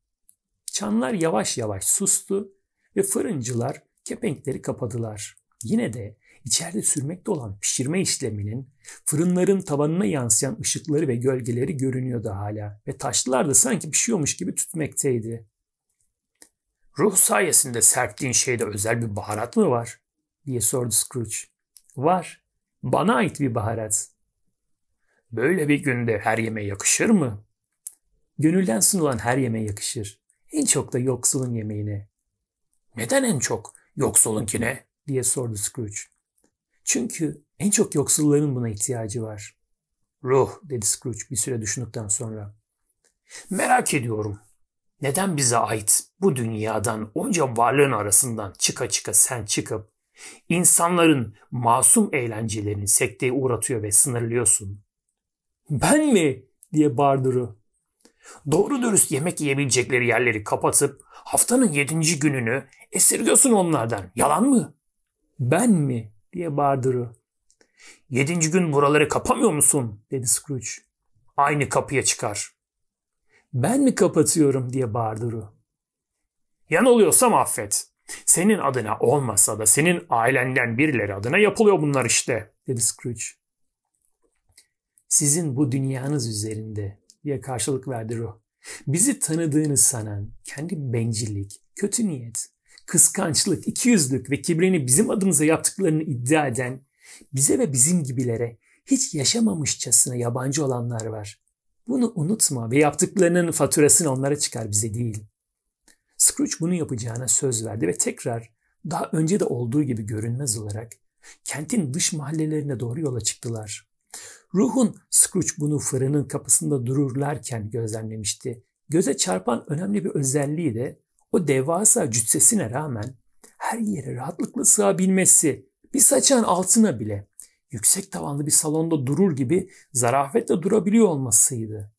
Çanlar yavaş yavaş sustu ve fırıncılar kepenkleri kapadılar. Yine de içeride sürmekte olan pişirme işleminin fırınların tabanına yansıyan ışıkları ve gölgeleri görünüyordu hala ve taşlılar da sanki pişiyormuş gibi tütmekteydi. Ruh sayesinde serptiğin şeyde özel bir baharat mı var? diye sordu Scrooge. Var. Bana ait bir baharat. Böyle bir günde her yemeğe yakışır mı? Gönülden sunulan her yemeğe yakışır. En çok da yoksulun yemeğine. Neden en çok yoksulunkine? diye sordu Scrooge. Çünkü en çok yoksulların buna ihtiyacı var. Ruh, dedi Scrooge bir süre düşündükten sonra. Merak ediyorum. Neden bize ait bu dünyadan onca varlığın arasından çıka çıka sen çıkıp insanların masum eğlencelerini sekteye uğratıyor ve sınırlıyorsun? Ben mi? diye bağırdı Doğru dürüst yemek yiyebilecekleri yerleri kapatıp haftanın yedinci gününü esirgiyorsun onlardan. Yalan mı? Ben mi? diye bağırdırı. Yedinci gün buraları kapamıyor musun? dedi Scrooge. Aynı kapıya çıkar. Ben mi kapatıyorum diye Yan Yanılıyorsam affet. Senin adına olmasa da senin ailenden birileri adına yapılıyor bunlar işte dedi Scrooge. Sizin bu dünyanız üzerinde diye karşılık verdi Ruh. Bizi tanıdığını sanan kendi bencillik, kötü niyet, kıskançlık, ikiyüzlülük ve kibrini bizim adımıza yaptıklarını iddia eden, bize ve bizim gibilere hiç yaşamamışçasına yabancı olanlar var. Bunu unutma ve yaptıklarının faturasını onlara çıkar bize değil. Scrooge bunu yapacağına söz verdi ve tekrar daha önce de olduğu gibi görünmez olarak kentin dış mahallelerine doğru yola çıktılar. Ruhun Scrooge bunu fırının kapısında dururlarken gözlemlemişti. Göze çarpan önemli bir özelliği de o devasa cüssesine rağmen her yere rahatlıkla sığabilmesi, bir saçan altına bile yüksek tavanlı bir salonda durur gibi zarafetle durabiliyor olmasıydı.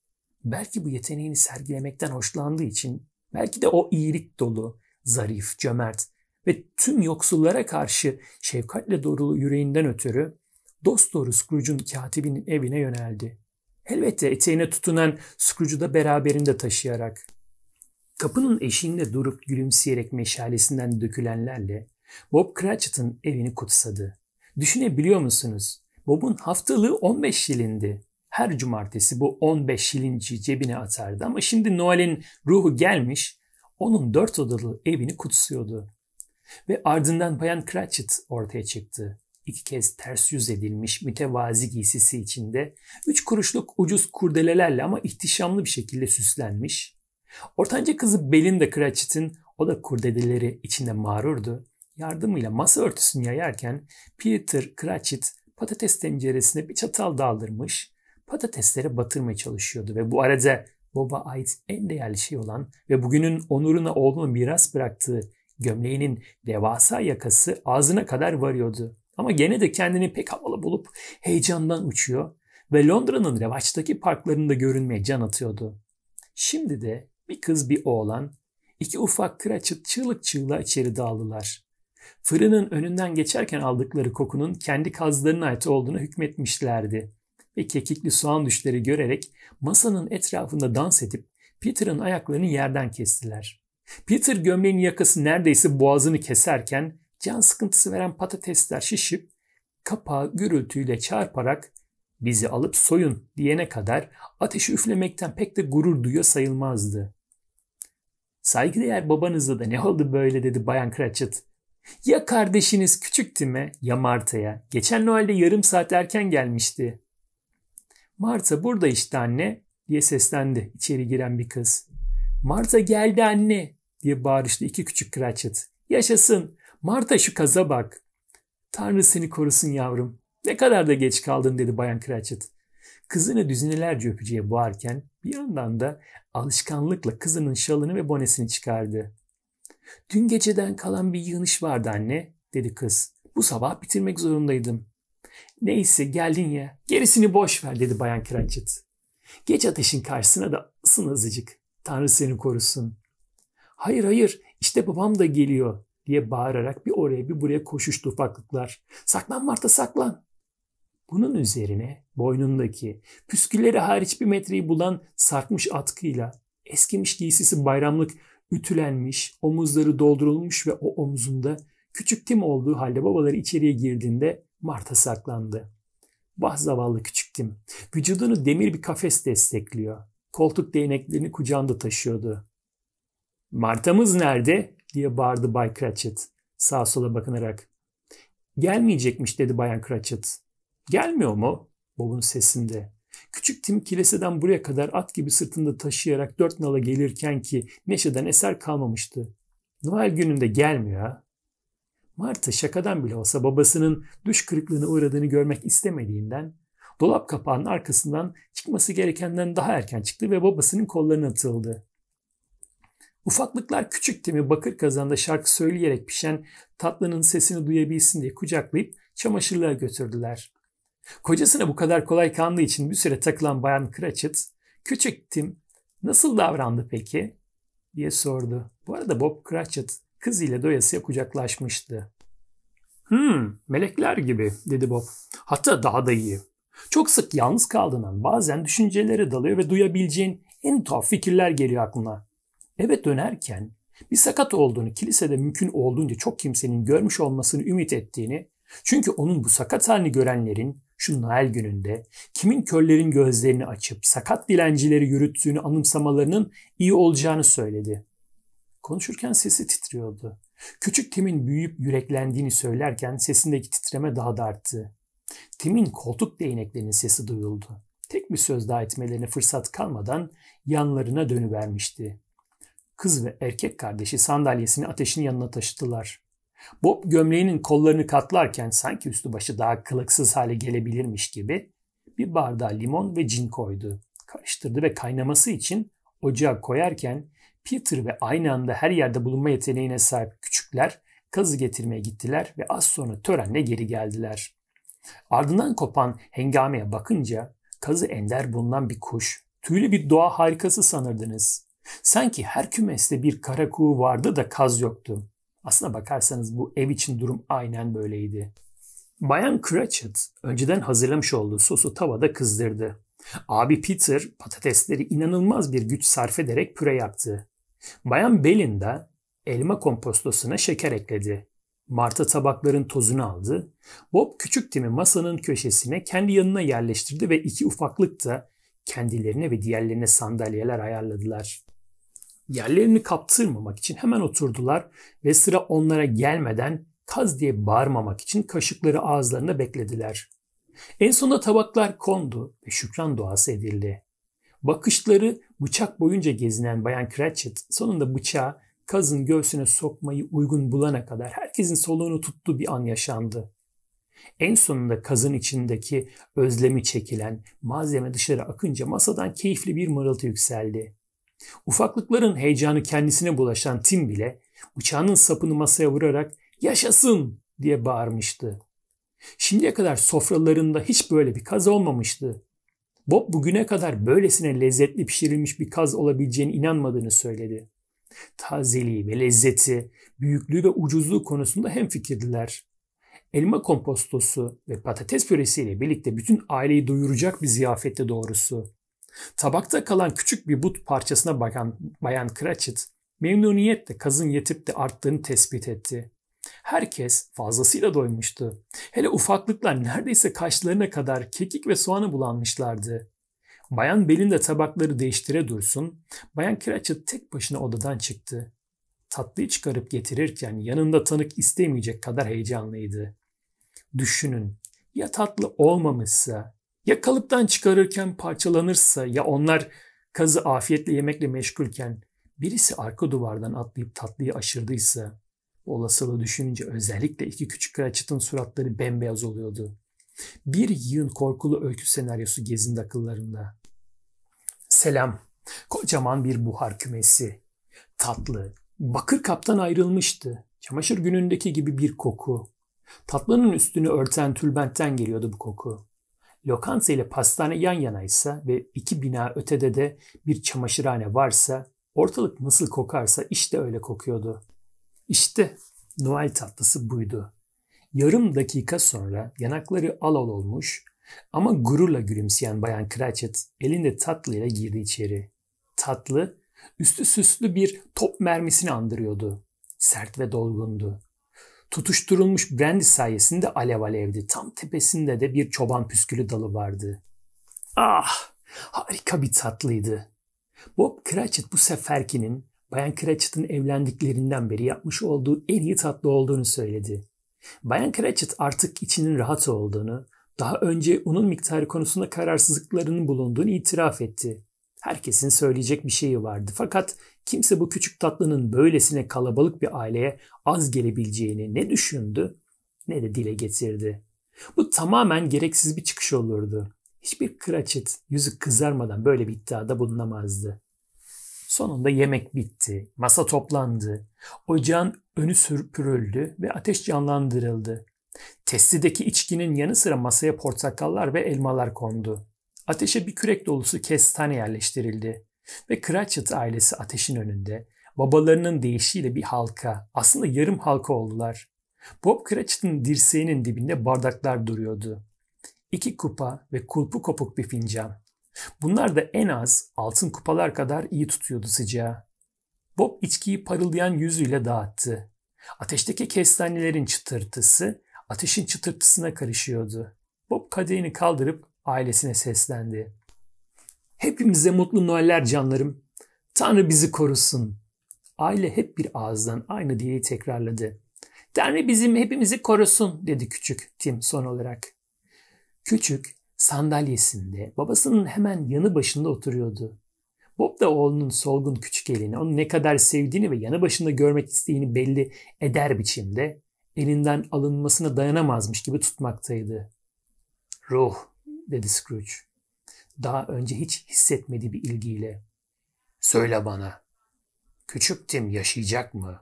Belki bu yeteneğini sergilemekten hoşlandığı için, belki de o iyilik dolu, zarif, cömert ve tüm yoksullara karşı şefkatle doğrulu yüreğinden ötürü dosdoğru Scrooge'un katibinin evine yöneldi. Elbette eteğine tutunan Scrooge'u da beraberinde taşıyarak. Kapının eşiğinde durup gülümseyerek meşalesinden dökülenlerle Bob Cratchit'ın evini kutsadı. Düşünebiliyor musunuz? Bob'un haftalığı 15 şilindi. Her cumartesi bu 15 şilinci cebine atardı ama şimdi Noel'in ruhu gelmiş, onun dört odalı evini kutsuyordu. Ve ardından Bayan Cratchit ortaya çıktı. İki kez ters yüz edilmiş mütevazi giysisi içinde, üç kuruşluk ucuz kurdelelerle ama ihtişamlı bir şekilde süslenmiş, Ortanca kızı Belinda Cratchit'in o da kurdedeleri içinde mağrurdu. Yardımıyla masa örtüsünü yayarken Peter Cratchit patates tenceresine bir çatal daldırmış, patateslere batırmaya çalışıyordu ve bu arada baba ait en değerli şey olan ve bugünün onuruna oğluna miras bıraktığı gömleğinin devasa yakası ağzına kadar varıyordu. Ama gene de kendini pek havalı bulup heyecandan uçuyor ve Londra'nın revaçtaki parklarında görünmeye can atıyordu. Şimdi de bir kız bir oğlan, iki ufak kıraçıt çığlık çığlığa içeri daldılar. Fırının önünden geçerken aldıkları kokunun kendi kazlarına ait olduğunu hükmetmişlerdi. Ve kekikli soğan düşleri görerek masanın etrafında dans edip Peter'ın ayaklarını yerden kestiler. Peter gömleğin yakası neredeyse boğazını keserken can sıkıntısı veren patatesler şişip kapağı gürültüyle çarparak bizi alıp soyun diyene kadar ateşi üflemekten pek de gurur duyuyor sayılmazdı. Saygıdeğer babanızda da ne oldu böyle dedi Bayan Cratchit. Ya kardeşiniz küçük Tim'e ya Marta'ya. Geçen Noel'de yarım saat erken gelmişti. Marta burada işte anne diye seslendi içeri giren bir kız. Marta geldi anne diye bağırıştı iki küçük Cratchit. Yaşasın Marta şu kaza bak. Tanrı seni korusun yavrum. Ne kadar da geç kaldın dedi Bayan Cratchit. Kızını düzinelerce öpücüye boğarken bir yandan da alışkanlıkla kızının şalını ve bonesini çıkardı. Dün geceden kalan bir yığınış vardı anne, dedi kız. Bu sabah bitirmek zorundaydım. Neyse geldin ya, gerisini boş ver, dedi bayan Cratchit. Geç ateşin karşısına da ısın azıcık. Tanrı seni korusun. Hayır hayır, işte babam da geliyor, diye bağırarak bir oraya bir buraya koşuştu ufaklıklar. Saklan Marta saklan. Bunun üzerine boynundaki püskülleri hariç bir metreyi bulan sarkmış atkıyla eskimiş giysisi bayramlık ütülenmiş, omuzları doldurulmuş ve o omzunda küçük Tim olduğu halde babaları içeriye girdiğinde Marta saklandı. Bah zavallı küçük Tim. Vücudunu demir bir kafes destekliyor. Koltuk değneklerini kucağında taşıyordu. Martamız nerede? diye bağırdı Bay Cratchit sağa sola bakınarak. Gelmeyecekmiş dedi Bayan Cratchit. Gelmiyor mu? Bob'un sesinde. Küçük Tim kiliseden buraya kadar at gibi sırtında taşıyarak dört nala gelirken ki neşeden eser kalmamıştı. Noel gününde gelmiyor ha. Marta şakadan bile olsa babasının düş kırıklığına uğradığını görmek istemediğinden dolap kapağının arkasından çıkması gerekenden daha erken çıktı ve babasının kollarına atıldı. Ufaklıklar küçük Tim'i bakır kazanda şarkı söyleyerek pişen tatlının sesini duyabilsin diye kucaklayıp çamaşırlığa götürdüler. Kocasına bu kadar kolay kandığı için bir süre takılan Bayan Cratchit, küçük Tim nasıl davrandı peki? diye sordu. Bu arada Bob Cratchit kızıyla doyasıya kucaklaşmıştı. Hmm, melekler gibi dedi Bob. Hatta daha da iyi. Çok sık yalnız kaldığından bazen düşüncelere dalıyor ve duyabileceğin en tuhaf fikirler geliyor aklına. Eve dönerken bir sakat olduğunu kilisede mümkün olduğunca çok kimsenin görmüş olmasını ümit ettiğini çünkü onun bu sakat halini görenlerin şu Noel gününde kimin körlerin gözlerini açıp sakat dilencileri yürüttüğünü anımsamalarının iyi olacağını söyledi. Konuşurken sesi titriyordu. Küçük Tim'in büyüyüp yüreklendiğini söylerken sesindeki titreme daha da arttı. Tim'in koltuk değneklerinin sesi duyuldu. Tek bir söz daha etmelerine fırsat kalmadan yanlarına dönüvermişti. Kız ve erkek kardeşi sandalyesini ateşin yanına taşıdılar. Bob gömleğinin kollarını katlarken sanki üstü başı daha kılıksız hale gelebilirmiş gibi bir bardağa limon ve cin koydu. Karıştırdı ve kaynaması için ocağa koyarken Peter ve aynı anda her yerde bulunma yeteneğine sahip küçükler kazı getirmeye gittiler ve az sonra törenle geri geldiler. Ardından kopan hengameye bakınca kazı ender bulunan bir kuş. Tüylü bir doğa harikası sanırdınız. Sanki her kümeste bir kara kuğu vardı da kaz yoktu. Aslına bakarsanız bu ev için durum aynen böyleydi. Bayan Cratchit önceden hazırlamış olduğu sosu tavada kızdırdı. Abi Peter patatesleri inanılmaz bir güç sarf ederek püre yaptı. Bayan Belin de elma kompostosuna şeker ekledi. Marta tabakların tozunu aldı. Bob küçük Tim'i masanın köşesine kendi yanına yerleştirdi ve iki ufaklık da kendilerine ve diğerlerine sandalyeler ayarladılar. Yerlerini kaptırmamak için hemen oturdular ve sıra onlara gelmeden kaz diye bağırmamak için kaşıkları ağızlarına beklediler. En sonunda tabaklar kondu ve şükran duası edildi. Bakışları bıçak boyunca gezinen Bayan Cratchit sonunda bıçağı kazın göğsüne sokmayı uygun bulana kadar herkesin soluğunu tuttuğu bir an yaşandı. En sonunda kazın içindeki özlemi çekilen malzeme dışarı akınca masadan keyifli bir mırıltı yükseldi. Ufaklıkların heyecanı kendisine bulaşan Tim bile bıçağının sapını masaya vurarak yaşasın diye bağırmıştı. Şimdiye kadar sofralarında hiç böyle bir kaz olmamıştı. Bob bugüne kadar böylesine lezzetli pişirilmiş bir kaz olabileceğine inanmadığını söyledi. Tazeliği ve lezzeti, büyüklüğü ve ucuzluğu konusunda hem fikirdiler. Elma kompostosu ve patates püresiyle birlikte bütün aileyi doyuracak bir ziyafette doğrusu. Tabakta kalan küçük bir but parçasına bakan Bayan Cratchit, memnuniyetle kazın yetip de arttığını tespit etti. Herkes fazlasıyla doymuştu. Hele ufaklıklar neredeyse kaşlarına kadar kekik ve soğanı bulanmışlardı. Bayan Belin de tabakları değiştire dursun, Bayan Cratchit tek başına odadan çıktı. Tatlıyı çıkarıp getirirken yanında tanık istemeyecek kadar heyecanlıydı. Düşünün, ya tatlı olmamışsa, ya kalıptan çıkarırken parçalanırsa ya onlar kazı afiyetle yemekle meşgulken birisi arka duvardan atlayıp tatlıyı aşırdıysa olasılığı düşününce özellikle iki küçük kıraçıtın suratları bembeyaz oluyordu. Bir yığın korkulu öykü senaryosu gezindi akıllarında. Selam. Kocaman bir buhar kümesi. Tatlı. Bakır kaptan ayrılmıştı. Çamaşır günündeki gibi bir koku. Tatlının üstünü örten tülbentten geliyordu bu koku lokanta ile pastane yan yanaysa ve iki bina ötede de bir çamaşırhane varsa ortalık nasıl kokarsa işte öyle kokuyordu. İşte Noel tatlısı buydu. Yarım dakika sonra yanakları al al olmuş ama gururla gülümseyen Bayan Cratchit elinde tatlıyla girdi içeri. Tatlı, üstü süslü bir top mermisini andırıyordu. Sert ve dolgundu. Tutuşturulmuş brandy sayesinde alev alevdi. Tam tepesinde de bir çoban püskülü dalı vardı. Ah! Harika bir tatlıydı. Bob Cratchit bu seferkinin Bayan Cratchit'in evlendiklerinden beri yapmış olduğu en iyi tatlı olduğunu söyledi. Bayan Cratchit artık içinin rahat olduğunu, daha önce unun miktarı konusunda kararsızlıklarının bulunduğunu itiraf etti. Herkesin söyleyecek bir şeyi vardı fakat Kimse bu küçük tatlının böylesine kalabalık bir aileye az gelebileceğini ne düşündü ne de dile getirdi. Bu tamamen gereksiz bir çıkış olurdu. Hiçbir Cratchit yüzü kızarmadan böyle bir iddiada bulunamazdı. Sonunda yemek bitti, masa toplandı, ocağın önü sürpürüldü ve ateş canlandırıldı. Testideki içkinin yanı sıra masaya portakallar ve elmalar kondu. Ateşe bir kürek dolusu kestane yerleştirildi. Ve Cratchit ailesi ateşin önünde babalarının deyişiyle bir halka, aslında yarım halka oldular. Bob Cratchit'in dirseğinin dibinde bardaklar duruyordu. İki kupa ve kulpu kopuk bir fincan. Bunlar da en az altın kupalar kadar iyi tutuyordu sıcağı. Bob içkiyi parıldayan yüzüyle dağıttı. Ateşteki kestanelerin çıtırtısı ateşin çıtırtısına karışıyordu. Bob kadehini kaldırıp ailesine seslendi. Hepimize mutlu Noeller canlarım. Tanrı bizi korusun. Aile hep bir ağızdan aynı dili tekrarladı. Tanrı bizim hepimizi korusun dedi küçük Tim son olarak. Küçük sandalyesinde babasının hemen yanı başında oturuyordu. Bob da oğlunun solgun küçük elini, onu ne kadar sevdiğini ve yanı başında görmek isteğini belli eder biçimde elinden alınmasına dayanamazmış gibi tutmaktaydı. Ruh, dedi Scrooge daha önce hiç hissetmediği bir ilgiyle. Söyle bana, küçük Tim yaşayacak mı?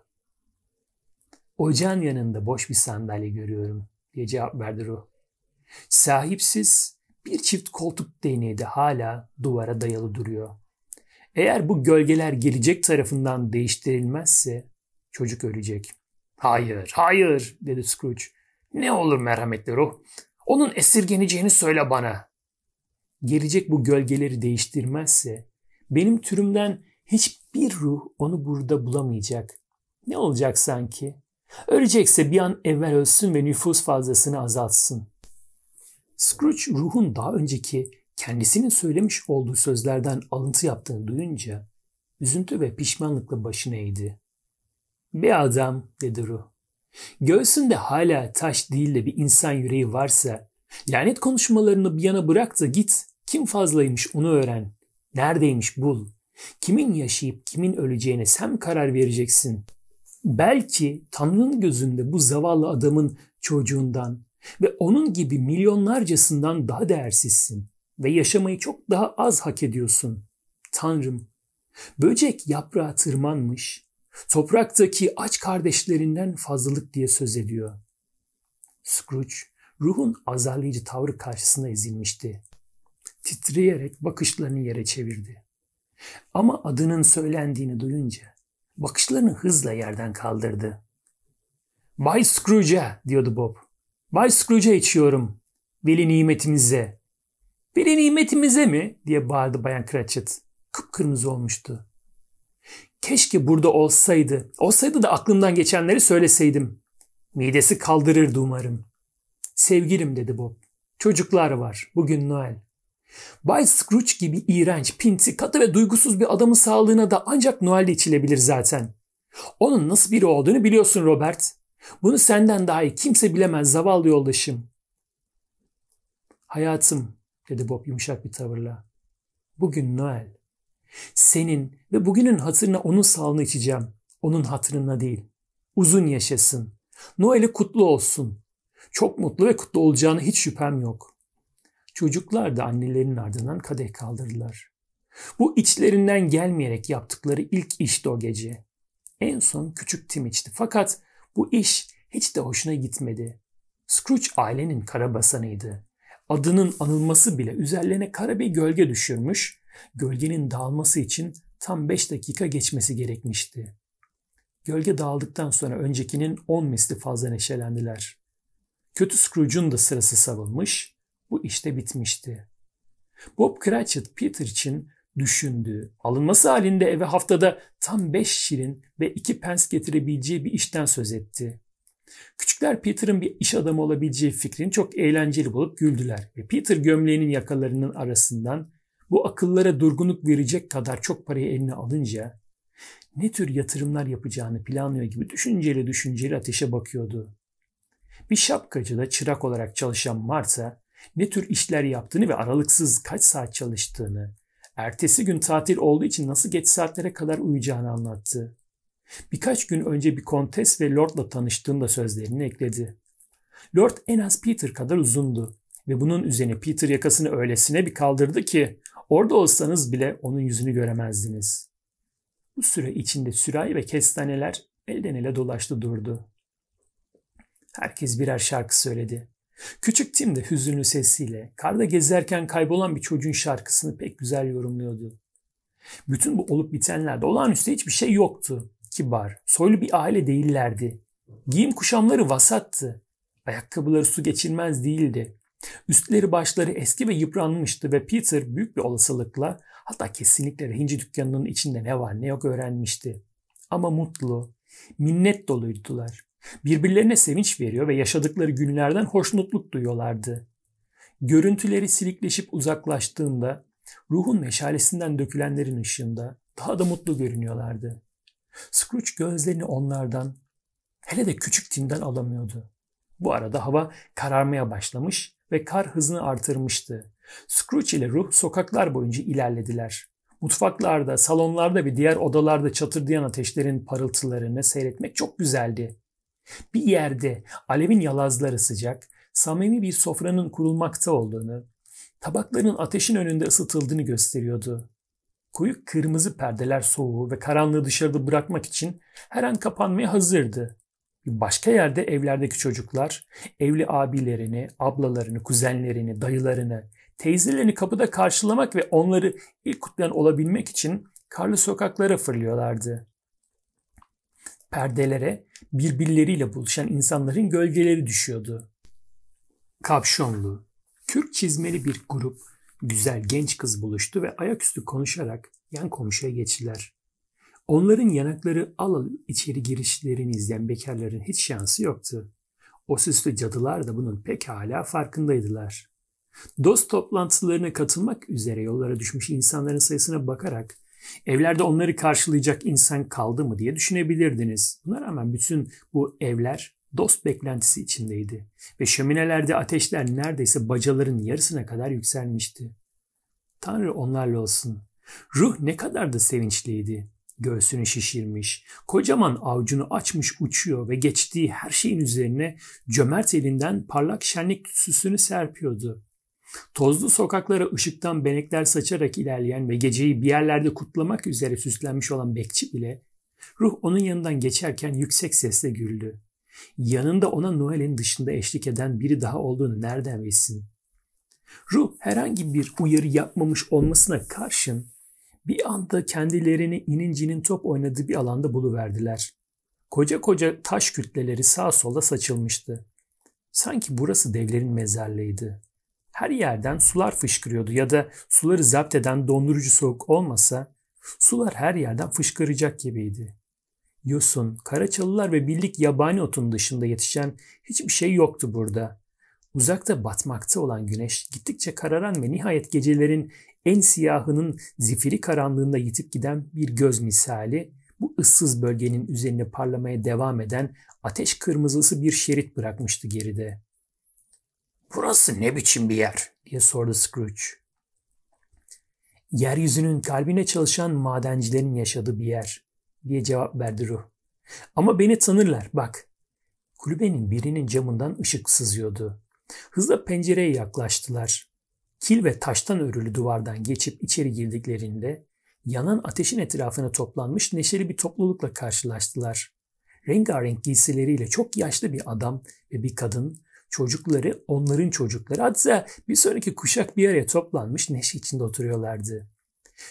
Ocağın yanında boş bir sandalye görüyorum diye cevap verdi Ruh. Sahipsiz bir çift koltuk değneği de hala duvara dayalı duruyor. Eğer bu gölgeler gelecek tarafından değiştirilmezse çocuk ölecek. Hayır, hayır dedi Scrooge. Ne olur merhametli ruh. Onun esirgeneceğini söyle bana gelecek bu gölgeleri değiştirmezse benim türümden hiçbir ruh onu burada bulamayacak. Ne olacak sanki? Ölecekse bir an evvel ölsün ve nüfus fazlasını azaltsın. Scrooge ruhun daha önceki kendisinin söylemiş olduğu sözlerden alıntı yaptığını duyunca üzüntü ve pişmanlıkla başını eğdi. Bir adam dedi ruh. Göğsünde hala taş değil de bir insan yüreği varsa lanet konuşmalarını bir yana bırak da git kim fazlaymış onu öğren. Neredeymiş bul. Kimin yaşayıp kimin öleceğine sen karar vereceksin. Belki Tanrı'nın gözünde bu zavallı adamın çocuğundan ve onun gibi milyonlarcasından daha değersizsin ve yaşamayı çok daha az hak ediyorsun. Tanrım, böcek yaprağa tırmanmış, topraktaki aç kardeşlerinden fazlalık diye söz ediyor. Scrooge, ruhun azarlayıcı tavrı karşısında ezilmişti titreyerek bakışlarını yere çevirdi. Ama adının söylendiğini duyunca bakışlarını hızla yerden kaldırdı. Bay Scrooge'a diyordu Bob. Bay Scrooge'a içiyorum. Veli nimetimize. Veli nimetimize mi? diye bağırdı Bayan Cratchit. Kıpkırmızı olmuştu. Keşke burada olsaydı. Olsaydı da aklımdan geçenleri söyleseydim. Midesi kaldırırdı umarım. Sevgilim dedi Bob. Çocuklar var. Bugün Noel. Bay Scrooge gibi iğrenç, pinti, katı ve duygusuz bir adamın sağlığına da ancak Noel'de içilebilir zaten. Onun nasıl biri olduğunu biliyorsun Robert. Bunu senden daha iyi kimse bilemez zavallı yoldaşım. Hayatım, dedi Bob yumuşak bir tavırla. Bugün Noel. Senin ve bugünün hatırına onun sağlığını içeceğim. Onun hatırına değil. Uzun yaşasın. Noel'i kutlu olsun. Çok mutlu ve kutlu olacağını hiç şüphem yok.'' Çocuklar da annelerinin ardından kadeh kaldırdılar. Bu içlerinden gelmeyerek yaptıkları ilk işti o gece. En son küçük Tim içti fakat bu iş hiç de hoşuna gitmedi. Scrooge ailenin karabasanıydı. Adının anılması bile üzerlerine kara bir gölge düşürmüş, gölgenin dağılması için tam 5 dakika geçmesi gerekmişti. Gölge dağıldıktan sonra öncekinin 10 misli fazla neşelendiler. Kötü Scrooge'un da sırası savunmuş bu işte bitmişti. Bob Cratchit Peter için düşündüğü, alınması halinde eve haftada tam 5 şirin ve 2 pens getirebileceği bir işten söz etti. Küçükler Peter'ın bir iş adamı olabileceği fikrini çok eğlenceli bulup güldüler ve Peter gömleğinin yakalarının arasından bu akıllara durgunluk verecek kadar çok parayı eline alınca ne tür yatırımlar yapacağını planlıyor gibi düşünceli düşünceli ateşe bakıyordu. Bir şapkacıda çırak olarak çalışan Marta ne tür işler yaptığını ve aralıksız kaç saat çalıştığını, ertesi gün tatil olduğu için nasıl geç saatlere kadar uyuyacağını anlattı. Birkaç gün önce bir kontes ve Lord'la tanıştığında sözlerini ekledi. Lord en az Peter kadar uzundu ve bunun üzerine Peter yakasını öylesine bir kaldırdı ki orada olsanız bile onun yüzünü göremezdiniz. Bu süre içinde sürahi ve kestaneler elden ele dolaştı durdu. Herkes birer şarkı söyledi. Küçük Tim de hüzünlü sesiyle karda gezerken kaybolan bir çocuğun şarkısını pek güzel yorumluyordu. Bütün bu olup bitenlerde olağanüstü hiçbir şey yoktu. Kibar, soylu bir aile değillerdi. Giyim kuşamları vasattı. Ayakkabıları su geçirmez değildi. Üstleri başları eski ve yıpranmıştı ve Peter büyük bir olasılıkla hatta kesinlikle rehinci dükkanının içinde ne var ne yok öğrenmişti. Ama mutlu, minnet doluydular. Birbirlerine sevinç veriyor ve yaşadıkları günlerden hoşnutluk duyuyorlardı. Görüntüleri silikleşip uzaklaştığında ruhun meşalesinden dökülenlerin ışığında daha da mutlu görünüyorlardı. Scrooge gözlerini onlardan, hele de küçük Tim'den alamıyordu. Bu arada hava kararmaya başlamış ve kar hızını artırmıştı. Scrooge ile ruh sokaklar boyunca ilerlediler. Mutfaklarda, salonlarda ve diğer odalarda çatırdayan ateşlerin parıltılarını seyretmek çok güzeldi. Bir yerde alevin yalazları sıcak, samimi bir sofranın kurulmakta olduğunu, tabakların ateşin önünde ısıtıldığını gösteriyordu. Koyu kırmızı perdeler soğuğu ve karanlığı dışarıda bırakmak için her an kapanmaya hazırdı. Bir başka yerde evlerdeki çocuklar evli abilerini, ablalarını, kuzenlerini, dayılarını, teyzelerini kapıda karşılamak ve onları ilk kutlayan olabilmek için karlı sokaklara fırlıyorlardı perdelere birbirleriyle buluşan insanların gölgeleri düşüyordu. Kapşonlu, kürk çizmeli bir grup güzel genç kız buluştu ve ayaküstü konuşarak yan komşuya geçtiler. Onların yanakları al al içeri girişlerini izleyen bekarların hiç şansı yoktu. O süslü cadılar da bunun pek hala farkındaydılar. Dost toplantılarına katılmak üzere yollara düşmüş insanların sayısına bakarak Evlerde onları karşılayacak insan kaldı mı diye düşünebilirdiniz. Buna rağmen bütün bu evler dost beklentisi içindeydi ve şöminelerde ateşler neredeyse bacaların yarısına kadar yükselmişti. Tanrı onlarla olsun. Ruh ne kadar da sevinçliydi. Göğsünü şişirmiş, kocaman avucunu açmış uçuyor ve geçtiği her şeyin üzerine cömert elinden parlak şenlik süsünü serpiyordu. Tozlu sokaklara ışıktan benekler saçarak ilerleyen ve geceyi bir yerlerde kutlamak üzere süslenmiş olan bekçi bile ruh onun yanından geçerken yüksek sesle güldü. Yanında ona Noel'in dışında eşlik eden biri daha olduğunu nereden bilsin? Ruh herhangi bir uyarı yapmamış olmasına karşın bir anda kendilerini inincinin top oynadığı bir alanda buluverdiler. Koca koca taş kütleleri sağa sola saçılmıştı. Sanki burası devlerin mezarlığıydı her yerden sular fışkırıyordu ya da suları zapt eden dondurucu soğuk olmasa sular her yerden fışkıracak gibiydi. Yosun, karaçalılar ve birlik yabani otun dışında yetişen hiçbir şey yoktu burada. Uzakta batmakta olan güneş gittikçe kararan ve nihayet gecelerin en siyahının zifiri karanlığında yitip giden bir göz misali bu ıssız bölgenin üzerine parlamaya devam eden ateş kırmızısı bir şerit bırakmıştı geride. Burası ne biçim bir yer? diye sordu Scrooge. Yeryüzünün kalbine çalışan madencilerin yaşadığı bir yer diye cevap verdi ruh. Ama beni tanırlar bak. Kulübenin birinin camından ışık sızıyordu. Hızla pencereye yaklaştılar. Kil ve taştan örülü duvardan geçip içeri girdiklerinde yanan ateşin etrafına toplanmış neşeli bir toplulukla karşılaştılar. Rengarenk giysileriyle çok yaşlı bir adam ve bir kadın çocukları onların çocukları hatta bir sonraki kuşak bir araya toplanmış neşe içinde oturuyorlardı.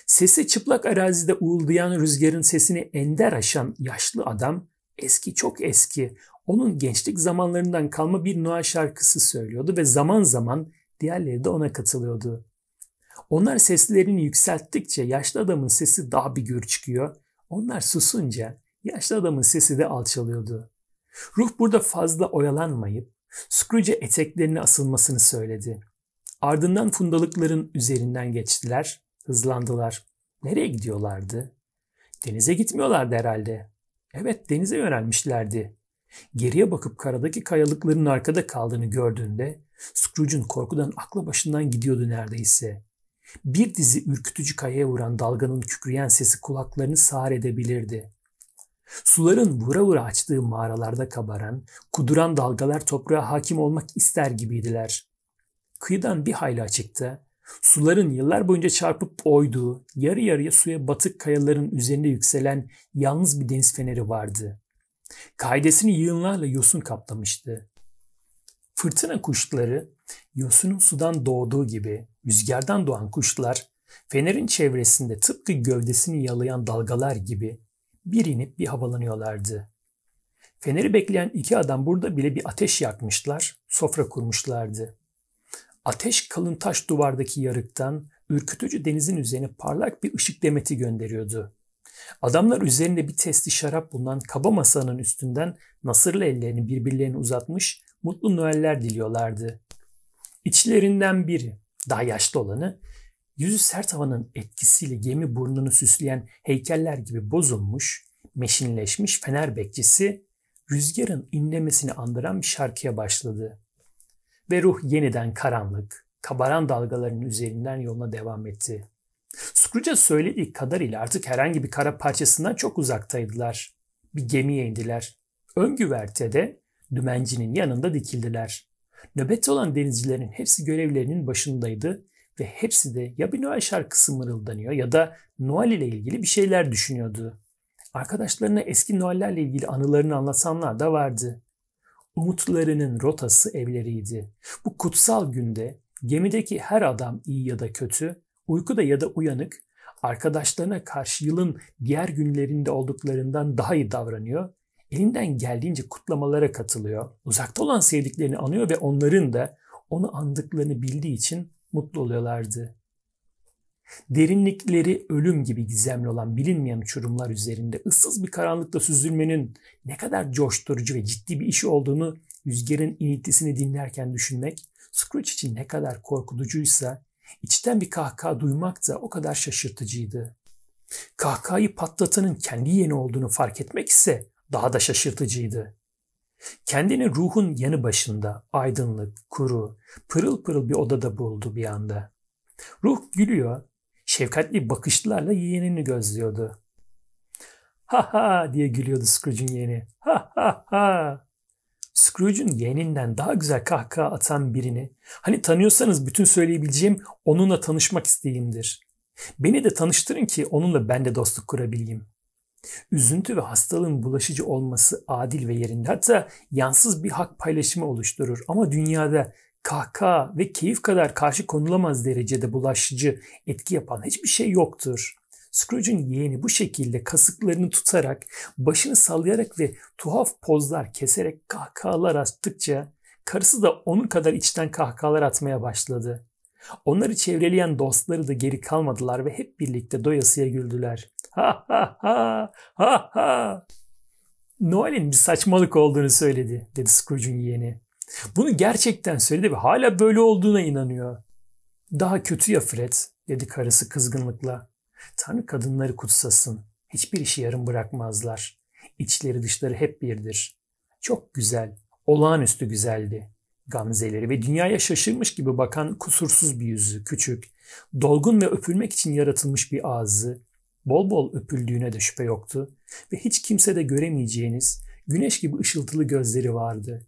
Sesi çıplak arazide uğuldayan rüzgarın sesini ender aşan yaşlı adam eski çok eski onun gençlik zamanlarından kalma bir noa şarkısı söylüyordu ve zaman zaman diğerleri de ona katılıyordu. Onlar seslerini yükselttikçe yaşlı adamın sesi daha bir gür çıkıyor. Onlar susunca yaşlı adamın sesi de alçalıyordu. Ruh burada fazla oyalanmayıp Scrooge'e eteklerini asılmasını söyledi. Ardından fundalıkların üzerinden geçtiler, hızlandılar. Nereye gidiyorlardı? Denize gitmiyorlardı herhalde. Evet denize yönelmişlerdi. Geriye bakıp karadaki kayalıkların arkada kaldığını gördüğünde Scrooge'un korkudan akla başından gidiyordu neredeyse. Bir dizi ürkütücü kayaya vuran dalganın kükreyen sesi kulaklarını sağır edebilirdi. Suların vura vura açtığı mağaralarda kabaran, kuduran dalgalar toprağa hakim olmak ister gibiydiler. Kıyıdan bir hayli açıkta, suların yıllar boyunca çarpıp oyduğu, yarı yarıya suya batık kayaların üzerinde yükselen yalnız bir deniz feneri vardı. Kaidesini yığınlarla yosun kaplamıştı. Fırtına kuşları, yosunun sudan doğduğu gibi rüzgardan doğan kuşlar, fenerin çevresinde tıpkı gövdesini yalayan dalgalar gibi bir inip bir havalanıyorlardı. Feneri bekleyen iki adam burada bile bir ateş yakmışlar, sofra kurmuşlardı. Ateş kalın taş duvardaki yarıktan ürkütücü denizin üzerine parlak bir ışık demeti gönderiyordu. Adamlar üzerinde bir testi şarap bulunan kaba masanın üstünden nasırlı ellerini birbirlerine uzatmış mutlu Noeller diliyorlardı. İçlerinden biri, daha yaşlı olanı yüzü sert havanın etkisiyle gemi burnunu süsleyen heykeller gibi bozulmuş, meşinleşmiş fener bekçisi rüzgarın inlemesini andıran bir şarkıya başladı. Ve ruh yeniden karanlık, kabaran dalgaların üzerinden yoluna devam etti. Scrooge'a söylediği kadarıyla artık herhangi bir kara parçasından çok uzaktaydılar. Bir gemiye indiler. Ön güvertede dümencinin yanında dikildiler. Nöbette olan denizcilerin hepsi görevlerinin başındaydı ve hepsi de ya bir Noel şarkısı mırıldanıyor ya da Noel ile ilgili bir şeyler düşünüyordu. Arkadaşlarına eski Noel'lerle ilgili anılarını anlatanlar da vardı. Umutlarının rotası evleriydi. Bu kutsal günde gemideki her adam iyi ya da kötü, uykuda ya da uyanık, arkadaşlarına karşı yılın diğer günlerinde olduklarından daha iyi davranıyor, elinden geldiğince kutlamalara katılıyor, uzakta olan sevdiklerini anıyor ve onların da onu andıklarını bildiği için mutlu oluyorlardı. Derinlikleri ölüm gibi gizemli olan bilinmeyen uçurumlar üzerinde ıssız bir karanlıkta süzülmenin ne kadar coşturucu ve ciddi bir iş olduğunu rüzgarın iniltisini dinlerken düşünmek, Scrooge için ne kadar korkutucuysa içten bir kahkaha duymak da o kadar şaşırtıcıydı. Kahkahayı patlatanın kendi yeni olduğunu fark etmek ise daha da şaşırtıcıydı. Kendini ruhun yanı başında aydınlık, kuru, pırıl pırıl bir odada buldu bir anda. Ruh gülüyor, şefkatli bakışlarla yeğenini gözlüyordu. Ha ha diye gülüyordu Scrooge'un yeğeni. Ha ha ha. Scrooge'un yeğeninden daha güzel kahkaha atan birini, hani tanıyorsanız bütün söyleyebileceğim onunla tanışmak isteğimdir. Beni de tanıştırın ki onunla ben de dostluk kurabileyim. Üzüntü ve hastalığın bulaşıcı olması adil ve yerinde hatta yansız bir hak paylaşımı oluşturur. Ama dünyada kahkaha ve keyif kadar karşı konulamaz derecede bulaşıcı etki yapan hiçbir şey yoktur. Scrooge'un yeğeni bu şekilde kasıklarını tutarak, başını sallayarak ve tuhaf pozlar keserek kahkahalar attıkça karısı da onun kadar içten kahkahalar atmaya başladı. Onları çevreleyen dostları da geri kalmadılar ve hep birlikte doyasıya güldüler. Ha ha ha ha ha. Noel'in bir saçmalık olduğunu söyledi dedi Scrooge'un yeğeni. Bunu gerçekten söyledi ve hala böyle olduğuna inanıyor. Daha kötü ya Fred dedi karısı kızgınlıkla. Tanrı kadınları kutsasın. Hiçbir işi yarım bırakmazlar. İçleri dışları hep birdir. Çok güzel, olağanüstü güzeldi gamzeleri ve dünyaya şaşırmış gibi bakan kusursuz bir yüzü, küçük, dolgun ve öpülmek için yaratılmış bir ağzı, bol bol öpüldüğüne de şüphe yoktu ve hiç kimse de göremeyeceğiniz güneş gibi ışıltılı gözleri vardı.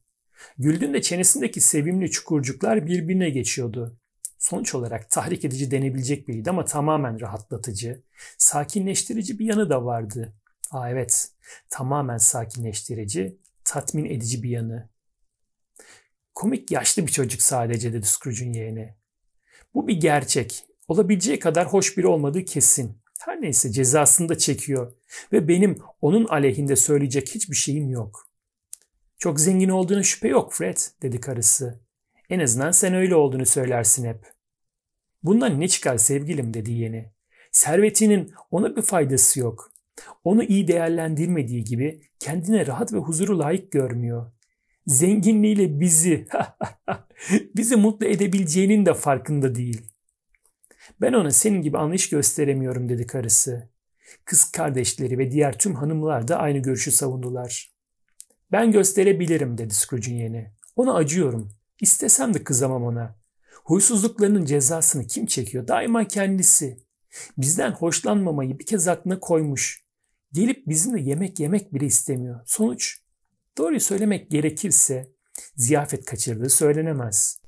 Güldüğünde çenesindeki sevimli çukurcuklar birbirine geçiyordu. Sonuç olarak tahrik edici denebilecek biriydi ama tamamen rahatlatıcı, sakinleştirici bir yanı da vardı. Aa evet, tamamen sakinleştirici, tatmin edici bir yanı. Komik yaşlı bir çocuk sadece dedi Scrooge'un yeğeni. Bu bir gerçek. Olabileceği kadar hoş biri olmadığı kesin. Her neyse cezasını da çekiyor. Ve benim onun aleyhinde söyleyecek hiçbir şeyim yok. Çok zengin olduğunu şüphe yok Fred dedi karısı. En azından sen öyle olduğunu söylersin hep. Bundan ne çıkar sevgilim dedi yeğeni. Servetinin ona bir faydası yok. Onu iyi değerlendirmediği gibi kendine rahat ve huzuru layık görmüyor zenginliğiyle bizi bizi mutlu edebileceğinin de farkında değil. Ben ona senin gibi anlayış gösteremiyorum dedi karısı. Kız kardeşleri ve diğer tüm hanımlar da aynı görüşü savundular. Ben gösterebilirim dedi Scrooge'un yeğeni. Ona acıyorum. İstesem de kızamam ona. Huysuzluklarının cezasını kim çekiyor? Daima kendisi. Bizden hoşlanmamayı bir kez aklına koymuş. Gelip bizimle yemek yemek bile istemiyor. Sonuç Doğruyu söylemek gerekirse ziyafet kaçırdığı söylenemez.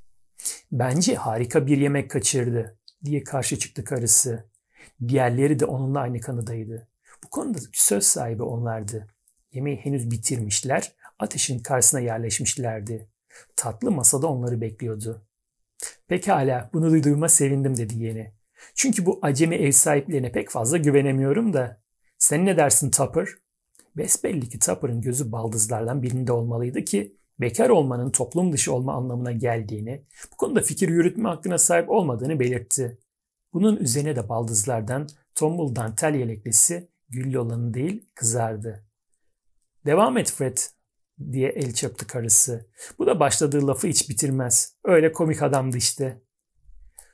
Bence harika bir yemek kaçırdı diye karşı çıktı karısı. Diğerleri de onunla aynı kanıdaydı. Bu konuda söz sahibi onlardı. Yemeği henüz bitirmişler, ateşin karşısına yerleşmişlerdi. Tatlı masada onları bekliyordu. Pekala bunu duyduğuma sevindim dedi yeni. Çünkü bu acemi ev sahiplerine pek fazla güvenemiyorum da. Sen ne dersin Tapır? Besbelli ki Tupper'ın gözü baldızlardan birinde olmalıydı ki bekar olmanın toplum dışı olma anlamına geldiğini, bu konuda fikir yürütme hakkına sahip olmadığını belirtti. Bunun üzerine de baldızlardan tombul dantel yeleklisi güllü olanı değil kızardı. Devam et Fred diye el çırptı karısı. Bu da başladığı lafı hiç bitirmez. Öyle komik adamdı işte.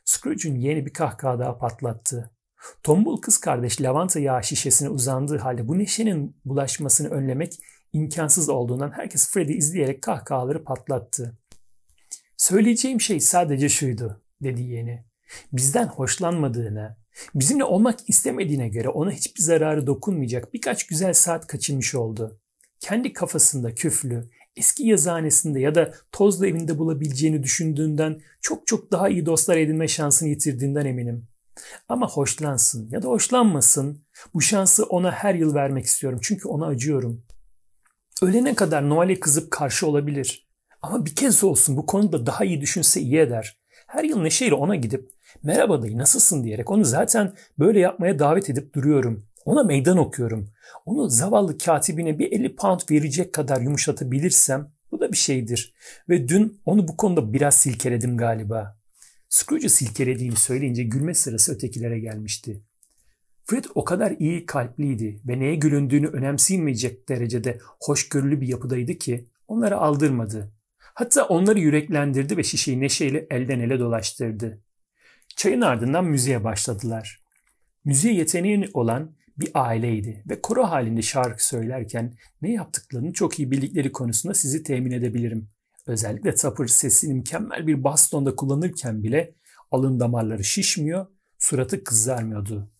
Scrooge'un yeni bir kahkaha daha patlattı. Tombul kız kardeş lavanta yağı şişesine uzandığı halde bu neşenin bulaşmasını önlemek imkansız olduğundan herkes Freddy izleyerek kahkahaları patlattı. Söyleyeceğim şey sadece şuydu dedi yeğeni. Bizden hoşlanmadığını, bizimle olmak istemediğine göre ona hiçbir zararı dokunmayacak birkaç güzel saat kaçırmış oldu. Kendi kafasında küflü, eski yazıhanesinde ya da tozlu evinde bulabileceğini düşündüğünden çok çok daha iyi dostlar edinme şansını yitirdiğinden eminim. Ama hoşlansın ya da hoşlanmasın bu şansı ona her yıl vermek istiyorum çünkü ona acıyorum. Ölene kadar Noel'e kızıp karşı olabilir. Ama bir kez olsun bu konuda daha iyi düşünse iyi eder. Her yıl neşeyle ona gidip merhaba dayı nasılsın diyerek onu zaten böyle yapmaya davet edip duruyorum. Ona meydan okuyorum. Onu zavallı katibine bir 50 pound verecek kadar yumuşatabilirsem bu da bir şeydir. Ve dün onu bu konuda biraz silkeledim galiba. Scrooge'u silkelediğini söyleyince gülme sırası ötekilere gelmişti. Fred o kadar iyi kalpliydi ve neye gülündüğünü önemsemeyecek derecede hoşgörülü bir yapıdaydı ki onları aldırmadı. Hatta onları yüreklendirdi ve şişeyi neşeyle elden ele dolaştırdı. Çayın ardından müziğe başladılar. Müziğe yeteneği olan bir aileydi ve koro halinde şarkı söylerken ne yaptıklarını çok iyi bildikleri konusunda sizi temin edebilirim. Özellikle Tapır sesini mükemmel bir bastonda kullanırken bile alın damarları şişmiyor, suratı kızarmıyordu.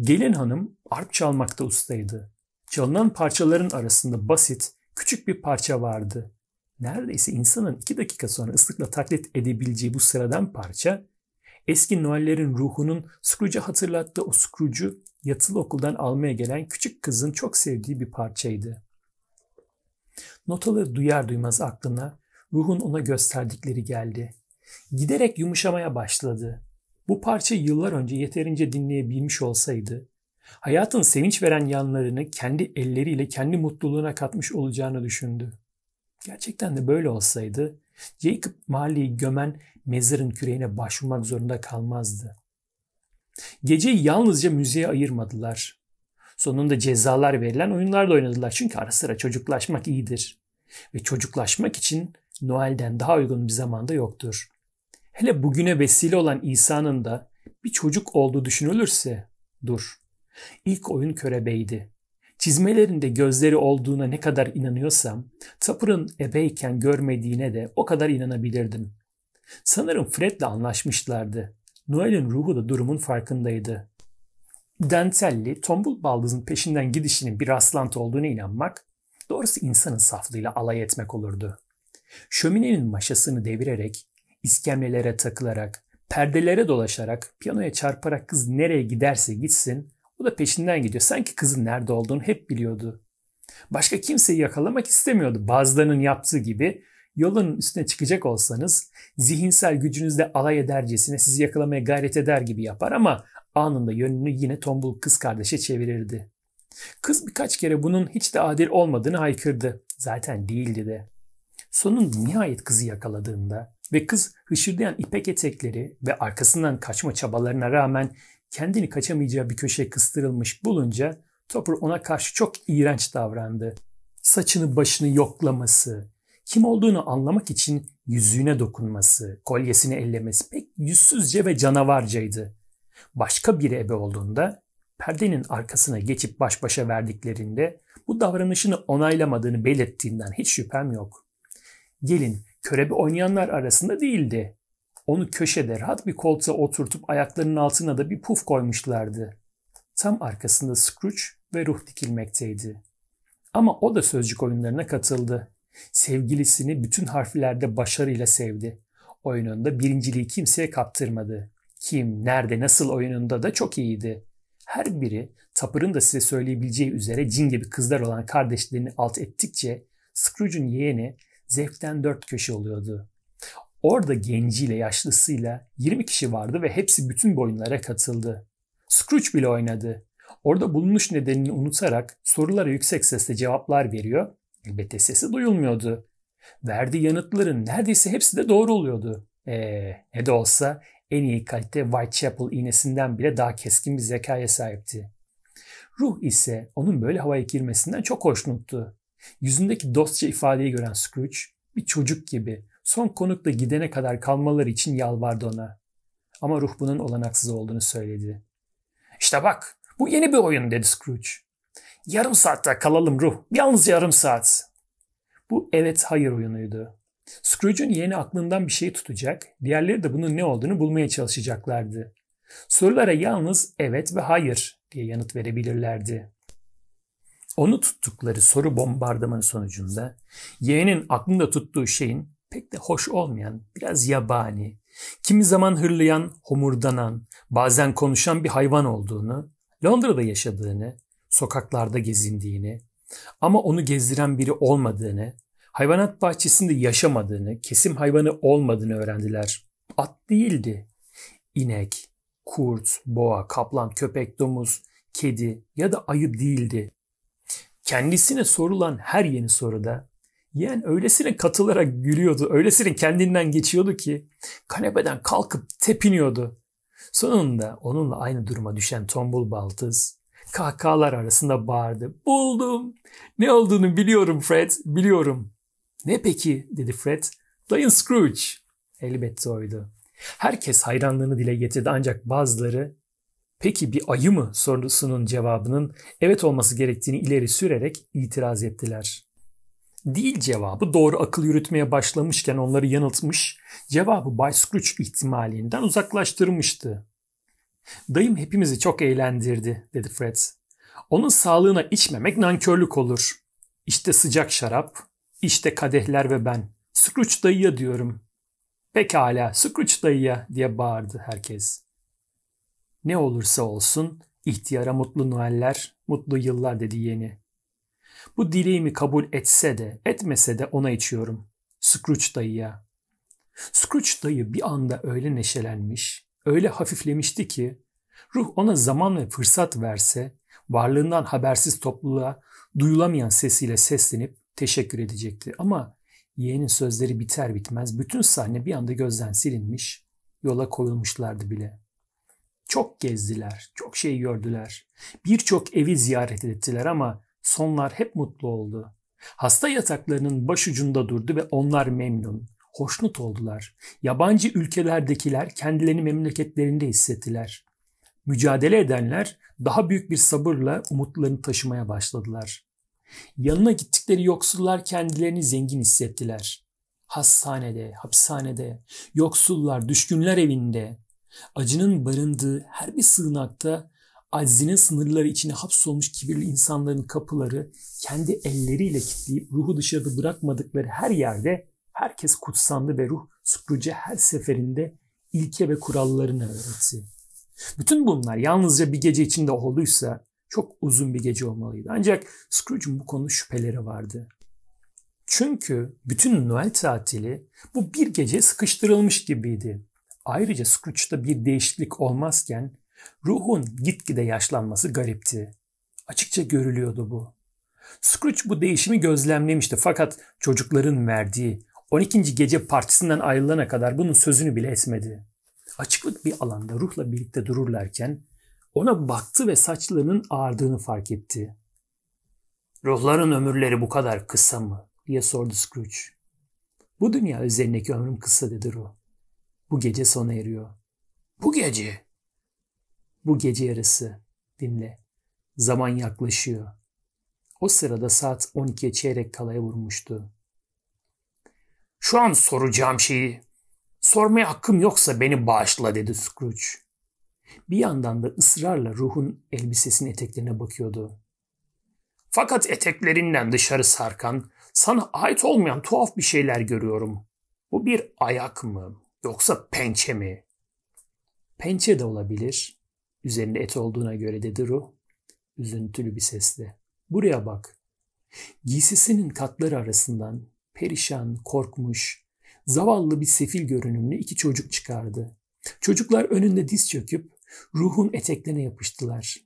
Gelin hanım arp çalmakta ustaydı. Çalınan parçaların arasında basit, küçük bir parça vardı. Neredeyse insanın iki dakika sonra ıslıkla taklit edebileceği bu sıradan parça, eski Noel'lerin ruhunun Scrooge'a hatırlattığı o Scrooge'u yatılı okuldan almaya gelen küçük kızın çok sevdiği bir parçaydı. Notaları duyar duymaz aklına ruhun ona gösterdikleri geldi. Giderek yumuşamaya başladı. Bu parça yıllar önce yeterince dinleyebilmiş olsaydı, hayatın sevinç veren yanlarını kendi elleriyle kendi mutluluğuna katmış olacağını düşündü. Gerçekten de böyle olsaydı, Jacob Marley'i gömen mezarın küreğine başvurmak zorunda kalmazdı. Geceyi yalnızca müziğe ayırmadılar. Sonunda cezalar verilen oyunlarla oynadılar çünkü ara sıra çocuklaşmak iyidir. Ve çocuklaşmak için Noel'den daha uygun bir zamanda yoktur. Hele bugüne vesile olan İsa'nın da bir çocuk olduğu düşünülürse dur. İlk oyun körebeydi. Çizmelerinde gözleri olduğuna ne kadar inanıyorsam, Tapır'ın ebeyken görmediğine de o kadar inanabilirdim. Sanırım Fred'le anlaşmışlardı. Noel'in ruhu da durumun farkındaydı. Dentelli, tombul baldızın peşinden gidişinin bir rastlantı olduğuna inanmak, doğrusu insanın saflığıyla alay etmek olurdu. Şöminenin maşasını devirerek, iskemlelere takılarak, perdelere dolaşarak, piyanoya çarparak kız nereye giderse gitsin, o da peşinden gidiyor. Sanki kızın nerede olduğunu hep biliyordu. Başka kimseyi yakalamak istemiyordu. Bazılarının yaptığı gibi yolun üstüne çıkacak olsanız zihinsel gücünüzle alay edercesine sizi yakalamaya gayret eder gibi yapar ama anında yönünü yine tombul kız kardeşe çevirirdi. Kız birkaç kere bunun hiç de adil olmadığını haykırdı. Zaten değildi de. Sonun nihayet kızı yakaladığında ve kız hışırdayan ipek etekleri ve arkasından kaçma çabalarına rağmen kendini kaçamayacağı bir köşeye kıstırılmış bulunca Topper ona karşı çok iğrenç davrandı. Saçını başını yoklaması, kim olduğunu anlamak için yüzüğüne dokunması, kolyesini ellemesi pek yüzsüzce ve canavarcaydı. Başka biri ebe olduğunda perdenin arkasına geçip baş başa verdiklerinde bu davranışını onaylamadığını belirttiğinden hiç şüphem yok gelin körebi oynayanlar arasında değildi. Onu köşede rahat bir koltuğa oturtup ayaklarının altına da bir puf koymuşlardı. Tam arkasında Scrooge ve ruh dikilmekteydi. Ama o da sözcük oyunlarına katıldı. Sevgilisini bütün harflerde başarıyla sevdi. Oyununda birinciliği kimseye kaptırmadı. Kim, nerede, nasıl oyununda da çok iyiydi. Her biri Tapır'ın da size söyleyebileceği üzere cin gibi kızlar olan kardeşlerini alt ettikçe Scrooge'un yeğeni zevkten dört köşe oluyordu. Orada genciyle yaşlısıyla 20 kişi vardı ve hepsi bütün boyunlara katıldı. Scrooge bile oynadı. Orada bulunmuş nedenini unutarak sorulara yüksek sesle cevaplar veriyor. Elbette sesi duyulmuyordu. Verdiği yanıtların neredeyse hepsi de doğru oluyordu. Eee ne de olsa en iyi kalite Whitechapel iğnesinden bile daha keskin bir zekaya sahipti. Ruh ise onun böyle havaya girmesinden çok hoşnuttu. Yüzündeki dostça ifadeyi gören Scrooge bir çocuk gibi son konukla gidene kadar kalmaları için yalvardı ona. Ama ruh bunun olanaksız olduğunu söyledi. İşte bak bu yeni bir oyun dedi Scrooge. Yarım saatte kalalım ruh. Yalnız yarım saat. Bu evet hayır oyunuydu. Scrooge'un yeni aklından bir şey tutacak, diğerleri de bunun ne olduğunu bulmaya çalışacaklardı. Sorulara yalnız evet ve hayır diye yanıt verebilirlerdi. Onu tuttukları soru bombardımanı sonucunda yeğenin aklında tuttuğu şeyin pek de hoş olmayan, biraz yabani, kimi zaman hırlayan, homurdanan, bazen konuşan bir hayvan olduğunu, Londra'da yaşadığını, sokaklarda gezindiğini ama onu gezdiren biri olmadığını, hayvanat bahçesinde yaşamadığını, kesim hayvanı olmadığını öğrendiler. At değildi. İnek, kurt, boğa, kaplan, köpek, domuz, kedi ya da ayı değildi. Kendisine sorulan her yeni soruda yeğen öylesine katılarak gülüyordu, öylesine kendinden geçiyordu ki kanepeden kalkıp tepiniyordu. Sonunda onunla aynı duruma düşen tombul baltız kahkahalar arasında bağırdı. Buldum. Ne olduğunu biliyorum Fred, biliyorum. Ne peki dedi Fred. Dayın Scrooge. Elbette oydu. Herkes hayranlığını dile getirdi ancak bazıları peki bir ayı mı sorusunun cevabının evet olması gerektiğini ileri sürerek itiraz ettiler. Değil cevabı doğru akıl yürütmeye başlamışken onları yanıltmış, cevabı Bay Scrooge ihtimalinden uzaklaştırmıştı. Dayım hepimizi çok eğlendirdi dedi Fred. Onun sağlığına içmemek nankörlük olur. İşte sıcak şarap, işte kadehler ve ben. Scrooge dayıya diyorum. Pekala Scrooge dayıya diye bağırdı herkes. Ne olursa olsun ihtiyara mutlu Noeller, mutlu yıllar dedi yeni. Bu dileğimi kabul etse de etmese de ona içiyorum. Scrooge dayıya. Scrooge dayı bir anda öyle neşelenmiş, öyle hafiflemişti ki ruh ona zaman ve fırsat verse varlığından habersiz topluluğa duyulamayan sesiyle seslenip teşekkür edecekti. Ama yeğenin sözleri biter bitmez bütün sahne bir anda gözden silinmiş, yola koyulmuşlardı bile. Çok gezdiler, çok şey gördüler. Birçok evi ziyaret ettiler ama sonlar hep mutlu oldu. Hasta yataklarının başucunda durdu ve onlar memnun, hoşnut oldular. Yabancı ülkelerdekiler kendilerini memleketlerinde hissettiler. Mücadele edenler daha büyük bir sabırla umutlarını taşımaya başladılar. Yanına gittikleri yoksullar kendilerini zengin hissettiler. Hastanede, hapishanede, yoksullar, düşkünler evinde, Acının barındığı her bir sığınakta aczinin sınırları içine hapsolmuş kibirli insanların kapıları kendi elleriyle kilitleyip ruhu dışarıda bırakmadıkları her yerde herkes kutsandı ve ruh süpürücü her seferinde ilke ve kurallarını öğretti. Bütün bunlar yalnızca bir gece içinde olduysa çok uzun bir gece olmalıydı. Ancak Scrooge'un bu konu şüpheleri vardı. Çünkü bütün Noel tatili bu bir gece sıkıştırılmış gibiydi. Ayrıca Scrooge'da bir değişiklik olmazken ruhun gitgide yaşlanması garipti. Açıkça görülüyordu bu. Scrooge bu değişimi gözlemlemişti fakat çocukların verdiği 12. gece partisinden ayrılana kadar bunun sözünü bile etmedi. Açıklık bir alanda ruhla birlikte dururlarken ona baktı ve saçlarının ağardığını fark etti. Ruhların ömürleri bu kadar kısa mı? diye sordu Scrooge. Bu dünya üzerindeki ömrüm kısa dedi ruh bu gece sona eriyor. Bu gece. Bu gece yarısı. Dinle. Zaman yaklaşıyor. O sırada saat 12'ye çeyrek kalaya vurmuştu. Şu an soracağım şeyi. Sormaya hakkım yoksa beni bağışla dedi Scrooge. Bir yandan da ısrarla ruhun elbisesinin eteklerine bakıyordu. Fakat eteklerinden dışarı sarkan, sana ait olmayan tuhaf bir şeyler görüyorum. Bu bir ayak mı? Yoksa pençe mi? Pençe de olabilir. Üzerinde et olduğuna göre dedi Ruh. Üzüntülü bir sesle. Buraya bak. Giysisinin katları arasından perişan, korkmuş, zavallı bir sefil görünümlü iki çocuk çıkardı. Çocuklar önünde diz çöküp ruhun eteklerine yapıştılar.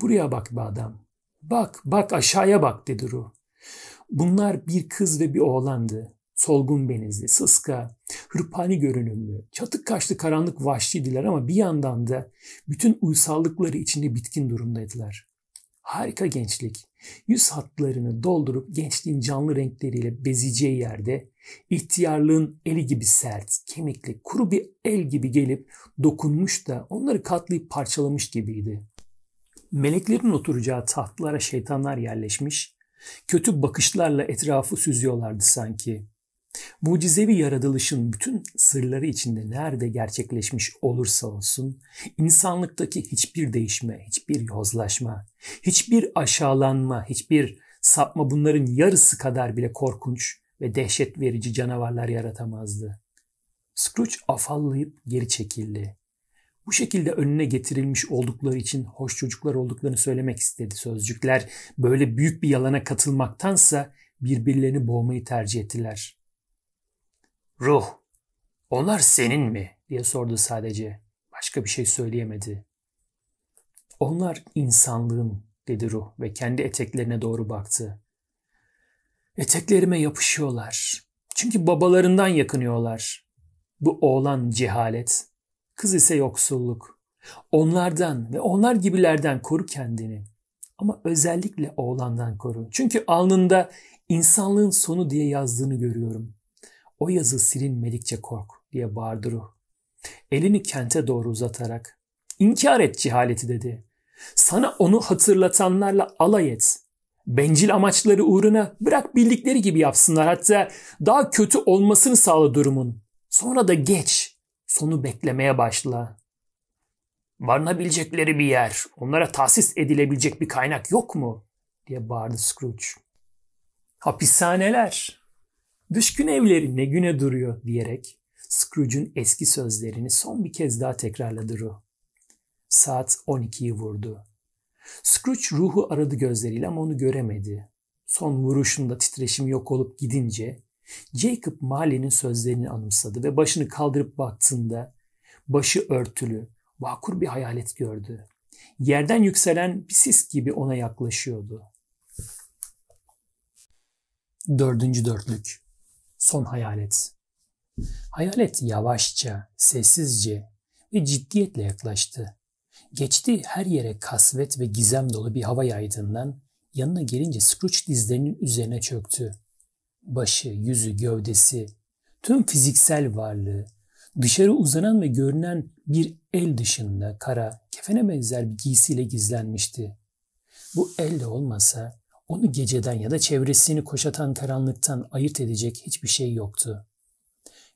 Buraya bak be adam. Bak, bak aşağıya bak dedi ruh. Bunlar bir kız ve bir oğlandı solgun benizli, sıska, hırpani görünümlü, çatık kaşlı karanlık vahşiydiler ama bir yandan da bütün uysallıkları içinde bitkin durumdaydılar. Harika gençlik, yüz hatlarını doldurup gençliğin canlı renkleriyle bezeyeceği yerde ihtiyarlığın eli gibi sert, kemikli, kuru bir el gibi gelip dokunmuş da onları katlayıp parçalamış gibiydi. Meleklerin oturacağı tahtlara şeytanlar yerleşmiş, kötü bakışlarla etrafı süzüyorlardı sanki. Mucizevi yaratılışın bütün sırları içinde nerede gerçekleşmiş olursa olsun, insanlıktaki hiçbir değişme, hiçbir yozlaşma, hiçbir aşağılanma, hiçbir sapma bunların yarısı kadar bile korkunç ve dehşet verici canavarlar yaratamazdı. Scrooge afallayıp geri çekildi. Bu şekilde önüne getirilmiş oldukları için hoş çocuklar olduklarını söylemek istedi sözcükler. Böyle büyük bir yalana katılmaktansa birbirlerini boğmayı tercih ettiler. Ruh, onlar senin mi? diye sordu sadece. Başka bir şey söyleyemedi. Onlar insanlığın, dedi ruh ve kendi eteklerine doğru baktı. Eteklerime yapışıyorlar. Çünkü babalarından yakınıyorlar. Bu oğlan cehalet, kız ise yoksulluk. Onlardan ve onlar gibilerden koru kendini. Ama özellikle oğlandan koru. Çünkü alnında insanlığın sonu diye yazdığını görüyorum. O yazı silinmedikçe kork diye bağırdı ruh. Elini kente doğru uzatarak inkar et cehaleti dedi. Sana onu hatırlatanlarla alay et. Bencil amaçları uğruna bırak bildikleri gibi yapsınlar hatta daha kötü olmasını sağla durumun. Sonra da geç. Sonu beklemeye başla. Varınabilecekleri bir yer, onlara tahsis edilebilecek bir kaynak yok mu? diye bağırdı Scrooge. Hapishaneler, Düşkün evleri ne güne duruyor diyerek Scrooge'un eski sözlerini son bir kez daha tekrarladı ruh. Saat 12'yi vurdu. Scrooge ruhu aradı gözleriyle ama onu göremedi. Son vuruşunda titreşim yok olup gidince Jacob Marley'nin sözlerini anımsadı ve başını kaldırıp baktığında başı örtülü, vakur bir hayalet gördü. Yerden yükselen bir sis gibi ona yaklaşıyordu. Dördüncü dörtlük son hayalet. Hayalet yavaşça, sessizce ve ciddiyetle yaklaştı. Geçti her yere kasvet ve gizem dolu bir hava yaydığından yanına gelince Scrooge dizlerinin üzerine çöktü. Başı, yüzü, gövdesi, tüm fiziksel varlığı, dışarı uzanan ve görünen bir el dışında kara, kefene benzer bir giysiyle gizlenmişti. Bu elle olmasa onu geceden ya da çevresini koşatan karanlıktan ayırt edecek hiçbir şey yoktu.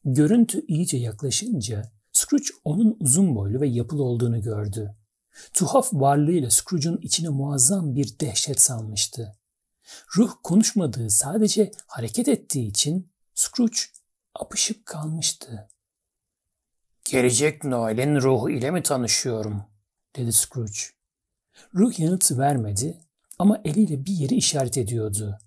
Görüntü iyice yaklaşınca Scrooge onun uzun boylu ve yapılı olduğunu gördü. Tuhaf varlığıyla Scrooge'un içine muazzam bir dehşet salmıştı. Ruh konuşmadığı sadece hareket ettiği için Scrooge apışıp kalmıştı. Gelecek Noel'in ruhu ile mi tanışıyorum? dedi Scrooge. Ruh yanıt vermedi ama eliyle bir yeri işaret ediyordu.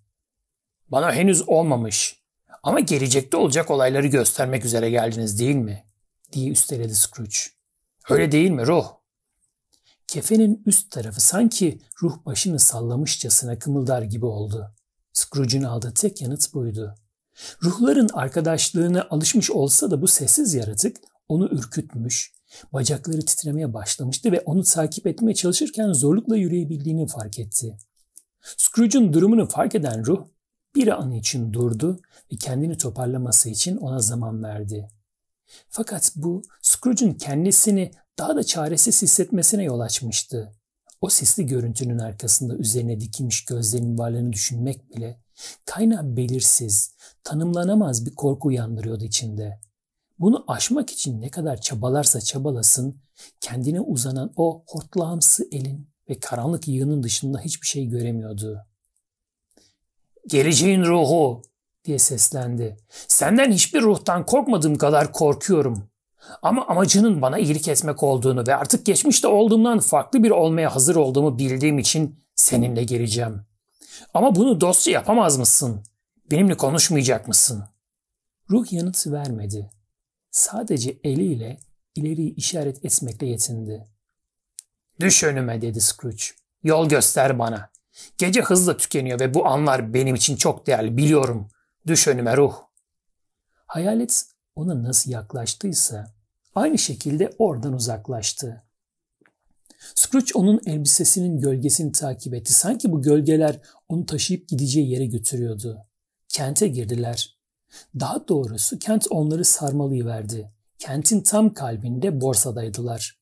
Bana henüz olmamış ama gelecekte olacak olayları göstermek üzere geldiniz değil mi? diye üsteledi Scrooge. Öyle değil mi ruh? Kefenin üst tarafı sanki ruh başını sallamışçasına kımıldar gibi oldu. Scrooge'un aldığı tek yanıt buydu. Ruhların arkadaşlığına alışmış olsa da bu sessiz yaratık onu ürkütmüş, Bacakları titremeye başlamıştı ve onu takip etmeye çalışırken zorlukla yürüyebildiğini fark etti. Scrooge'un durumunu fark eden ruh bir an için durdu ve kendini toparlaması için ona zaman verdi. Fakat bu Scrooge'un kendisini daha da çaresiz hissetmesine yol açmıştı. O sisli görüntünün arkasında üzerine dikilmiş gözlerinin varlığını düşünmek bile kaynağı belirsiz, tanımlanamaz bir korku uyandırıyordu içinde.'' Bunu aşmak için ne kadar çabalarsa çabalasın, kendine uzanan o hortlağımsı elin ve karanlık yığının dışında hiçbir şey göremiyordu. Geleceğin ruhu diye seslendi. Senden hiçbir ruhtan korkmadığım kadar korkuyorum. Ama amacının bana iyilik etmek olduğunu ve artık geçmişte olduğumdan farklı bir olmaya hazır olduğumu bildiğim için seninle geleceğim. Ama bunu dostça yapamaz mısın? Benimle konuşmayacak mısın? Ruh yanıt vermedi sadece eliyle ileriyi işaret etmekle yetindi. Düş önüme dedi Scrooge. Yol göster bana. Gece hızla tükeniyor ve bu anlar benim için çok değerli biliyorum. Düş önüme ruh. Hayalet ona nasıl yaklaştıysa aynı şekilde oradan uzaklaştı. Scrooge onun elbisesinin gölgesini takip etti. Sanki bu gölgeler onu taşıyıp gideceği yere götürüyordu. Kente girdiler. Daha doğrusu kent onları sarmalayıverdi. Kentin tam kalbinde borsadaydılar.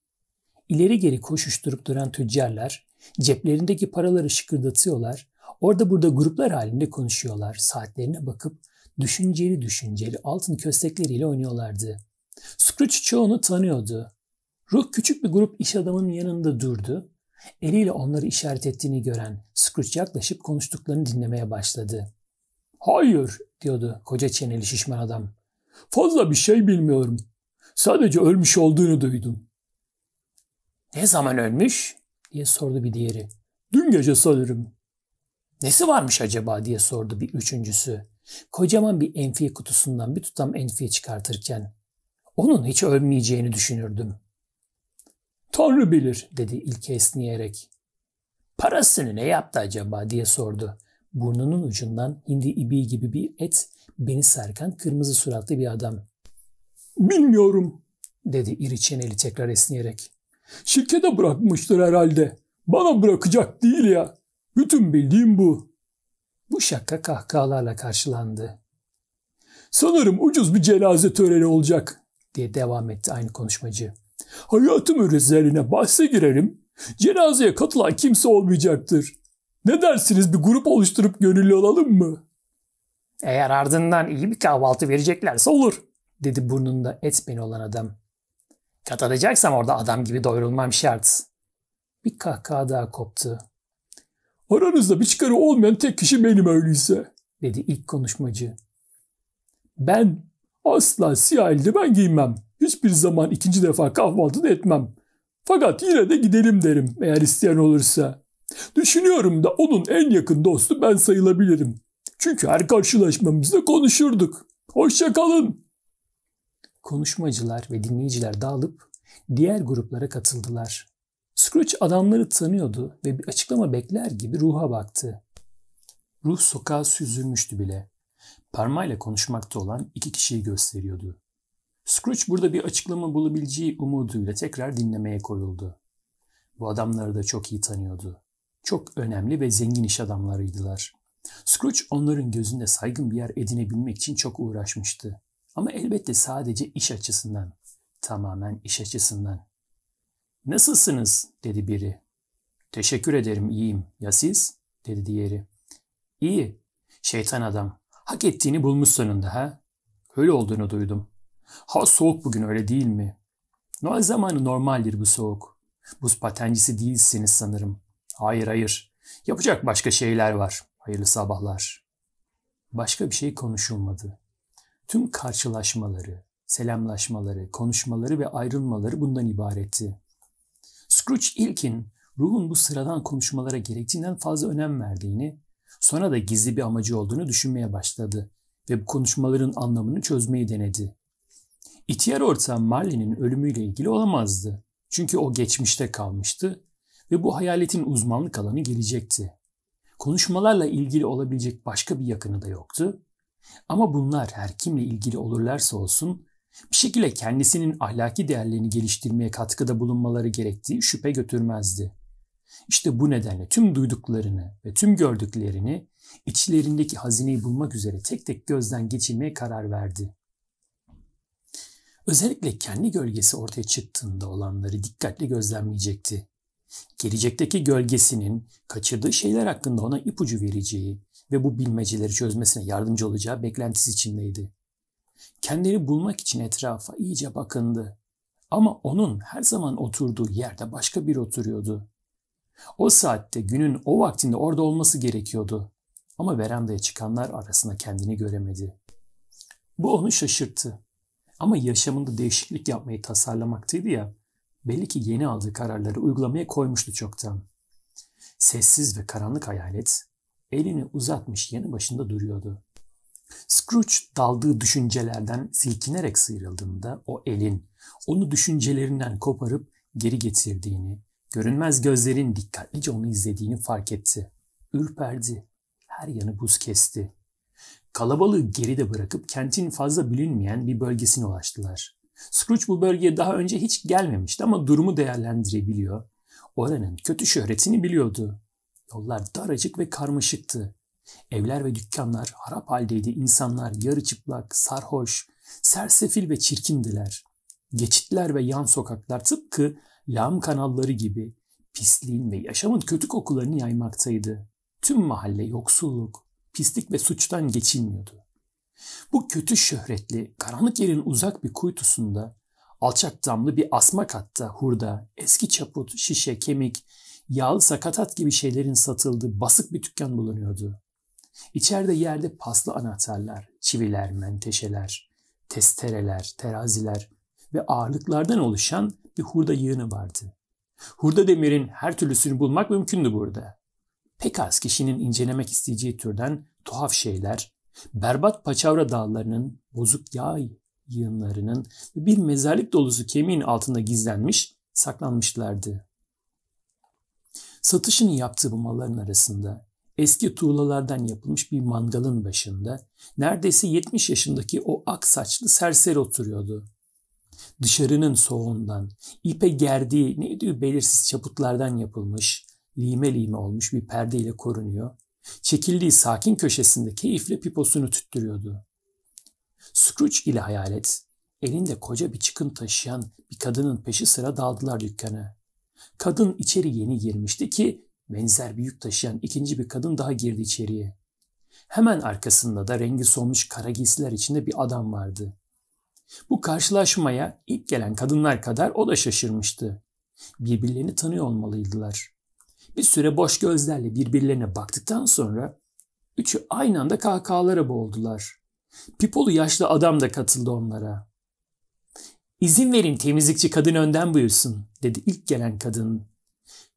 İleri geri koşuşturup duran tüccarlar, ceplerindeki paraları şıkırdatıyorlar, orada burada gruplar halinde konuşuyorlar, saatlerine bakıp düşünceli düşünceli altın köstekleriyle oynuyorlardı. Scrooge çoğunu tanıyordu. Ruh küçük bir grup iş adamının yanında durdu. Eliyle onları işaret ettiğini gören Scrooge yaklaşıp konuştuklarını dinlemeye başladı. Hayır, diyordu koca çeneli şişman adam. Fazla bir şey bilmiyorum. Sadece ölmüş olduğunu duydum. Ne zaman ölmüş? diye sordu bir diğeri. Dün gece sanırım. Nesi varmış acaba diye sordu bir üçüncüsü. Kocaman bir enfiye kutusundan bir tutam enfiye çıkartırken. Onun hiç ölmeyeceğini düşünürdüm. Tanrı bilir dedi ilke esniyerek. Parasını ne yaptı acaba diye sordu burnunun ucundan hindi ibi gibi bir et beni sarkan kırmızı suratlı bir adam. Bilmiyorum dedi iri çeneli tekrar esniyerek. Şirkete bırakmıştır herhalde. Bana bırakacak değil ya. Bütün bildiğim bu. Bu şaka kahkahalarla karşılandı. Sanırım ucuz bir cenaze töreni olacak diye devam etti aynı konuşmacı. Hayatım örezeline bahse girerim. Cenazeye katılan kimse olmayacaktır. Ne dersiniz bir grup oluşturup gönüllü olalım mı? Eğer ardından iyi bir kahvaltı vereceklerse olur, dedi burnunda et beni olan adam. Katılacaksam orada adam gibi doyurulmam şart. Bir kahkaha daha koptu. Aranızda bir çıkarı olmayan tek kişi benim öyleyse, dedi ilk konuşmacı. Ben asla siyah eldiven giymem. Hiçbir zaman ikinci defa kahvaltı da etmem. Fakat yine de gidelim derim eğer isteyen olursa. Düşünüyorum da onun en yakın dostu ben sayılabilirim. Çünkü her karşılaşmamızda konuşurduk. Hoşçakalın. Konuşmacılar ve dinleyiciler dağılıp diğer gruplara katıldılar. Scrooge adamları tanıyordu ve bir açıklama bekler gibi ruha baktı. Ruh sokağa süzülmüştü bile. Parmayla konuşmakta olan iki kişiyi gösteriyordu. Scrooge burada bir açıklama bulabileceği umuduyla tekrar dinlemeye koyuldu. Bu adamları da çok iyi tanıyordu çok önemli ve zengin iş adamlarıydılar. Scrooge onların gözünde saygın bir yer edinebilmek için çok uğraşmıştı. Ama elbette sadece iş açısından. Tamamen iş açısından. Nasılsınız? dedi biri. Teşekkür ederim iyiyim. Ya siz? dedi diğeri. İyi. Şeytan adam. Hak ettiğini bulmuş sonunda ha? Öyle olduğunu duydum. Ha soğuk bugün öyle değil mi? Noel zamanı normaldir bu soğuk. Buz patencisi değilsiniz sanırım. Hayır hayır. Yapacak başka şeyler var. Hayırlı sabahlar. Başka bir şey konuşulmadı. Tüm karşılaşmaları, selamlaşmaları, konuşmaları ve ayrılmaları bundan ibaretti. Scrooge ilkin ruhun bu sıradan konuşmalara gerektiğinden fazla önem verdiğini, sonra da gizli bir amacı olduğunu düşünmeye başladı ve bu konuşmaların anlamını çözmeyi denedi. İhtiyar ortağı Marley'nin ölümüyle ilgili olamazdı. Çünkü o geçmişte kalmıştı ve bu hayaletin uzmanlık alanı gelecekti. Konuşmalarla ilgili olabilecek başka bir yakını da yoktu. Ama bunlar her kimle ilgili olurlarsa olsun bir şekilde kendisinin ahlaki değerlerini geliştirmeye katkıda bulunmaları gerektiği şüphe götürmezdi. İşte bu nedenle tüm duyduklarını ve tüm gördüklerini içlerindeki hazineyi bulmak üzere tek tek gözden geçirmeye karar verdi. Özellikle kendi gölgesi ortaya çıktığında olanları dikkatli gözlemleyecekti gelecekteki gölgesinin kaçırdığı şeyler hakkında ona ipucu vereceği ve bu bilmeceleri çözmesine yardımcı olacağı beklentisi içindeydi. Kendini bulmak için etrafa iyice bakındı. Ama onun her zaman oturduğu yerde başka bir oturuyordu. O saatte günün o vaktinde orada olması gerekiyordu. Ama verandaya çıkanlar arasında kendini göremedi. Bu onu şaşırttı. Ama yaşamında değişiklik yapmayı tasarlamaktaydı ya belli ki yeni aldığı kararları uygulamaya koymuştu çoktan. Sessiz ve karanlık hayalet elini uzatmış yanı başında duruyordu. Scrooge daldığı düşüncelerden silkinerek sıyrıldığında o elin onu düşüncelerinden koparıp geri getirdiğini, görünmez gözlerin dikkatlice onu izlediğini fark etti. Ürperdi. Her yanı buz kesti. Kalabalığı geride bırakıp kentin fazla bilinmeyen bir bölgesine ulaştılar. Scrooge bu bölgeye daha önce hiç gelmemişti ama durumu değerlendirebiliyor. Oranın kötü şöhretini biliyordu. Yollar daracık ve karmaşıktı. Evler ve dükkanlar harap haldeydi. İnsanlar yarı çıplak, sarhoş, sersefil ve çirkindiler. Geçitler ve yan sokaklar tıpkı lağım kanalları gibi pisliğin ve yaşamın kötü kokularını yaymaktaydı. Tüm mahalle yoksulluk, pislik ve suçtan geçinmiyordu. Bu kötü şöhretli, karanlık yerin uzak bir kuytusunda, alçak damlı bir asma katta hurda, eski çaput, şişe, kemik, yağlı sakatat gibi şeylerin satıldığı basık bir dükkan bulunuyordu. İçeride yerde paslı anahtarlar, çiviler, menteşeler, testereler, teraziler ve ağırlıklardan oluşan bir hurda yığını vardı. Hurda demirin her türlüsünü bulmak mümkündü burada. Pek az kişinin incelemek isteyeceği türden tuhaf şeyler, Berbat paçavra dağlarının, bozuk yağ yığınlarının bir mezarlık dolusu kemiğin altında gizlenmiş, saklanmışlardı. Satışını yaptığı bu malların arasında eski tuğlalardan yapılmış bir mangalın başında neredeyse 70 yaşındaki o ak saçlı serseri oturuyordu. Dışarının soğuğundan, ipe gerdiği ne diyor belirsiz çaputlardan yapılmış, lime lime olmuş bir perdeyle korunuyor Çekildiği sakin köşesinde keyifle piposunu tüttürüyordu. Scrooge ile hayalet elinde koca bir çıkın taşıyan bir kadının peşi sıra daldılar dükkana. Kadın içeri yeni girmişti ki benzer bir yük taşıyan ikinci bir kadın daha girdi içeriye. Hemen arkasında da rengi solmuş kara giysiler içinde bir adam vardı. Bu karşılaşmaya ilk gelen kadınlar kadar o da şaşırmıştı. Birbirlerini tanıyor olmalıydılar. Bir süre boş gözlerle birbirlerine baktıktan sonra üçü aynı anda kahkahalara boğuldular. Pipolu yaşlı adam da katıldı onlara. İzin verin temizlikçi kadın önden buyursun dedi ilk gelen kadın.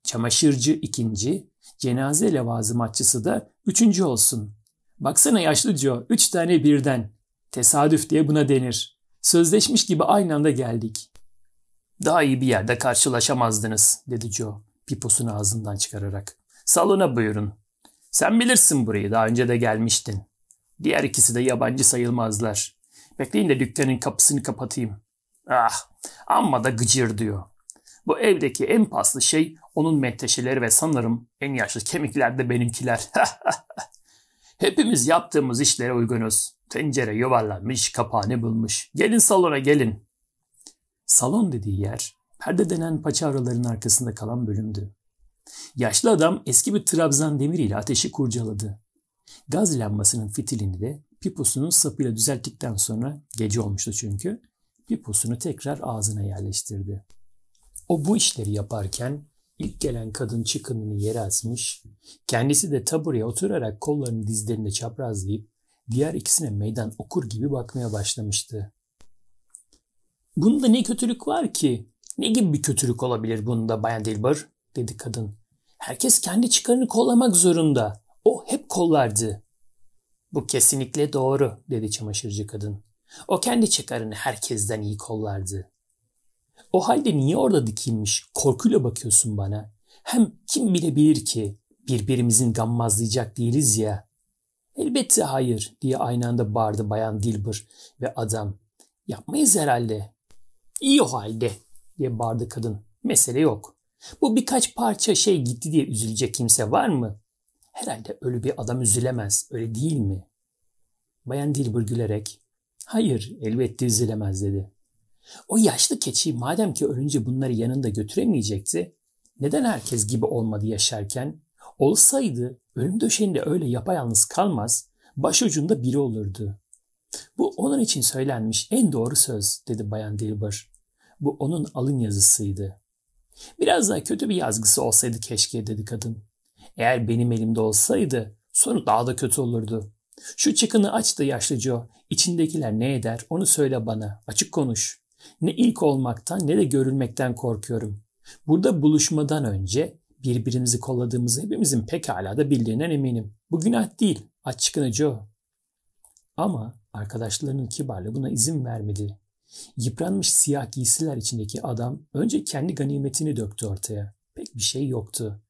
Çamaşırcı ikinci, cenaze levazı levazımatçısı da üçüncü olsun. Baksana yaşlı Joe, üç tane birden. Tesadüf diye buna denir. Sözleşmiş gibi aynı anda geldik. Daha iyi bir yerde karşılaşamazdınız dedi Joe piposunu ağzından çıkararak. Salona buyurun. Sen bilirsin burayı daha önce de gelmiştin. Diğer ikisi de yabancı sayılmazlar. Bekleyin de dükkanın kapısını kapatayım. Ah amma da gıcır diyor. Bu evdeki en paslı şey onun menteşeleri ve sanırım en yaşlı kemikler de benimkiler. Hepimiz yaptığımız işlere uygunuz. Tencere yuvarlanmış, kapağını bulmuş. Gelin salona gelin. Salon dediği yer perde denen paçavraların arkasında kalan bölümdü. Yaşlı adam eski bir trabzan demiriyle ateşi kurcaladı. Gaz lambasının fitilini de piposunun sapıyla düzelttikten sonra gece olmuştu çünkü piposunu tekrar ağzına yerleştirdi. O bu işleri yaparken ilk gelen kadın çıkınını yere asmış, kendisi de tabureye oturarak kollarını dizlerinde çaprazlayıp diğer ikisine meydan okur gibi bakmaya başlamıştı. Bunda ne kötülük var ki? Ne gibi bir kötülük olabilir bunda Bayan Dilber? dedi kadın. Herkes kendi çıkarını kollamak zorunda. O hep kollardı. Bu kesinlikle doğru dedi çamaşırcı kadın. O kendi çıkarını herkesten iyi kollardı. O halde niye orada dikilmiş korkuyla bakıyorsun bana? Hem kim bilebilir ki birbirimizin gammazlayacak değiliz ya. Elbette hayır diye aynı anda bağırdı bayan Dilber ve adam. Yapmayız herhalde. İyi o halde diye bağırdı kadın. Mesele yok. Bu birkaç parça şey gitti diye üzülecek kimse var mı? Herhalde ölü bir adam üzülemez, öyle değil mi? Bayan Dilber gülerek, hayır elbette üzülemez dedi. O yaşlı keçi madem ki ölünce bunları yanında götüremeyecekti, neden herkes gibi olmadı yaşarken? Olsaydı ölüm döşeğinde öyle yapayalnız kalmaz, başucunda biri olurdu. Bu onun için söylenmiş en doğru söz dedi Bayan Dilber. Bu onun alın yazısıydı. Biraz daha kötü bir yazgısı olsaydı keşke dedi kadın. Eğer benim elimde olsaydı sonu daha da kötü olurdu. Şu çıkını açtı yaşlı Joe. İçindekiler ne eder onu söyle bana. Açık konuş. Ne ilk olmaktan ne de görülmekten korkuyorum. Burada buluşmadan önce birbirimizi kolladığımızı hepimizin pekala da bildiğinden eminim. Bu günah değil. Aç çıkını Joe. Ama arkadaşlarının kibarlığı buna izin vermedi. Yıpranmış siyah giysiler içindeki adam önce kendi ganimetini döktü ortaya. Pek bir şey yoktu.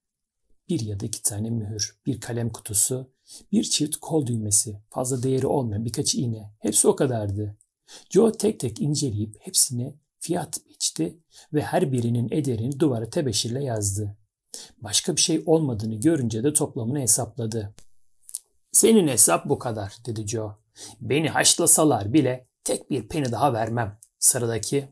Bir ya da iki tane mühür, bir kalem kutusu, bir çift kol düğmesi, fazla değeri olmayan birkaç iğne. Hepsi o kadardı. Joe tek tek inceleyip hepsine fiyat biçti ve her birinin ederini duvara tebeşirle yazdı. Başka bir şey olmadığını görünce de toplamını hesapladı. Senin hesap bu kadar dedi Joe. Beni haşlasalar bile Tek bir peni daha vermem. Sıradaki.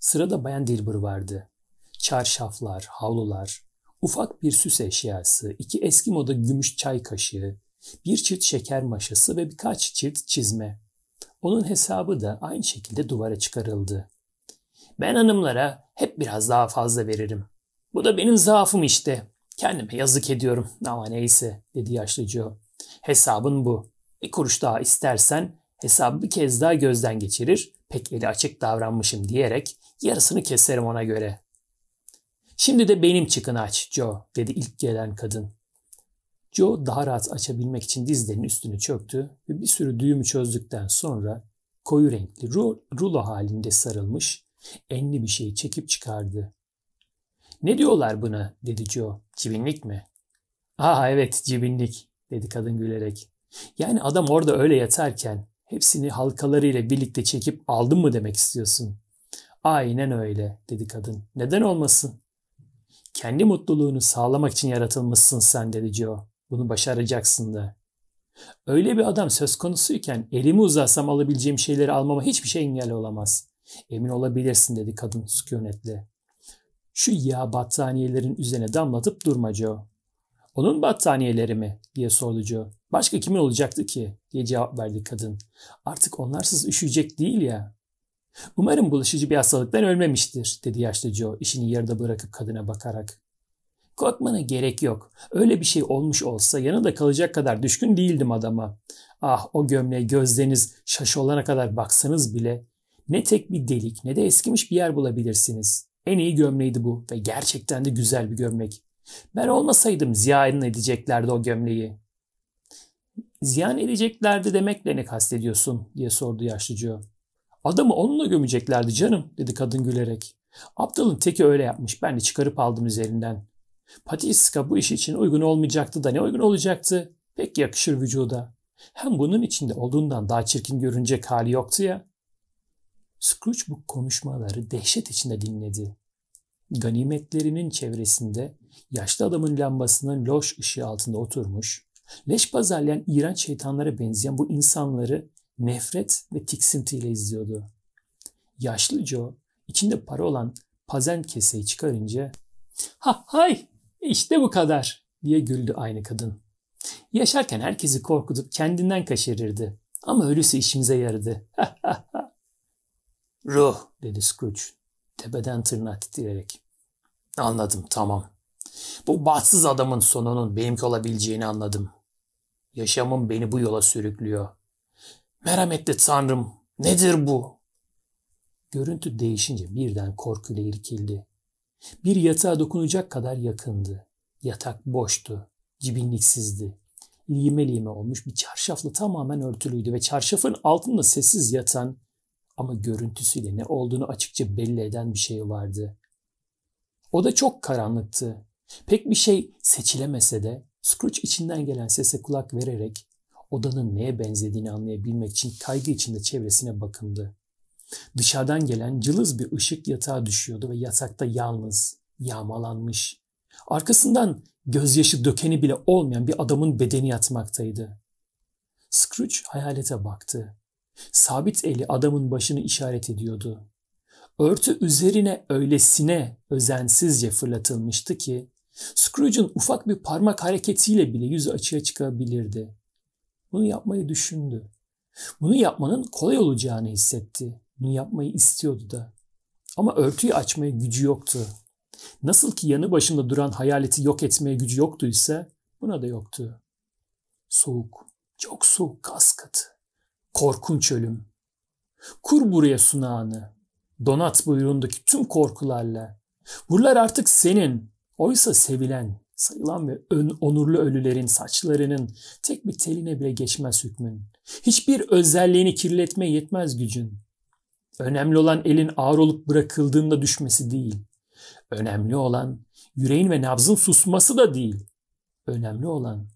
Sırada Bayan Dilber vardı. Çarşaflar, havlular, ufak bir süs eşyası, iki eski moda gümüş çay kaşığı, bir çift şeker maşası ve birkaç çift çizme. Onun hesabı da aynı şekilde duvara çıkarıldı. Ben hanımlara hep biraz daha fazla veririm. Bu da benim zaafım işte. Kendime yazık ediyorum ama neyse dedi yaşlı Joe. Hesabın bu. Bir kuruş daha istersen Hesabı bir kez daha gözden geçirir, pek eli açık davranmışım diyerek yarısını keserim ona göre. Şimdi de benim çıkını aç Joe dedi ilk gelen kadın. Joe daha rahat açabilmek için dizlerinin üstünü çöktü ve bir sürü düğümü çözdükten sonra koyu renkli rulo halinde sarılmış enli bir şeyi çekip çıkardı. Ne diyorlar buna dedi Joe. Cibinlik mi? Aa evet cibinlik dedi kadın gülerek. Yani adam orada öyle yatarken Hepsini halkalarıyla birlikte çekip aldın mı demek istiyorsun? Aynen öyle dedi kadın. Neden olmasın? Kendi mutluluğunu sağlamak için yaratılmışsın sen dedi Joe. Bunu başaracaksın da. Öyle bir adam söz konusuyken elimi uzatsam alabileceğim şeyleri almama hiçbir şey engel olamaz. Emin olabilirsin dedi kadın sükunetle. Şu yağ battaniyelerin üzerine damlatıp durma Joe. Onun battaniyeleri mi? diye sordu Joe. Başka kimin olacaktı ki? diye cevap verdi kadın. Artık onlarsız üşüyecek değil ya. Umarım bulaşıcı bir hastalıktan ölmemiştir dedi yaşlı Joe işini yarıda bırakıp kadına bakarak. Korkmana gerek yok. Öyle bir şey olmuş olsa yanında kalacak kadar düşkün değildim adama. Ah o gömleğe gözleriniz şaş olana kadar baksanız bile ne tek bir delik ne de eskimiş bir yer bulabilirsiniz. En iyi gömleğiydi bu ve gerçekten de güzel bir gömlek. Ben olmasaydım ziyan edeceklerdi o gömleği. Ziyan edeceklerdi demekle ne kastediyorsun diye sordu yaşlıcı. Adamı onunla gömeceklerdi canım dedi kadın gülerek. Aptalın teki öyle yapmış ben de çıkarıp aldım üzerinden. Patiska bu iş için uygun olmayacaktı da ne uygun olacaktı? Pek yakışır vücuda. Hem bunun içinde olduğundan daha çirkin görünecek hali yoktu ya. Scrooge bu konuşmaları dehşet içinde dinledi. Ganimetlerinin çevresinde yaşlı adamın lambasının loş ışığı altında oturmuş, leş pazarlayan iğrenç şeytanlara benzeyen bu insanları nefret ve tiksintiyle izliyordu. Yaşlı Joe içinde para olan pazen keseyi çıkarınca ''Ha hay işte bu kadar'' diye güldü aynı kadın. Yaşarken herkesi korkutup kendinden kaşırırdı, Ama ölüsü işimize yaradı. Ruh dedi Scrooge tepeden tırnağa titreyerek. Anladım tamam. Bu bahtsız adamın sonunun benimki olabileceğini anladım. Yaşamım beni bu yola sürüklüyor. Merhametli Tanrım nedir bu? Görüntü değişince birden korkuyla irkildi. Bir yatağa dokunacak kadar yakındı. Yatak boştu, cibinliksizdi. Lime lime olmuş bir çarşafla tamamen örtülüydü ve çarşafın altında sessiz yatan ama görüntüsüyle ne olduğunu açıkça belli eden bir şey vardı. O da çok karanlıktı. Pek bir şey seçilemese de Scrooge içinden gelen sese kulak vererek odanın neye benzediğini anlayabilmek için kaygı içinde çevresine bakındı. Dışarıdan gelen cılız bir ışık yatağa düşüyordu ve yatakta yalnız, yağmalanmış. Arkasından gözyaşı dökeni bile olmayan bir adamın bedeni yatmaktaydı. Scrooge hayalete baktı. Sabit eli adamın başını işaret ediyordu. Örtü üzerine öylesine özensizce fırlatılmıştı ki Scrooge'un ufak bir parmak hareketiyle bile yüzü açığa çıkabilirdi. Bunu yapmayı düşündü. Bunu yapmanın kolay olacağını hissetti. Bunu yapmayı istiyordu da. Ama örtüyü açmaya gücü yoktu. Nasıl ki yanı başında duran hayaleti yok etmeye gücü yoktuysa buna da yoktu. Soğuk, çok soğuk kas katı. Korkunç ölüm. Kur buraya sunağını. Donat buyruğundaki tüm korkularla. Buralar artık senin. Oysa sevilen, sayılan ve ön onurlu ölülerin saçlarının tek bir teline bile geçmez hükmün. Hiçbir özelliğini kirletme yetmez gücün. Önemli olan elin ağır olup bırakıldığında düşmesi değil. Önemli olan yüreğin ve nabzın susması da değil. Önemli olan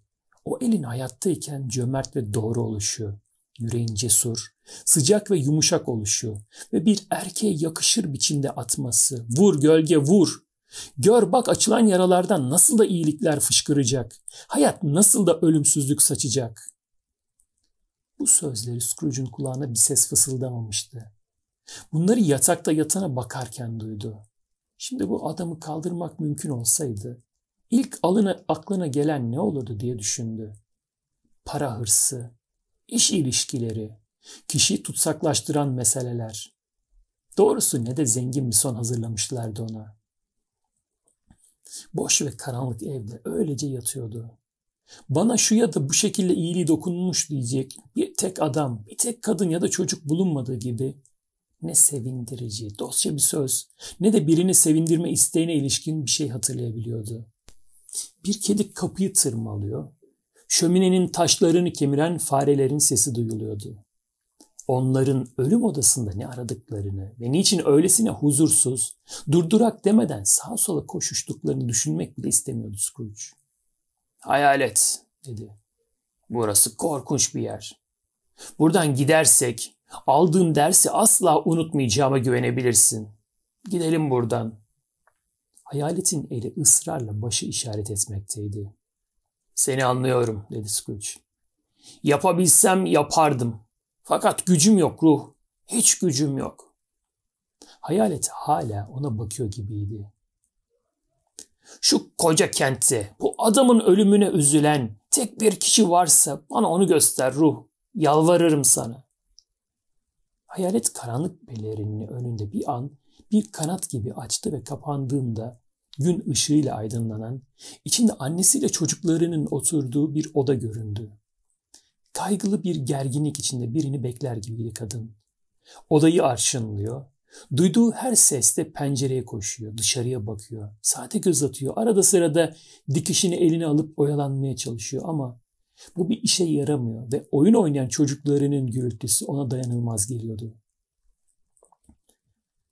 o elin hayattayken cömert ve doğru oluşu, yüreğin cesur, sıcak ve yumuşak oluşu ve bir erkeğe yakışır biçimde atması. Vur gölge vur Gör bak açılan yaralardan nasıl da iyilikler fışkıracak. Hayat nasıl da ölümsüzlük saçacak. Bu sözleri Scrooge'un kulağına bir ses fısıldamamıştı. Bunları yatakta yatana bakarken duydu. Şimdi bu adamı kaldırmak mümkün olsaydı ilk alına, aklına gelen ne olurdu diye düşündü. Para hırsı, iş ilişkileri, kişiyi tutsaklaştıran meseleler. Doğrusu ne de zengin bir son hazırlamışlardı ona. Boş ve karanlık evde öylece yatıyordu. Bana şu ya da bu şekilde iyiliği dokunmuş diyecek bir tek adam, bir tek kadın ya da çocuk bulunmadığı gibi ne sevindirici, dostça bir söz ne de birini sevindirme isteğine ilişkin bir şey hatırlayabiliyordu. Bir kedi kapıyı tırmalıyor. Şöminenin taşlarını kemiren farelerin sesi duyuluyordu onların ölüm odasında ne aradıklarını ve niçin öylesine huzursuz, durdurak demeden sağa sola koşuştuklarını düşünmek bile istemiyordu Scrooge. Hayalet dedi. Burası korkunç bir yer. Buradan gidersek aldığım dersi asla unutmayacağıma güvenebilirsin. Gidelim buradan. Hayaletin eli ısrarla başı işaret etmekteydi. Seni anlıyorum dedi Scrooge. Yapabilsem yapardım. Fakat gücüm yok ruh. Hiç gücüm yok. Hayalet hala ona bakıyor gibiydi. Şu koca kentte bu adamın ölümüne üzülen tek bir kişi varsa bana onu göster ruh. Yalvarırım sana. Hayalet karanlık bellerinin önünde bir an bir kanat gibi açtı ve kapandığında gün ışığıyla aydınlanan, içinde annesiyle çocuklarının oturduğu bir oda göründü kaygılı bir gerginlik içinde birini bekler gibiydi kadın. Odayı arşınlıyor. Duyduğu her seste pencereye koşuyor, dışarıya bakıyor, saate göz atıyor. Arada sırada dikişini eline alıp oyalanmaya çalışıyor ama bu bir işe yaramıyor ve oyun oynayan çocuklarının gürültüsü ona dayanılmaz geliyordu.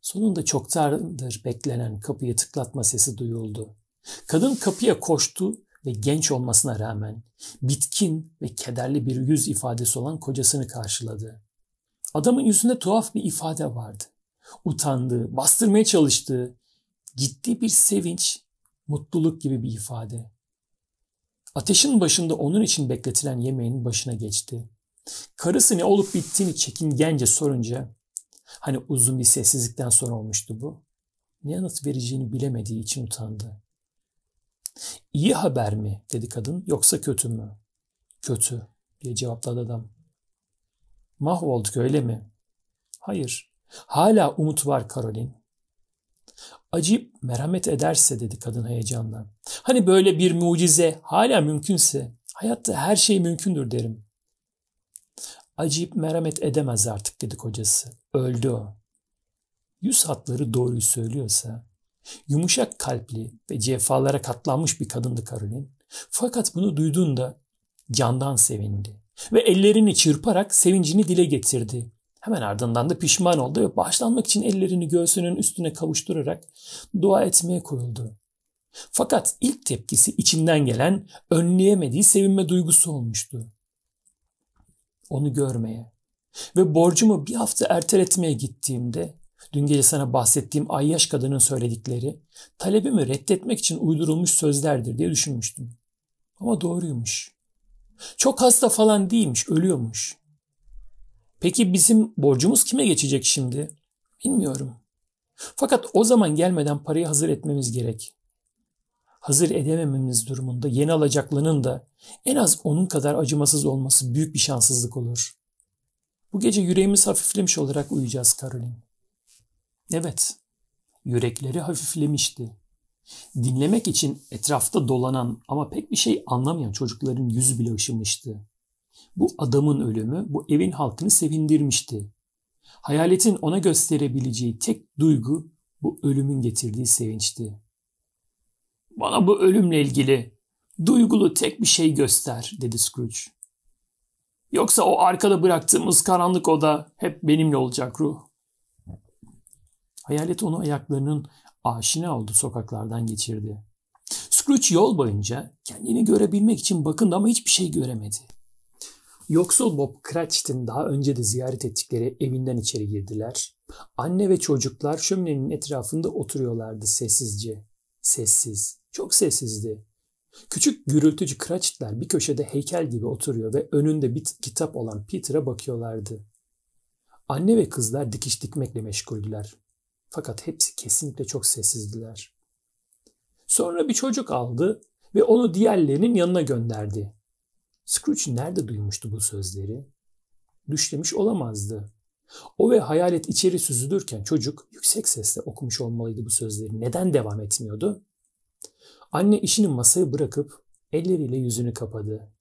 Sonunda çoktandır beklenen kapıya tıklatma sesi duyuldu. Kadın kapıya koştu ve genç olmasına rağmen bitkin ve kederli bir yüz ifadesi olan kocasını karşıladı. Adamın yüzünde tuhaf bir ifade vardı. Utandığı, bastırmaya çalıştığı, ciddi bir sevinç, mutluluk gibi bir ifade. Ateşin başında onun için bekletilen yemeğin başına geçti. Karısı ne olup bittiğini çekingence sorunca, hani uzun bir sessizlikten sonra olmuştu bu, ne yanıt vereceğini bilemediği için utandı. İyi haber mi dedi kadın yoksa kötü mü? Kötü diye cevapladı adam. Mahvolduk öyle mi? Hayır. Hala umut var Karolin. Acip merhamet ederse dedi kadın heyecanla. Hani böyle bir mucize hala mümkünse hayatta her şey mümkündür derim. Acip merhamet edemez artık dedi kocası. Öldü o. Yüz hatları doğruyu söylüyorsa Yumuşak kalpli ve cefalara katlanmış bir kadındı Karolin. Fakat bunu duyduğunda candan sevindi ve ellerini çırparak sevincini dile getirdi. Hemen ardından da pişman oldu ve bağışlanmak için ellerini göğsünün üstüne kavuşturarak dua etmeye koyuldu. Fakat ilk tepkisi içinden gelen önleyemediği sevinme duygusu olmuştu. Onu görmeye ve borcumu bir hafta erteletmeye gittiğimde dün gece sana bahsettiğim ayyaş kadının söyledikleri talebimi reddetmek için uydurulmuş sözlerdir diye düşünmüştüm. Ama doğruymuş. Çok hasta falan değilmiş, ölüyormuş. Peki bizim borcumuz kime geçecek şimdi? Bilmiyorum. Fakat o zaman gelmeden parayı hazır etmemiz gerek. Hazır edemememiz durumunda yeni alacaklının da en az onun kadar acımasız olması büyük bir şanssızlık olur. Bu gece yüreğimiz hafiflemiş olarak uyuyacağız Karolin. Evet, yürekleri hafiflemişti. Dinlemek için etrafta dolanan ama pek bir şey anlamayan çocukların yüzü bile ışımıştı. Bu adamın ölümü bu evin halkını sevindirmişti. Hayaletin ona gösterebileceği tek duygu bu ölümün getirdiği sevinçti. Bana bu ölümle ilgili duygulu tek bir şey göster dedi Scrooge. Yoksa o arkada bıraktığımız karanlık oda hep benimle olacak ruh. Hayalet onu ayaklarının aşina oldu sokaklardan geçirdi. Scrooge yol boyunca kendini görebilmek için bakındı ama hiçbir şey göremedi. Yoksul Bob Cratchit'in daha önce de ziyaret ettikleri evinden içeri girdiler. Anne ve çocuklar şöminenin etrafında oturuyorlardı sessizce. Sessiz, çok sessizdi. Küçük gürültücü Cratchit'ler bir köşede heykel gibi oturuyor ve önünde bir kitap olan Peter'a bakıyorlardı. Anne ve kızlar dikiş dikmekle meşguldüler. Fakat hepsi kesinlikle çok sessizdiler. Sonra bir çocuk aldı ve onu diğerlerinin yanına gönderdi. Scrooge nerede duymuştu bu sözleri? Düşlemiş olamazdı. O ve hayalet içeri süzülürken çocuk yüksek sesle okumuş olmalıydı bu sözleri. Neden devam etmiyordu? Anne işini masaya bırakıp elleriyle yüzünü kapadı.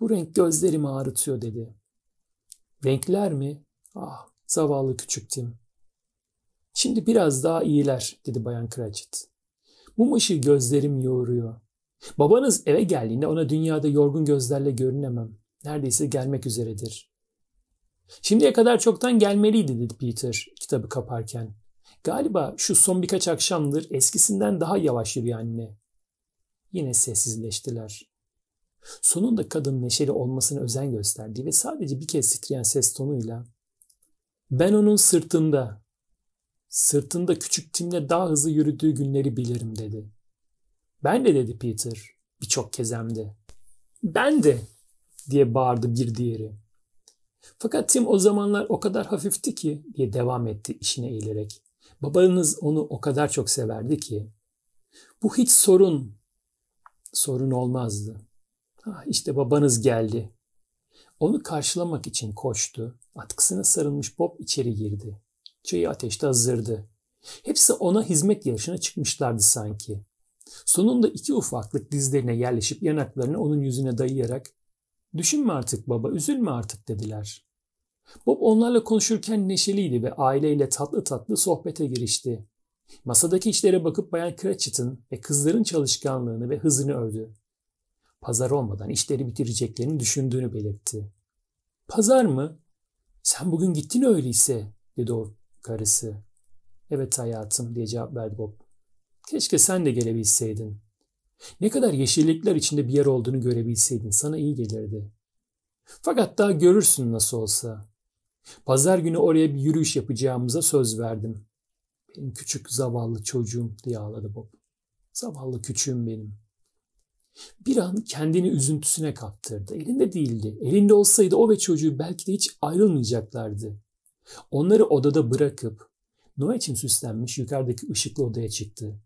Bu renk gözlerimi ağrıtıyor dedi. Renkler mi? Ah zavallı küçüktim. Tim. Şimdi biraz daha iyiler dedi bayan Cratchit. Mum ışığı gözlerim yoğuruyor. Babanız eve geldiğinde ona dünyada yorgun gözlerle görünemem. Neredeyse gelmek üzeredir. Şimdiye kadar çoktan gelmeliydi dedi Peter kitabı kaparken. Galiba şu son birkaç akşamdır eskisinden daha yavaş yürüyor anne. Yine sessizleştiler. Sonunda kadın neşeli olmasına özen gösterdi ve sadece bir kez titreyen ses tonuyla ''Ben onun sırtında, Sırtında küçük Tim'le daha hızlı yürüdüğü günleri bilirim dedi. Ben de dedi Peter birçok kez emdi. Ben de diye bağırdı bir diğeri. Fakat Tim o zamanlar o kadar hafifti ki diye devam etti işine eğilerek. Babanız onu o kadar çok severdi ki. Bu hiç sorun, sorun olmazdı. Ha, ah, işte babanız geldi. Onu karşılamak için koştu. Atkısına sarılmış Bob içeri girdi çayı ateşte hazırdı. Hepsi ona hizmet yarışına çıkmışlardı sanki. Sonunda iki ufaklık dizlerine yerleşip yanaklarını onun yüzüne dayayarak ''Düşünme artık baba, üzülme artık'' dediler. Bob onlarla konuşurken neşeliydi ve aileyle tatlı tatlı sohbete girişti. Masadaki işlere bakıp Bayan Cratchit'in ve kızların çalışkanlığını ve hızını övdü. Pazar olmadan işleri bitireceklerini düşündüğünü belirtti. Pazar mı? Sen bugün gittin öyleyse, dedi o Karısı. Evet hayatım diye cevap verdi Bob. Keşke sen de gelebilseydin. Ne kadar yeşillikler içinde bir yer olduğunu görebilseydin sana iyi gelirdi. Fakat daha görürsün nasıl olsa. Pazar günü oraya bir yürüyüş yapacağımıza söz verdim. Benim küçük zavallı çocuğum diye ağladı Bob. Zavallı küçüğüm benim. Bir an kendini üzüntüsüne kaptırdı. Elinde değildi. Elinde olsaydı o ve çocuğu belki de hiç ayrılmayacaklardı. Onları odada bırakıp için süslenmiş yukarıdaki ışıklı odaya çıktı.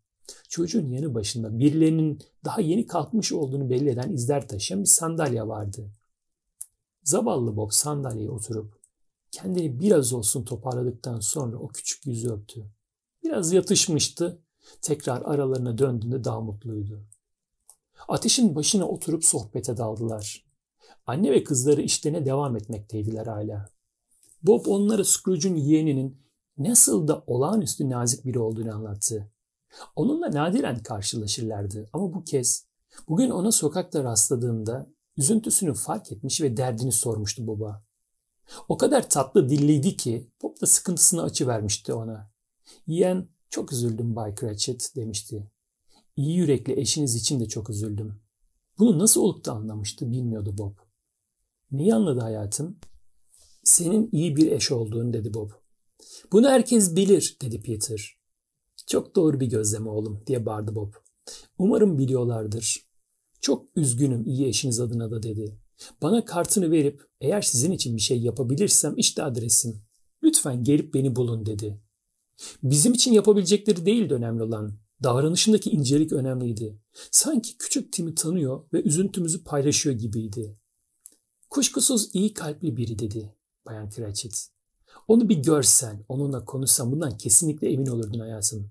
Çocuğun yanı başında birilerinin daha yeni kalkmış olduğunu belli eden izler taşıyan bir sandalye vardı. Zavallı Bob sandalyeye oturup kendini biraz olsun toparladıktan sonra o küçük yüzü öptü. Biraz yatışmıştı. Tekrar aralarına döndüğünde daha mutluydu. Ateşin başına oturup sohbete daldılar. Anne ve kızları işlerine devam etmekteydiler hala. Bob onlara Scrooge'un yeğeninin nasıl da olağanüstü nazik biri olduğunu anlattı. Onunla nadiren karşılaşırlardı ama bu kez bugün ona sokakta rastladığında üzüntüsünü fark etmiş ve derdini sormuştu baba. O kadar tatlı dilliydi ki Bob da sıkıntısını açıvermişti ona. Yeğen çok üzüldüm Bay Cratchit demişti. İyi yürekli eşiniz için de çok üzüldüm. Bunu nasıl olup da anlamıştı bilmiyordu Bob. Neyi anladı hayatım? senin iyi bir eş olduğun dedi Bob. Bunu herkes bilir dedi Peter. Çok doğru bir gözleme oğlum diye bağırdı Bob. Umarım biliyorlardır. Çok üzgünüm iyi eşiniz adına da dedi. Bana kartını verip eğer sizin için bir şey yapabilirsem işte adresim. Lütfen gelip beni bulun dedi. Bizim için yapabilecekleri değildi önemli olan. Davranışındaki incelik önemliydi. Sanki küçük Tim'i tanıyor ve üzüntümüzü paylaşıyor gibiydi. Kuşkusuz iyi kalpli biri dedi. Bayan Cratchit. Onu bir görsen, onunla konuşsan bundan kesinlikle emin olurdun hayatım.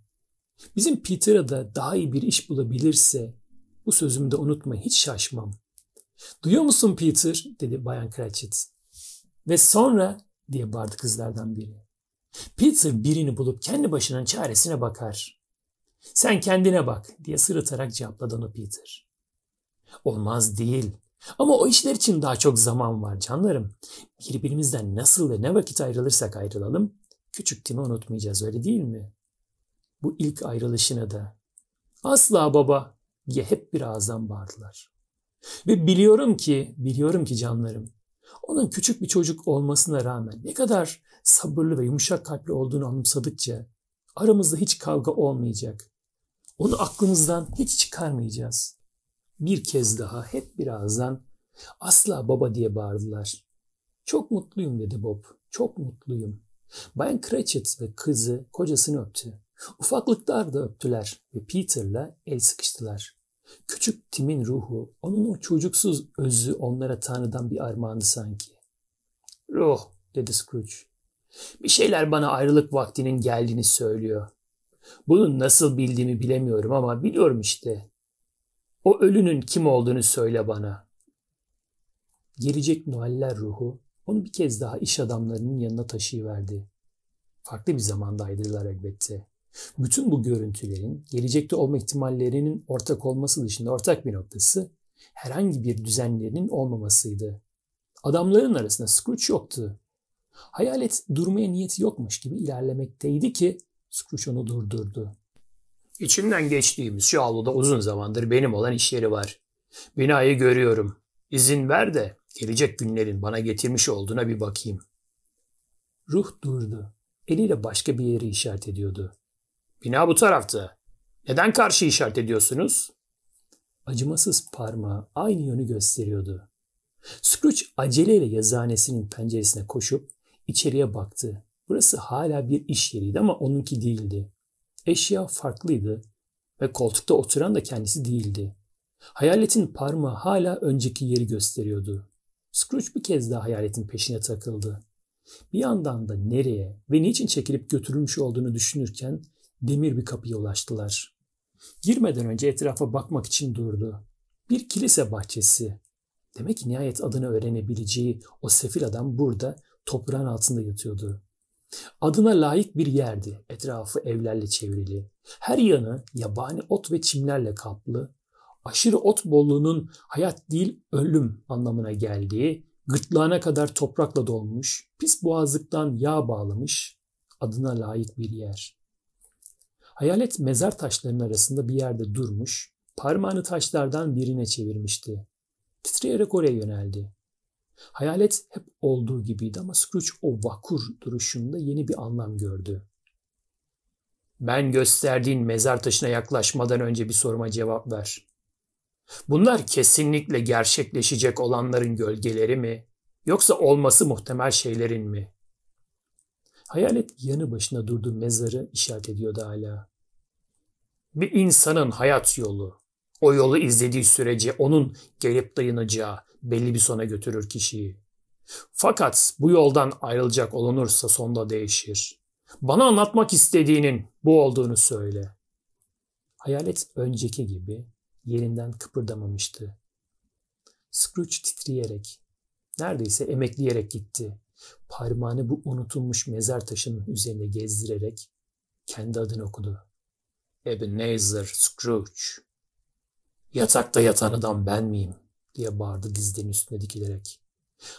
Bizim Peter'a da daha iyi bir iş bulabilirse bu sözümü de unutma hiç şaşmam. Duyuyor musun Peter? dedi Bayan Cratchit. Ve sonra diye bağırdı kızlardan biri. Peter birini bulup kendi başının çaresine bakar. Sen kendine bak diye sırıtarak cevapladı onu Peter. Olmaz değil ama o işler için daha çok zaman var canlarım. Birbirimizden nasıl ve ne vakit ayrılırsak ayrılalım, küçük Tim'i unutmayacağız öyle değil mi? Bu ilk ayrılışına da asla baba diye hep bir ağızdan bağırdılar. Ve biliyorum ki, biliyorum ki canlarım, onun küçük bir çocuk olmasına rağmen ne kadar sabırlı ve yumuşak kalpli olduğunu anımsadıkça aramızda hiç kavga olmayacak. Onu aklımızdan hiç çıkarmayacağız bir kez daha hep birazdan asla baba diye bağırdılar. Çok mutluyum dedi Bob. Çok mutluyum. Bayan Cratchit ve kızı kocasını öptü. Ufaklıklar da öptüler ve Peter'la el sıkıştılar. Küçük Tim'in ruhu, onun o çocuksuz özü onlara Tanrı'dan bir armağanı sanki. Ruh, dedi Scrooge. Bir şeyler bana ayrılık vaktinin geldiğini söylüyor. Bunu nasıl bildiğimi bilemiyorum ama biliyorum işte. O ölünün kim olduğunu söyle bana. Gelecek Noeller ruhu onu bir kez daha iş adamlarının yanına taşıyıverdi. Farklı bir zamandaydılar elbette. Bütün bu görüntülerin gelecekte olma ihtimallerinin ortak olması dışında ortak bir noktası herhangi bir düzenlerinin olmamasıydı. Adamların arasında Scrooge yoktu. Hayalet durmaya niyeti yokmuş gibi ilerlemekteydi ki Scrooge onu durdurdu. İçimden geçtiğimiz şu avluda uzun zamandır benim olan işleri var. Binayı görüyorum. İzin ver de gelecek günlerin bana getirmiş olduğuna bir bakayım. Ruh durdu. Eliyle başka bir yeri işaret ediyordu. Bina bu tarafta. Neden karşı işaret ediyorsunuz? Acımasız parmağı aynı yönü gösteriyordu. Scrooge aceleyle yazıhanesinin penceresine koşup içeriye baktı. Burası hala bir iş yeriydi ama onunki değildi. Eşya farklıydı ve koltukta oturan da kendisi değildi. Hayaletin parmağı hala önceki yeri gösteriyordu. Scrooge bir kez daha hayaletin peşine takıldı. Bir yandan da nereye ve niçin çekilip götürülmüş olduğunu düşünürken demir bir kapıya ulaştılar. Girmeden önce etrafa bakmak için durdu. Bir kilise bahçesi. Demek ki nihayet adını öğrenebileceği o sefil adam burada toprağın altında yatıyordu. Adına layık bir yerdi. Etrafı evlerle çevrili. Her yanı yabani ot ve çimlerle kaplı. Aşırı ot bolluğunun hayat değil ölüm anlamına geldiği, gırtlağına kadar toprakla dolmuş, pis boğazlıktan yağ bağlamış, adına layık bir yer. Hayalet mezar taşlarının arasında bir yerde durmuş, parmağını taşlardan birine çevirmişti. Titreyerek oraya yöneldi. Hayalet hep olduğu gibiydi ama Scrooge o vakur duruşunda yeni bir anlam gördü. Ben gösterdiğin mezar taşına yaklaşmadan önce bir soruma cevap ver. Bunlar kesinlikle gerçekleşecek olanların gölgeleri mi? Yoksa olması muhtemel şeylerin mi? Hayalet yanı başına durduğu mezarı işaret ediyordu hala. Bir insanın hayat yolu, o yolu izlediği sürece onun gelip dayanacağı belli bir sona götürür kişiyi. Fakat bu yoldan ayrılacak olunursa sonda değişir. Bana anlatmak istediğinin bu olduğunu söyle. Hayalet önceki gibi yerinden kıpırdamamıştı. Scrooge titreyerek, neredeyse emekleyerek gitti. Parmağını bu unutulmuş mezar taşının üzerine gezdirerek kendi adını okudu. Ebenezer Scrooge. Yatakta yatan adam ben miyim? diye bağırdı dizlerinin üstüne dikilerek.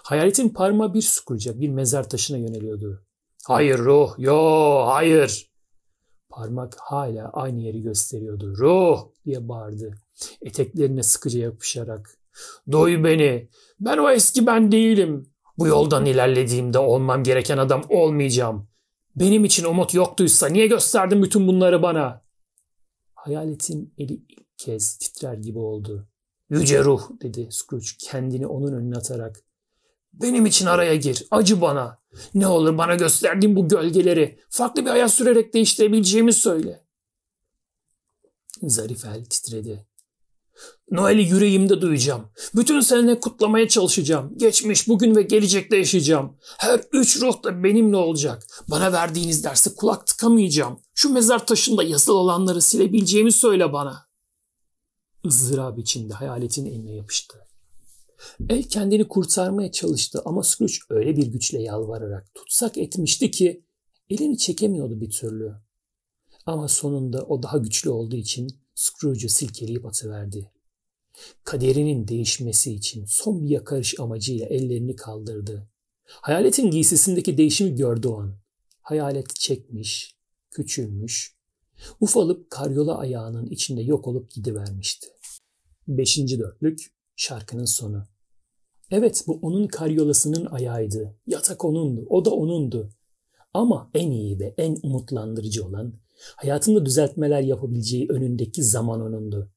Hayaletin parmağı bir sukurca bir mezar taşına yöneliyordu. Hayır ruh, yo hayır. Parmak hala aynı yeri gösteriyordu. Ruh diye bağırdı. Eteklerine sıkıca yapışarak. Duy beni. Ben o eski ben değilim. Bu yoldan ilerlediğimde olmam gereken adam olmayacağım. Benim için umut yoktuysa niye gösterdin bütün bunları bana? Hayaletin eli kez titrer gibi oldu. Yüce ruh dedi Scrooge kendini onun önüne atarak. Benim için araya gir, acı bana. Ne olur bana gösterdiğin bu gölgeleri farklı bir hayat sürerek değiştirebileceğimi söyle. Zarif el titredi. Noel'i yüreğimde duyacağım. Bütün sene kutlamaya çalışacağım. Geçmiş, bugün ve gelecekte yaşayacağım. Her üç ruh da benimle olacak. Bana verdiğiniz dersi kulak tıkamayacağım. Şu mezar taşında yazılı olanları silebileceğimi söyle bana ızdırap içinde hayaletin eline yapıştı. El kendini kurtarmaya çalıştı ama Scrooge öyle bir güçle yalvararak tutsak etmişti ki elini çekemiyordu bir türlü. Ama sonunda o daha güçlü olduğu için Scrooge'u silkeleyip atıverdi. Kaderinin değişmesi için son bir yakarış amacıyla ellerini kaldırdı. Hayaletin giysisindeki değişimi gördü o an. Hayalet çekmiş, küçülmüş, ufalıp karyola ayağının içinde yok olup gidivermişti. Beşinci dörtlük şarkının sonu. Evet bu onun karyolasının ayağıydı. Yatak onundu, o da onundu. Ama en iyi ve en umutlandırıcı olan hayatında düzeltmeler yapabileceği önündeki zaman onundu.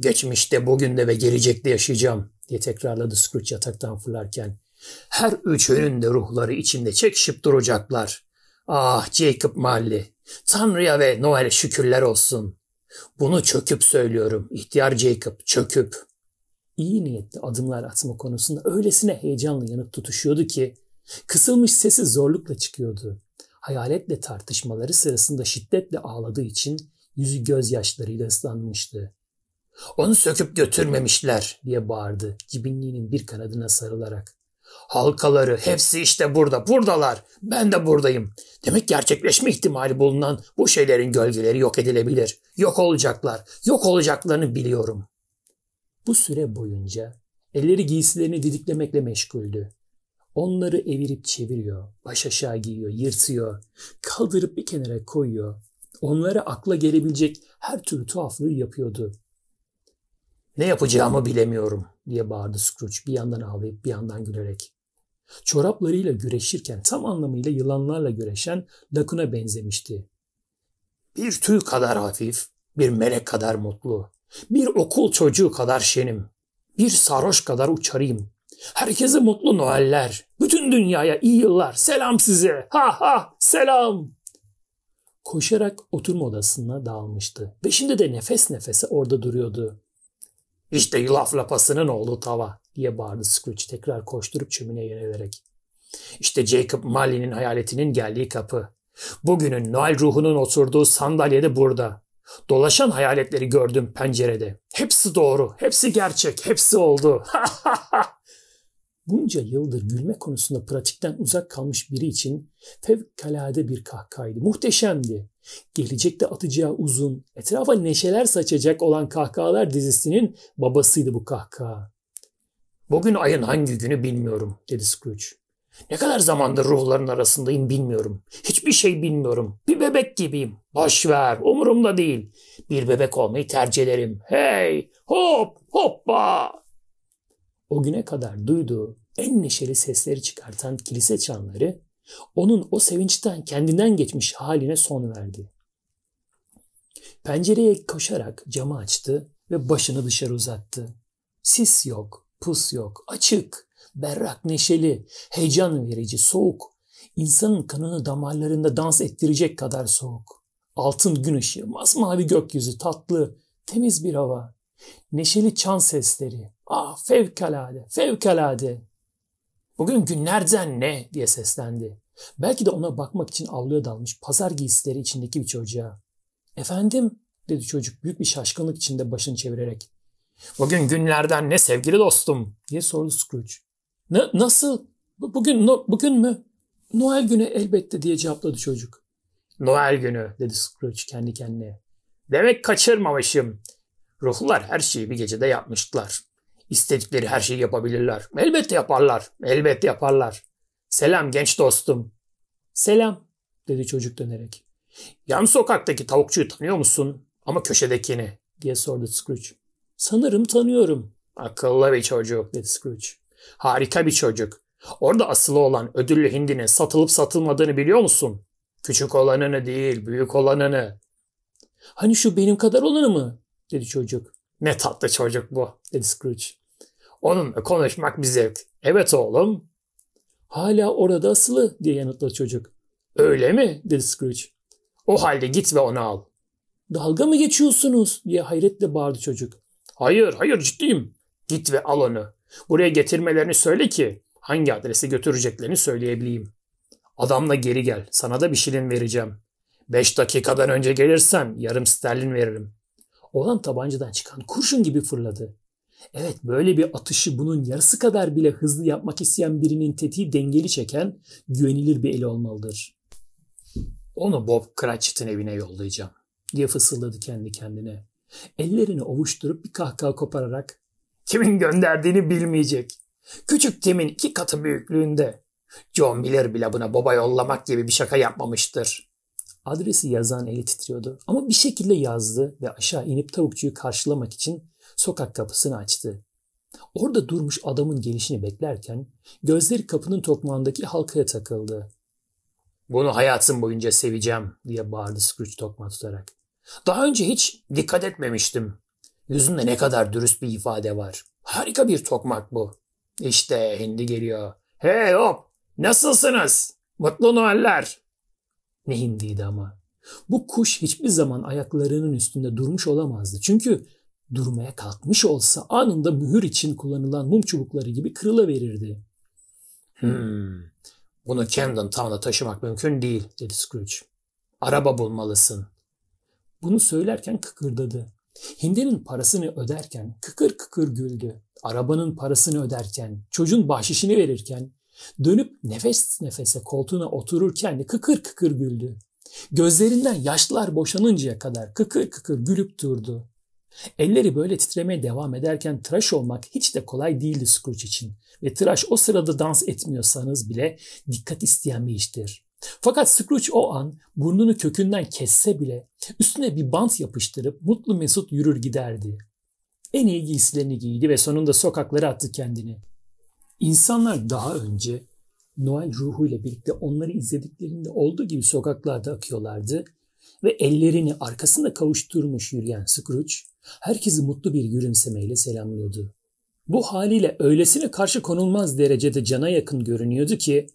Geçmişte, bugünde ve gelecekte yaşayacağım diye tekrarladı Scrooge yataktan fırlarken. Her üçünün de ruhları içinde çekşip duracaklar. Ah Jacob Marley, Tanrı'ya ve Noel şükürler olsun. Bunu çöküp söylüyorum. İhtiyar Jacob çöküp. İyi niyetli adımlar atma konusunda öylesine heyecanlı yanıp tutuşuyordu ki kısılmış sesi zorlukla çıkıyordu. Hayaletle tartışmaları sırasında şiddetle ağladığı için yüzü gözyaşlarıyla ıslanmıştı. Onu söküp götürmemişler diye bağırdı cibinliğinin bir kanadına sarılarak. Halkaları hepsi işte burada. Buradalar. Ben de buradayım. Demek gerçekleşme ihtimali bulunan bu şeylerin gölgeleri yok edilebilir. Yok olacaklar. Yok olacaklarını biliyorum. Bu süre boyunca elleri giysilerini didiklemekle meşguldü. Onları evirip çeviriyor, baş aşağı giyiyor, yırtıyor, kaldırıp bir kenara koyuyor. Onlara akla gelebilecek her türlü tuhaflığı yapıyordu. Ne yapacağımı bilemiyorum diye bağırdı Scrooge bir yandan ağlayıp bir yandan gülerek. Çoraplarıyla güreşirken tam anlamıyla yılanlarla güreşen Dakuna benzemişti. Bir tüy kadar hafif, bir melek kadar mutlu, bir okul çocuğu kadar şenim, bir sarhoş kadar uçarıyım. Herkese mutlu Noeller, bütün dünyaya iyi yıllar, selam size, ha ha, selam. Koşarak oturma odasına dağılmıştı. şimdi de nefes nefese orada duruyordu. İşte yulaf lapasının oğlu tava diye bağırdı Scrooge tekrar koşturup çömine yönelerek. İşte Jacob Marley'nin hayaletinin geldiği kapı. Bugünün Noel ruhunun oturduğu sandalye de burada. Dolaşan hayaletleri gördüm pencerede. Hepsi doğru, hepsi gerçek, hepsi oldu. Bunca yıldır gülme konusunda pratikten uzak kalmış biri için fevkalade bir kahkaydı. Muhteşemdi. Gelecekte atacağı uzun, etrafa neşeler saçacak olan kahkahalar dizisinin babasıydı bu kahkaha. Bugün ayın hangi günü bilmiyorum dedi Scrooge. Ne kadar zamandır ruhların arasındayım bilmiyorum. Hiçbir şey bilmiyorum. Bir bebek gibiyim. Boş ver, umurumda değil. Bir bebek olmayı tercih ederim. Hey, hop, hoppa. O güne kadar duyduğu en neşeli sesleri çıkartan kilise çanları onun o sevinçten kendinden geçmiş haline son verdi. Pencereye koşarak camı açtı ve başını dışarı uzattı. Sis yok, pus yok, açık, berrak neşeli, heyecan verici, soğuk. İnsanın kanını damarlarında dans ettirecek kadar soğuk. Altın gün ışığı, masmavi gökyüzü, tatlı, temiz bir hava. Neşeli çan sesleri. Ah fevkalade, fevkalade. Bugün günlerden ne diye seslendi. Belki de ona bakmak için avluya dalmış pazar giysileri içindeki bir çocuğa. Efendim dedi çocuk büyük bir şaşkınlık içinde başını çevirerek. Bugün günlerden ne sevgili dostum diye sordu Scrooge. N- nasıl? B- bugün no- bugün mü? Noel günü elbette diye cevapladı çocuk. Noel günü dedi Scrooge kendi kendine. Demek kaçırmamışım. Ruhlar her şeyi bir gecede yapmışlar. İstedikleri her şeyi yapabilirler. Elbette yaparlar. Elbette yaparlar. Selam genç dostum. Selam dedi çocuk dönerek. Yan sokaktaki tavukçuyu tanıyor musun? Ama köşedekini diye sordu Scrooge. Sanırım tanıyorum. Akıllı bir çocuk dedi Scrooge. Harika bir çocuk. Orada asılı olan ödüllü hindinin satılıp satılmadığını biliyor musun? Küçük olanını değil, büyük olanını. Hani şu benim kadar olanı mı? dedi çocuk. Ne tatlı çocuk bu dedi Scrooge. Onunla konuşmak bir zevk. Evet oğlum. Hala orada asılı diye yanıtladı çocuk. Öyle mi dedi Scrooge. O halde git ve onu al. Dalga mı geçiyorsunuz diye hayretle bağırdı çocuk. Hayır hayır ciddiyim. Git ve al onu. Buraya getirmelerini söyle ki hangi adrese götüreceklerini söyleyebileyim. Adamla geri gel. Sana da bir şilin vereceğim. Beş dakikadan önce gelirsen yarım sterlin veririm olan tabancadan çıkan kurşun gibi fırladı. Evet böyle bir atışı bunun yarısı kadar bile hızlı yapmak isteyen birinin tetiği dengeli çeken güvenilir bir el olmalıdır. Onu Bob Cratchit'in evine yollayacağım diye fısıldadı kendi kendine. Ellerini ovuşturup bir kahkaha kopararak kimin gönderdiğini bilmeyecek. Küçük Tim'in iki katı büyüklüğünde. John Miller bile buna baba yollamak gibi bir şaka yapmamıştır. Adresi yazan eli titriyordu ama bir şekilde yazdı ve aşağı inip tavukçuyu karşılamak için sokak kapısını açtı. Orada durmuş adamın gelişini beklerken gözleri kapının tokmağındaki halkaya takıldı. Bunu hayatım boyunca seveceğim diye bağırdı Scrooge tokma tutarak. Daha önce hiç dikkat etmemiştim. Yüzünde ne kadar dürüst bir ifade var. Harika bir tokmak bu. İşte hindi geliyor. Hey hop nasılsınız? Mutlu Noeller ne hindiydi ama. Bu kuş hiçbir zaman ayaklarının üstünde durmuş olamazdı. Çünkü durmaya kalkmış olsa anında mühür için kullanılan mum çubukları gibi kırılıverirdi. Hmm, bunu Camden Town'a taşımak mümkün değil dedi Scrooge. Araba bulmalısın. Bunu söylerken kıkırdadı. Hindinin parasını öderken kıkır kıkır güldü. Arabanın parasını öderken, çocuğun bahşişini verirken Dönüp nefes nefese koltuğuna otururken de kıkır kıkır güldü. Gözlerinden yaşlar boşanıncaya kadar kıkır kıkır gülüp durdu. Elleri böyle titremeye devam ederken tıraş olmak hiç de kolay değildi Scrooge için ve tıraş o sırada dans etmiyorsanız bile dikkat isteyen bir iştir. Fakat Scrooge o an burnunu kökünden kesse bile üstüne bir bant yapıştırıp mutlu mesut yürür giderdi. En iyi giysilerini giydi ve sonunda sokaklara attı kendini. İnsanlar daha önce Noel ruhuyla birlikte onları izlediklerinde olduğu gibi sokaklarda akıyorlardı ve ellerini arkasında kavuşturmuş yürüyen Scrooge herkesi mutlu bir gülümsemeyle selamlıyordu. Bu haliyle öylesine karşı konulmaz derecede cana yakın görünüyordu ki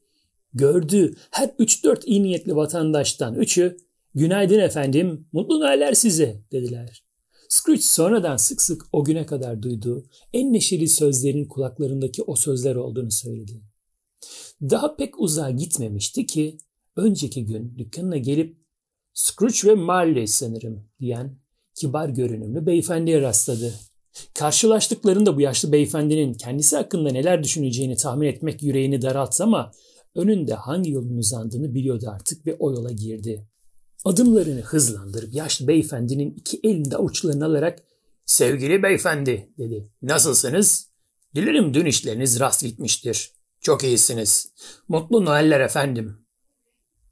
gördüğü her 3-4 iyi niyetli vatandaştan üçü günaydın efendim, mutlu Noeller size dediler. Scrooge sonradan sık sık o güne kadar duyduğu en neşeli sözlerin kulaklarındaki o sözler olduğunu söyledi. Daha pek uzağa gitmemişti ki önceki gün dükkanına gelip Scrooge ve Marley sanırım diyen kibar görünümlü beyefendiye rastladı. Karşılaştıklarında bu yaşlı beyefendinin kendisi hakkında neler düşüneceğini tahmin etmek yüreğini daralttı ama önünde hangi yolun uzandığını biliyordu artık ve o yola girdi. Adımlarını hızlandırıp yaşlı beyefendinin iki elinde uçlarını alarak ''Sevgili beyefendi'' dedi. ''Nasılsınız? Dilerim dün işleriniz rast gitmiştir. Çok iyisiniz. Mutlu Noeller efendim.''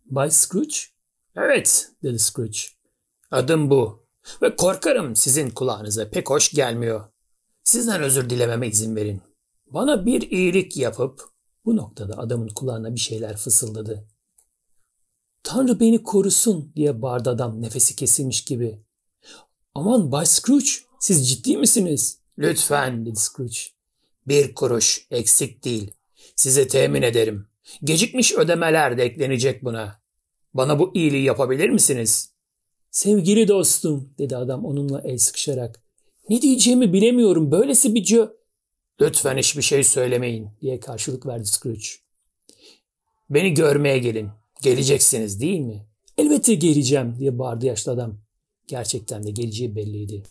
''Bay Scrooge?'' ''Evet'' dedi Scrooge. ''Adım bu ve korkarım sizin kulağınıza pek hoş gelmiyor. Sizden özür dilememe izin verin. Bana bir iyilik yapıp...'' Bu noktada adamın kulağına bir şeyler fısıldadı. Tanrı beni korusun diye bağırdı adam nefesi kesilmiş gibi. Aman Bay Scrooge siz ciddi misiniz? Lütfen dedi Scrooge. Bir kuruş eksik değil. Size temin ederim. Gecikmiş ödemeler de eklenecek buna. Bana bu iyiliği yapabilir misiniz? Sevgili dostum dedi adam onunla el sıkışarak. Ne diyeceğimi bilemiyorum. Böylesi bir cö... Lütfen hiçbir şey söylemeyin diye karşılık verdi Scrooge. Beni görmeye gelin. Geleceksiniz değil mi? Elbette geleceğim diye bağırdı yaşlı adam. Gerçekten de geleceği belliydi.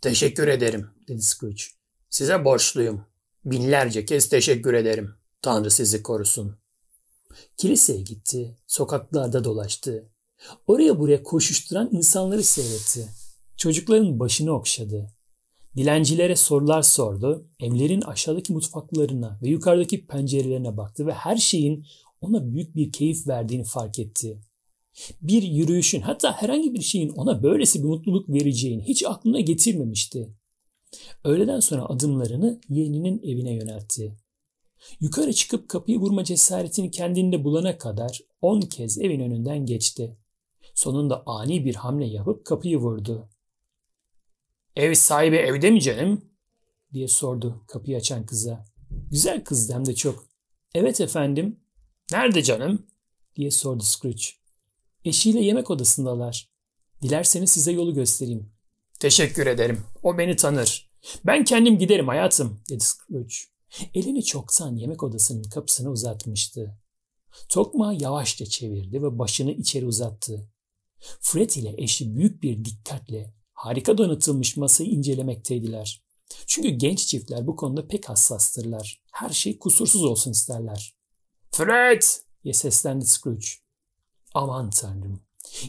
Teşekkür ederim dedi Scrooge. Size borçluyum. Binlerce kez teşekkür ederim. Tanrı sizi korusun. Kiliseye gitti. Sokaklarda dolaştı. Oraya buraya koşuşturan insanları seyretti. Çocukların başını okşadı. Dilencilere sorular sordu. Evlerin aşağıdaki mutfaklarına ve yukarıdaki pencerelerine baktı ve her şeyin ona büyük bir keyif verdiğini fark etti. Bir yürüyüşün hatta herhangi bir şeyin ona böylesi bir mutluluk vereceğini hiç aklına getirmemişti. Öğleden sonra adımlarını yeğeninin evine yöneltti. Yukarı çıkıp kapıyı vurma cesaretini kendinde bulana kadar on kez evin önünden geçti. Sonunda ani bir hamle yapıp kapıyı vurdu. Ev sahibi evde mi canım? diye sordu kapıyı açan kıza. Güzel kızdı hem de çok. Evet efendim Nerede canım? diye sordu Scrooge. Eşiyle yemek odasındalar. Dilerseniz size yolu göstereyim. Teşekkür ederim. O beni tanır. Ben kendim giderim hayatım dedi Scrooge. Elini çoktan yemek odasının kapısına uzatmıştı. Tokma yavaşça çevirdi ve başını içeri uzattı. Fred ile eşi büyük bir dikkatle harika donatılmış masayı incelemekteydiler. Çünkü genç çiftler bu konuda pek hassastırlar. Her şey kusursuz olsun isterler. Fred! diye seslendi Scrooge. Aman tanrım.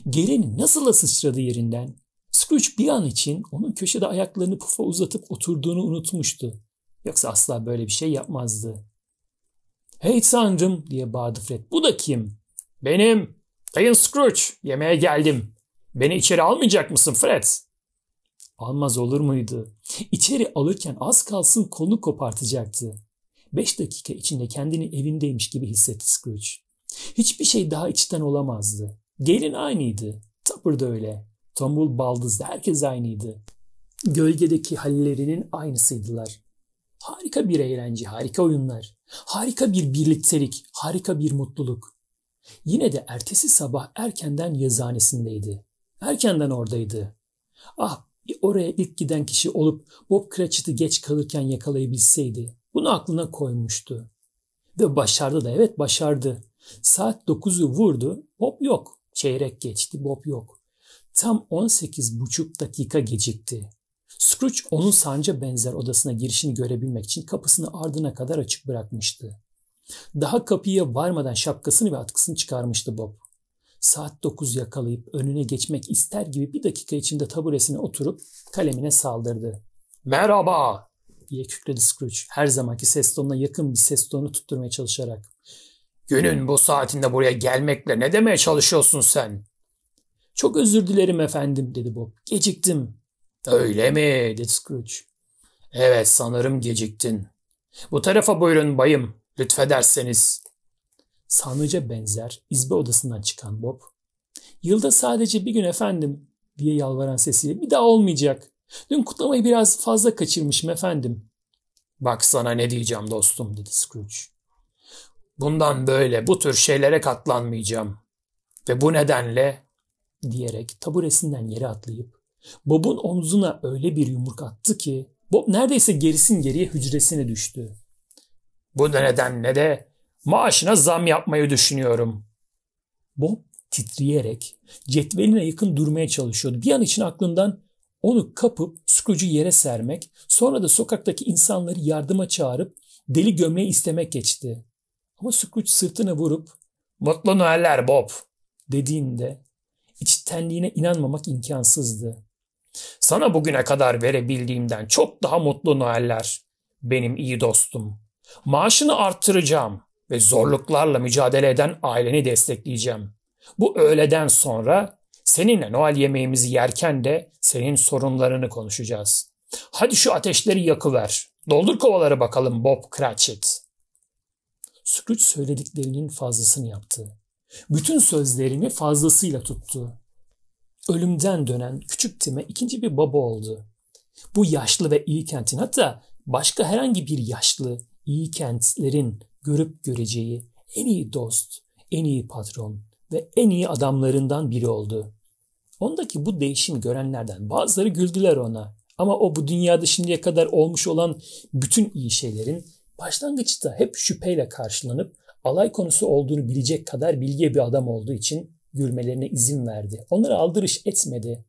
Gelin nasıl da sıçradı yerinden. Scrooge bir an için onun köşede ayaklarını pufa uzatıp oturduğunu unutmuştu. Yoksa asla böyle bir şey yapmazdı. Hey tanrım diye bağırdı Fred. Bu da kim? Benim. Dayın Scrooge. Yemeğe geldim. Beni içeri almayacak mısın Fred? Almaz olur muydu? İçeri alırken az kalsın kolunu kopartacaktı. Beş dakika içinde kendini evindeymiş gibi hissetti Scrooge. Hiçbir şey daha içten olamazdı. Gelin aynıydı. Tupper da öyle. Tombul Baldız da herkes aynıydı. Gölgedeki hallerinin aynısıydılar. Harika bir eğlence, harika oyunlar, harika bir birliktelik, harika bir mutluluk. Yine de ertesi sabah erkenden yazıhanesindeydi. Erkenden oradaydı. Ah oraya ilk giden kişi olup Bob Cratchit'i geç kalırken yakalayabilseydi. Bunu aklına koymuştu. Ve başardı da evet başardı. Saat 9'u vurdu. Bob yok. Çeyrek geçti. Bob yok. Tam 18,5 dakika gecikti. Scrooge onun sanca benzer odasına girişini görebilmek için kapısını ardına kadar açık bırakmıştı. Daha kapıya varmadan şapkasını ve atkısını çıkarmıştı Bob. Saat 9 yakalayıp önüne geçmek ister gibi bir dakika içinde taburesine oturup kalemine saldırdı. Merhaba diye kükredi Scrooge. Her zamanki ses tonuna yakın bir ses tonu tutturmaya çalışarak. Günün bu saatinde buraya gelmekle ne demeye çalışıyorsun sen? Çok özür dilerim efendim dedi Bob. Geciktim. Öyle mi dedi Scrooge. Evet sanırım geciktin. Bu tarafa buyurun bayım lütfederseniz. Sanıca benzer izbe odasından çıkan Bob. Yılda sadece bir gün efendim diye yalvaran sesiyle bir daha olmayacak Dün kutlamayı biraz fazla kaçırmışım efendim. Bak sana ne diyeceğim dostum dedi Scrooge. Bundan böyle bu tür şeylere katlanmayacağım. Ve bu nedenle diyerek taburesinden yere atlayıp Bob'un omzuna öyle bir yumruk attı ki Bob neredeyse gerisin geriye hücresine düştü. Bu nedenle de maaşına zam yapmayı düşünüyorum. Bob titreyerek cetveline yakın durmaya çalışıyordu. Bir an için aklından onu kapıp Scrooge'u yere sermek, sonra da sokaktaki insanları yardıma çağırıp deli gömleği istemek geçti. Ama Scrooge sırtını vurup ''Mutlu Noeller Bob!'' dediğinde içtenliğine inanmamak imkansızdı. ''Sana bugüne kadar verebildiğimden çok daha mutlu Noeller, benim iyi dostum. Maaşını arttıracağım ve zorluklarla mücadele eden aileni destekleyeceğim. Bu öğleden sonra Seninle Noel yemeğimizi yerken de senin sorunlarını konuşacağız. Hadi şu ateşleri yakıver. Doldur kovaları bakalım Bob Cratchit. Scrooge söylediklerinin fazlasını yaptı. Bütün sözlerini fazlasıyla tuttu. Ölümden dönen küçük Tim'e ikinci bir baba oldu. Bu yaşlı ve iyi kentin hatta başka herhangi bir yaşlı, iyi kentlerin görüp göreceği en iyi dost, en iyi patron ve en iyi adamlarından biri oldu. Ondaki bu değişimi görenlerden bazıları güldüler ona. Ama o bu dünyada şimdiye kadar olmuş olan bütün iyi şeylerin başlangıçta hep şüpheyle karşılanıp alay konusu olduğunu bilecek kadar bilge bir adam olduğu için gülmelerine izin verdi. Onlara aldırış etmedi.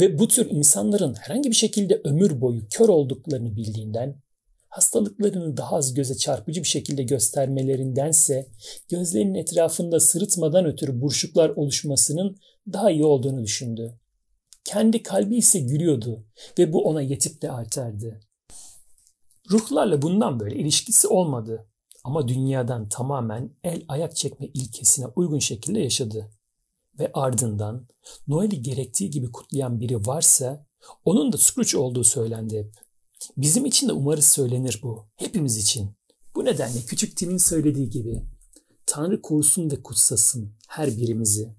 Ve bu tür insanların herhangi bir şekilde ömür boyu kör olduklarını bildiğinden hastalıklarını daha az göze çarpıcı bir şekilde göstermelerindense gözlerinin etrafında sırıtmadan ötürü buruşuklar oluşmasının daha iyi olduğunu düşündü. Kendi kalbi ise gülüyordu ve bu ona yetip de artardı. Ruhlarla bundan böyle ilişkisi olmadı ama dünyadan tamamen el ayak çekme ilkesine uygun şekilde yaşadı. Ve ardından Noel'i gerektiği gibi kutlayan biri varsa onun da Scrooge olduğu söylendi hep. Bizim için de umarız söylenir bu. Hepimiz için. Bu nedenle küçük Tim'in söylediği gibi Tanrı korusun ve kutsasın her birimizi.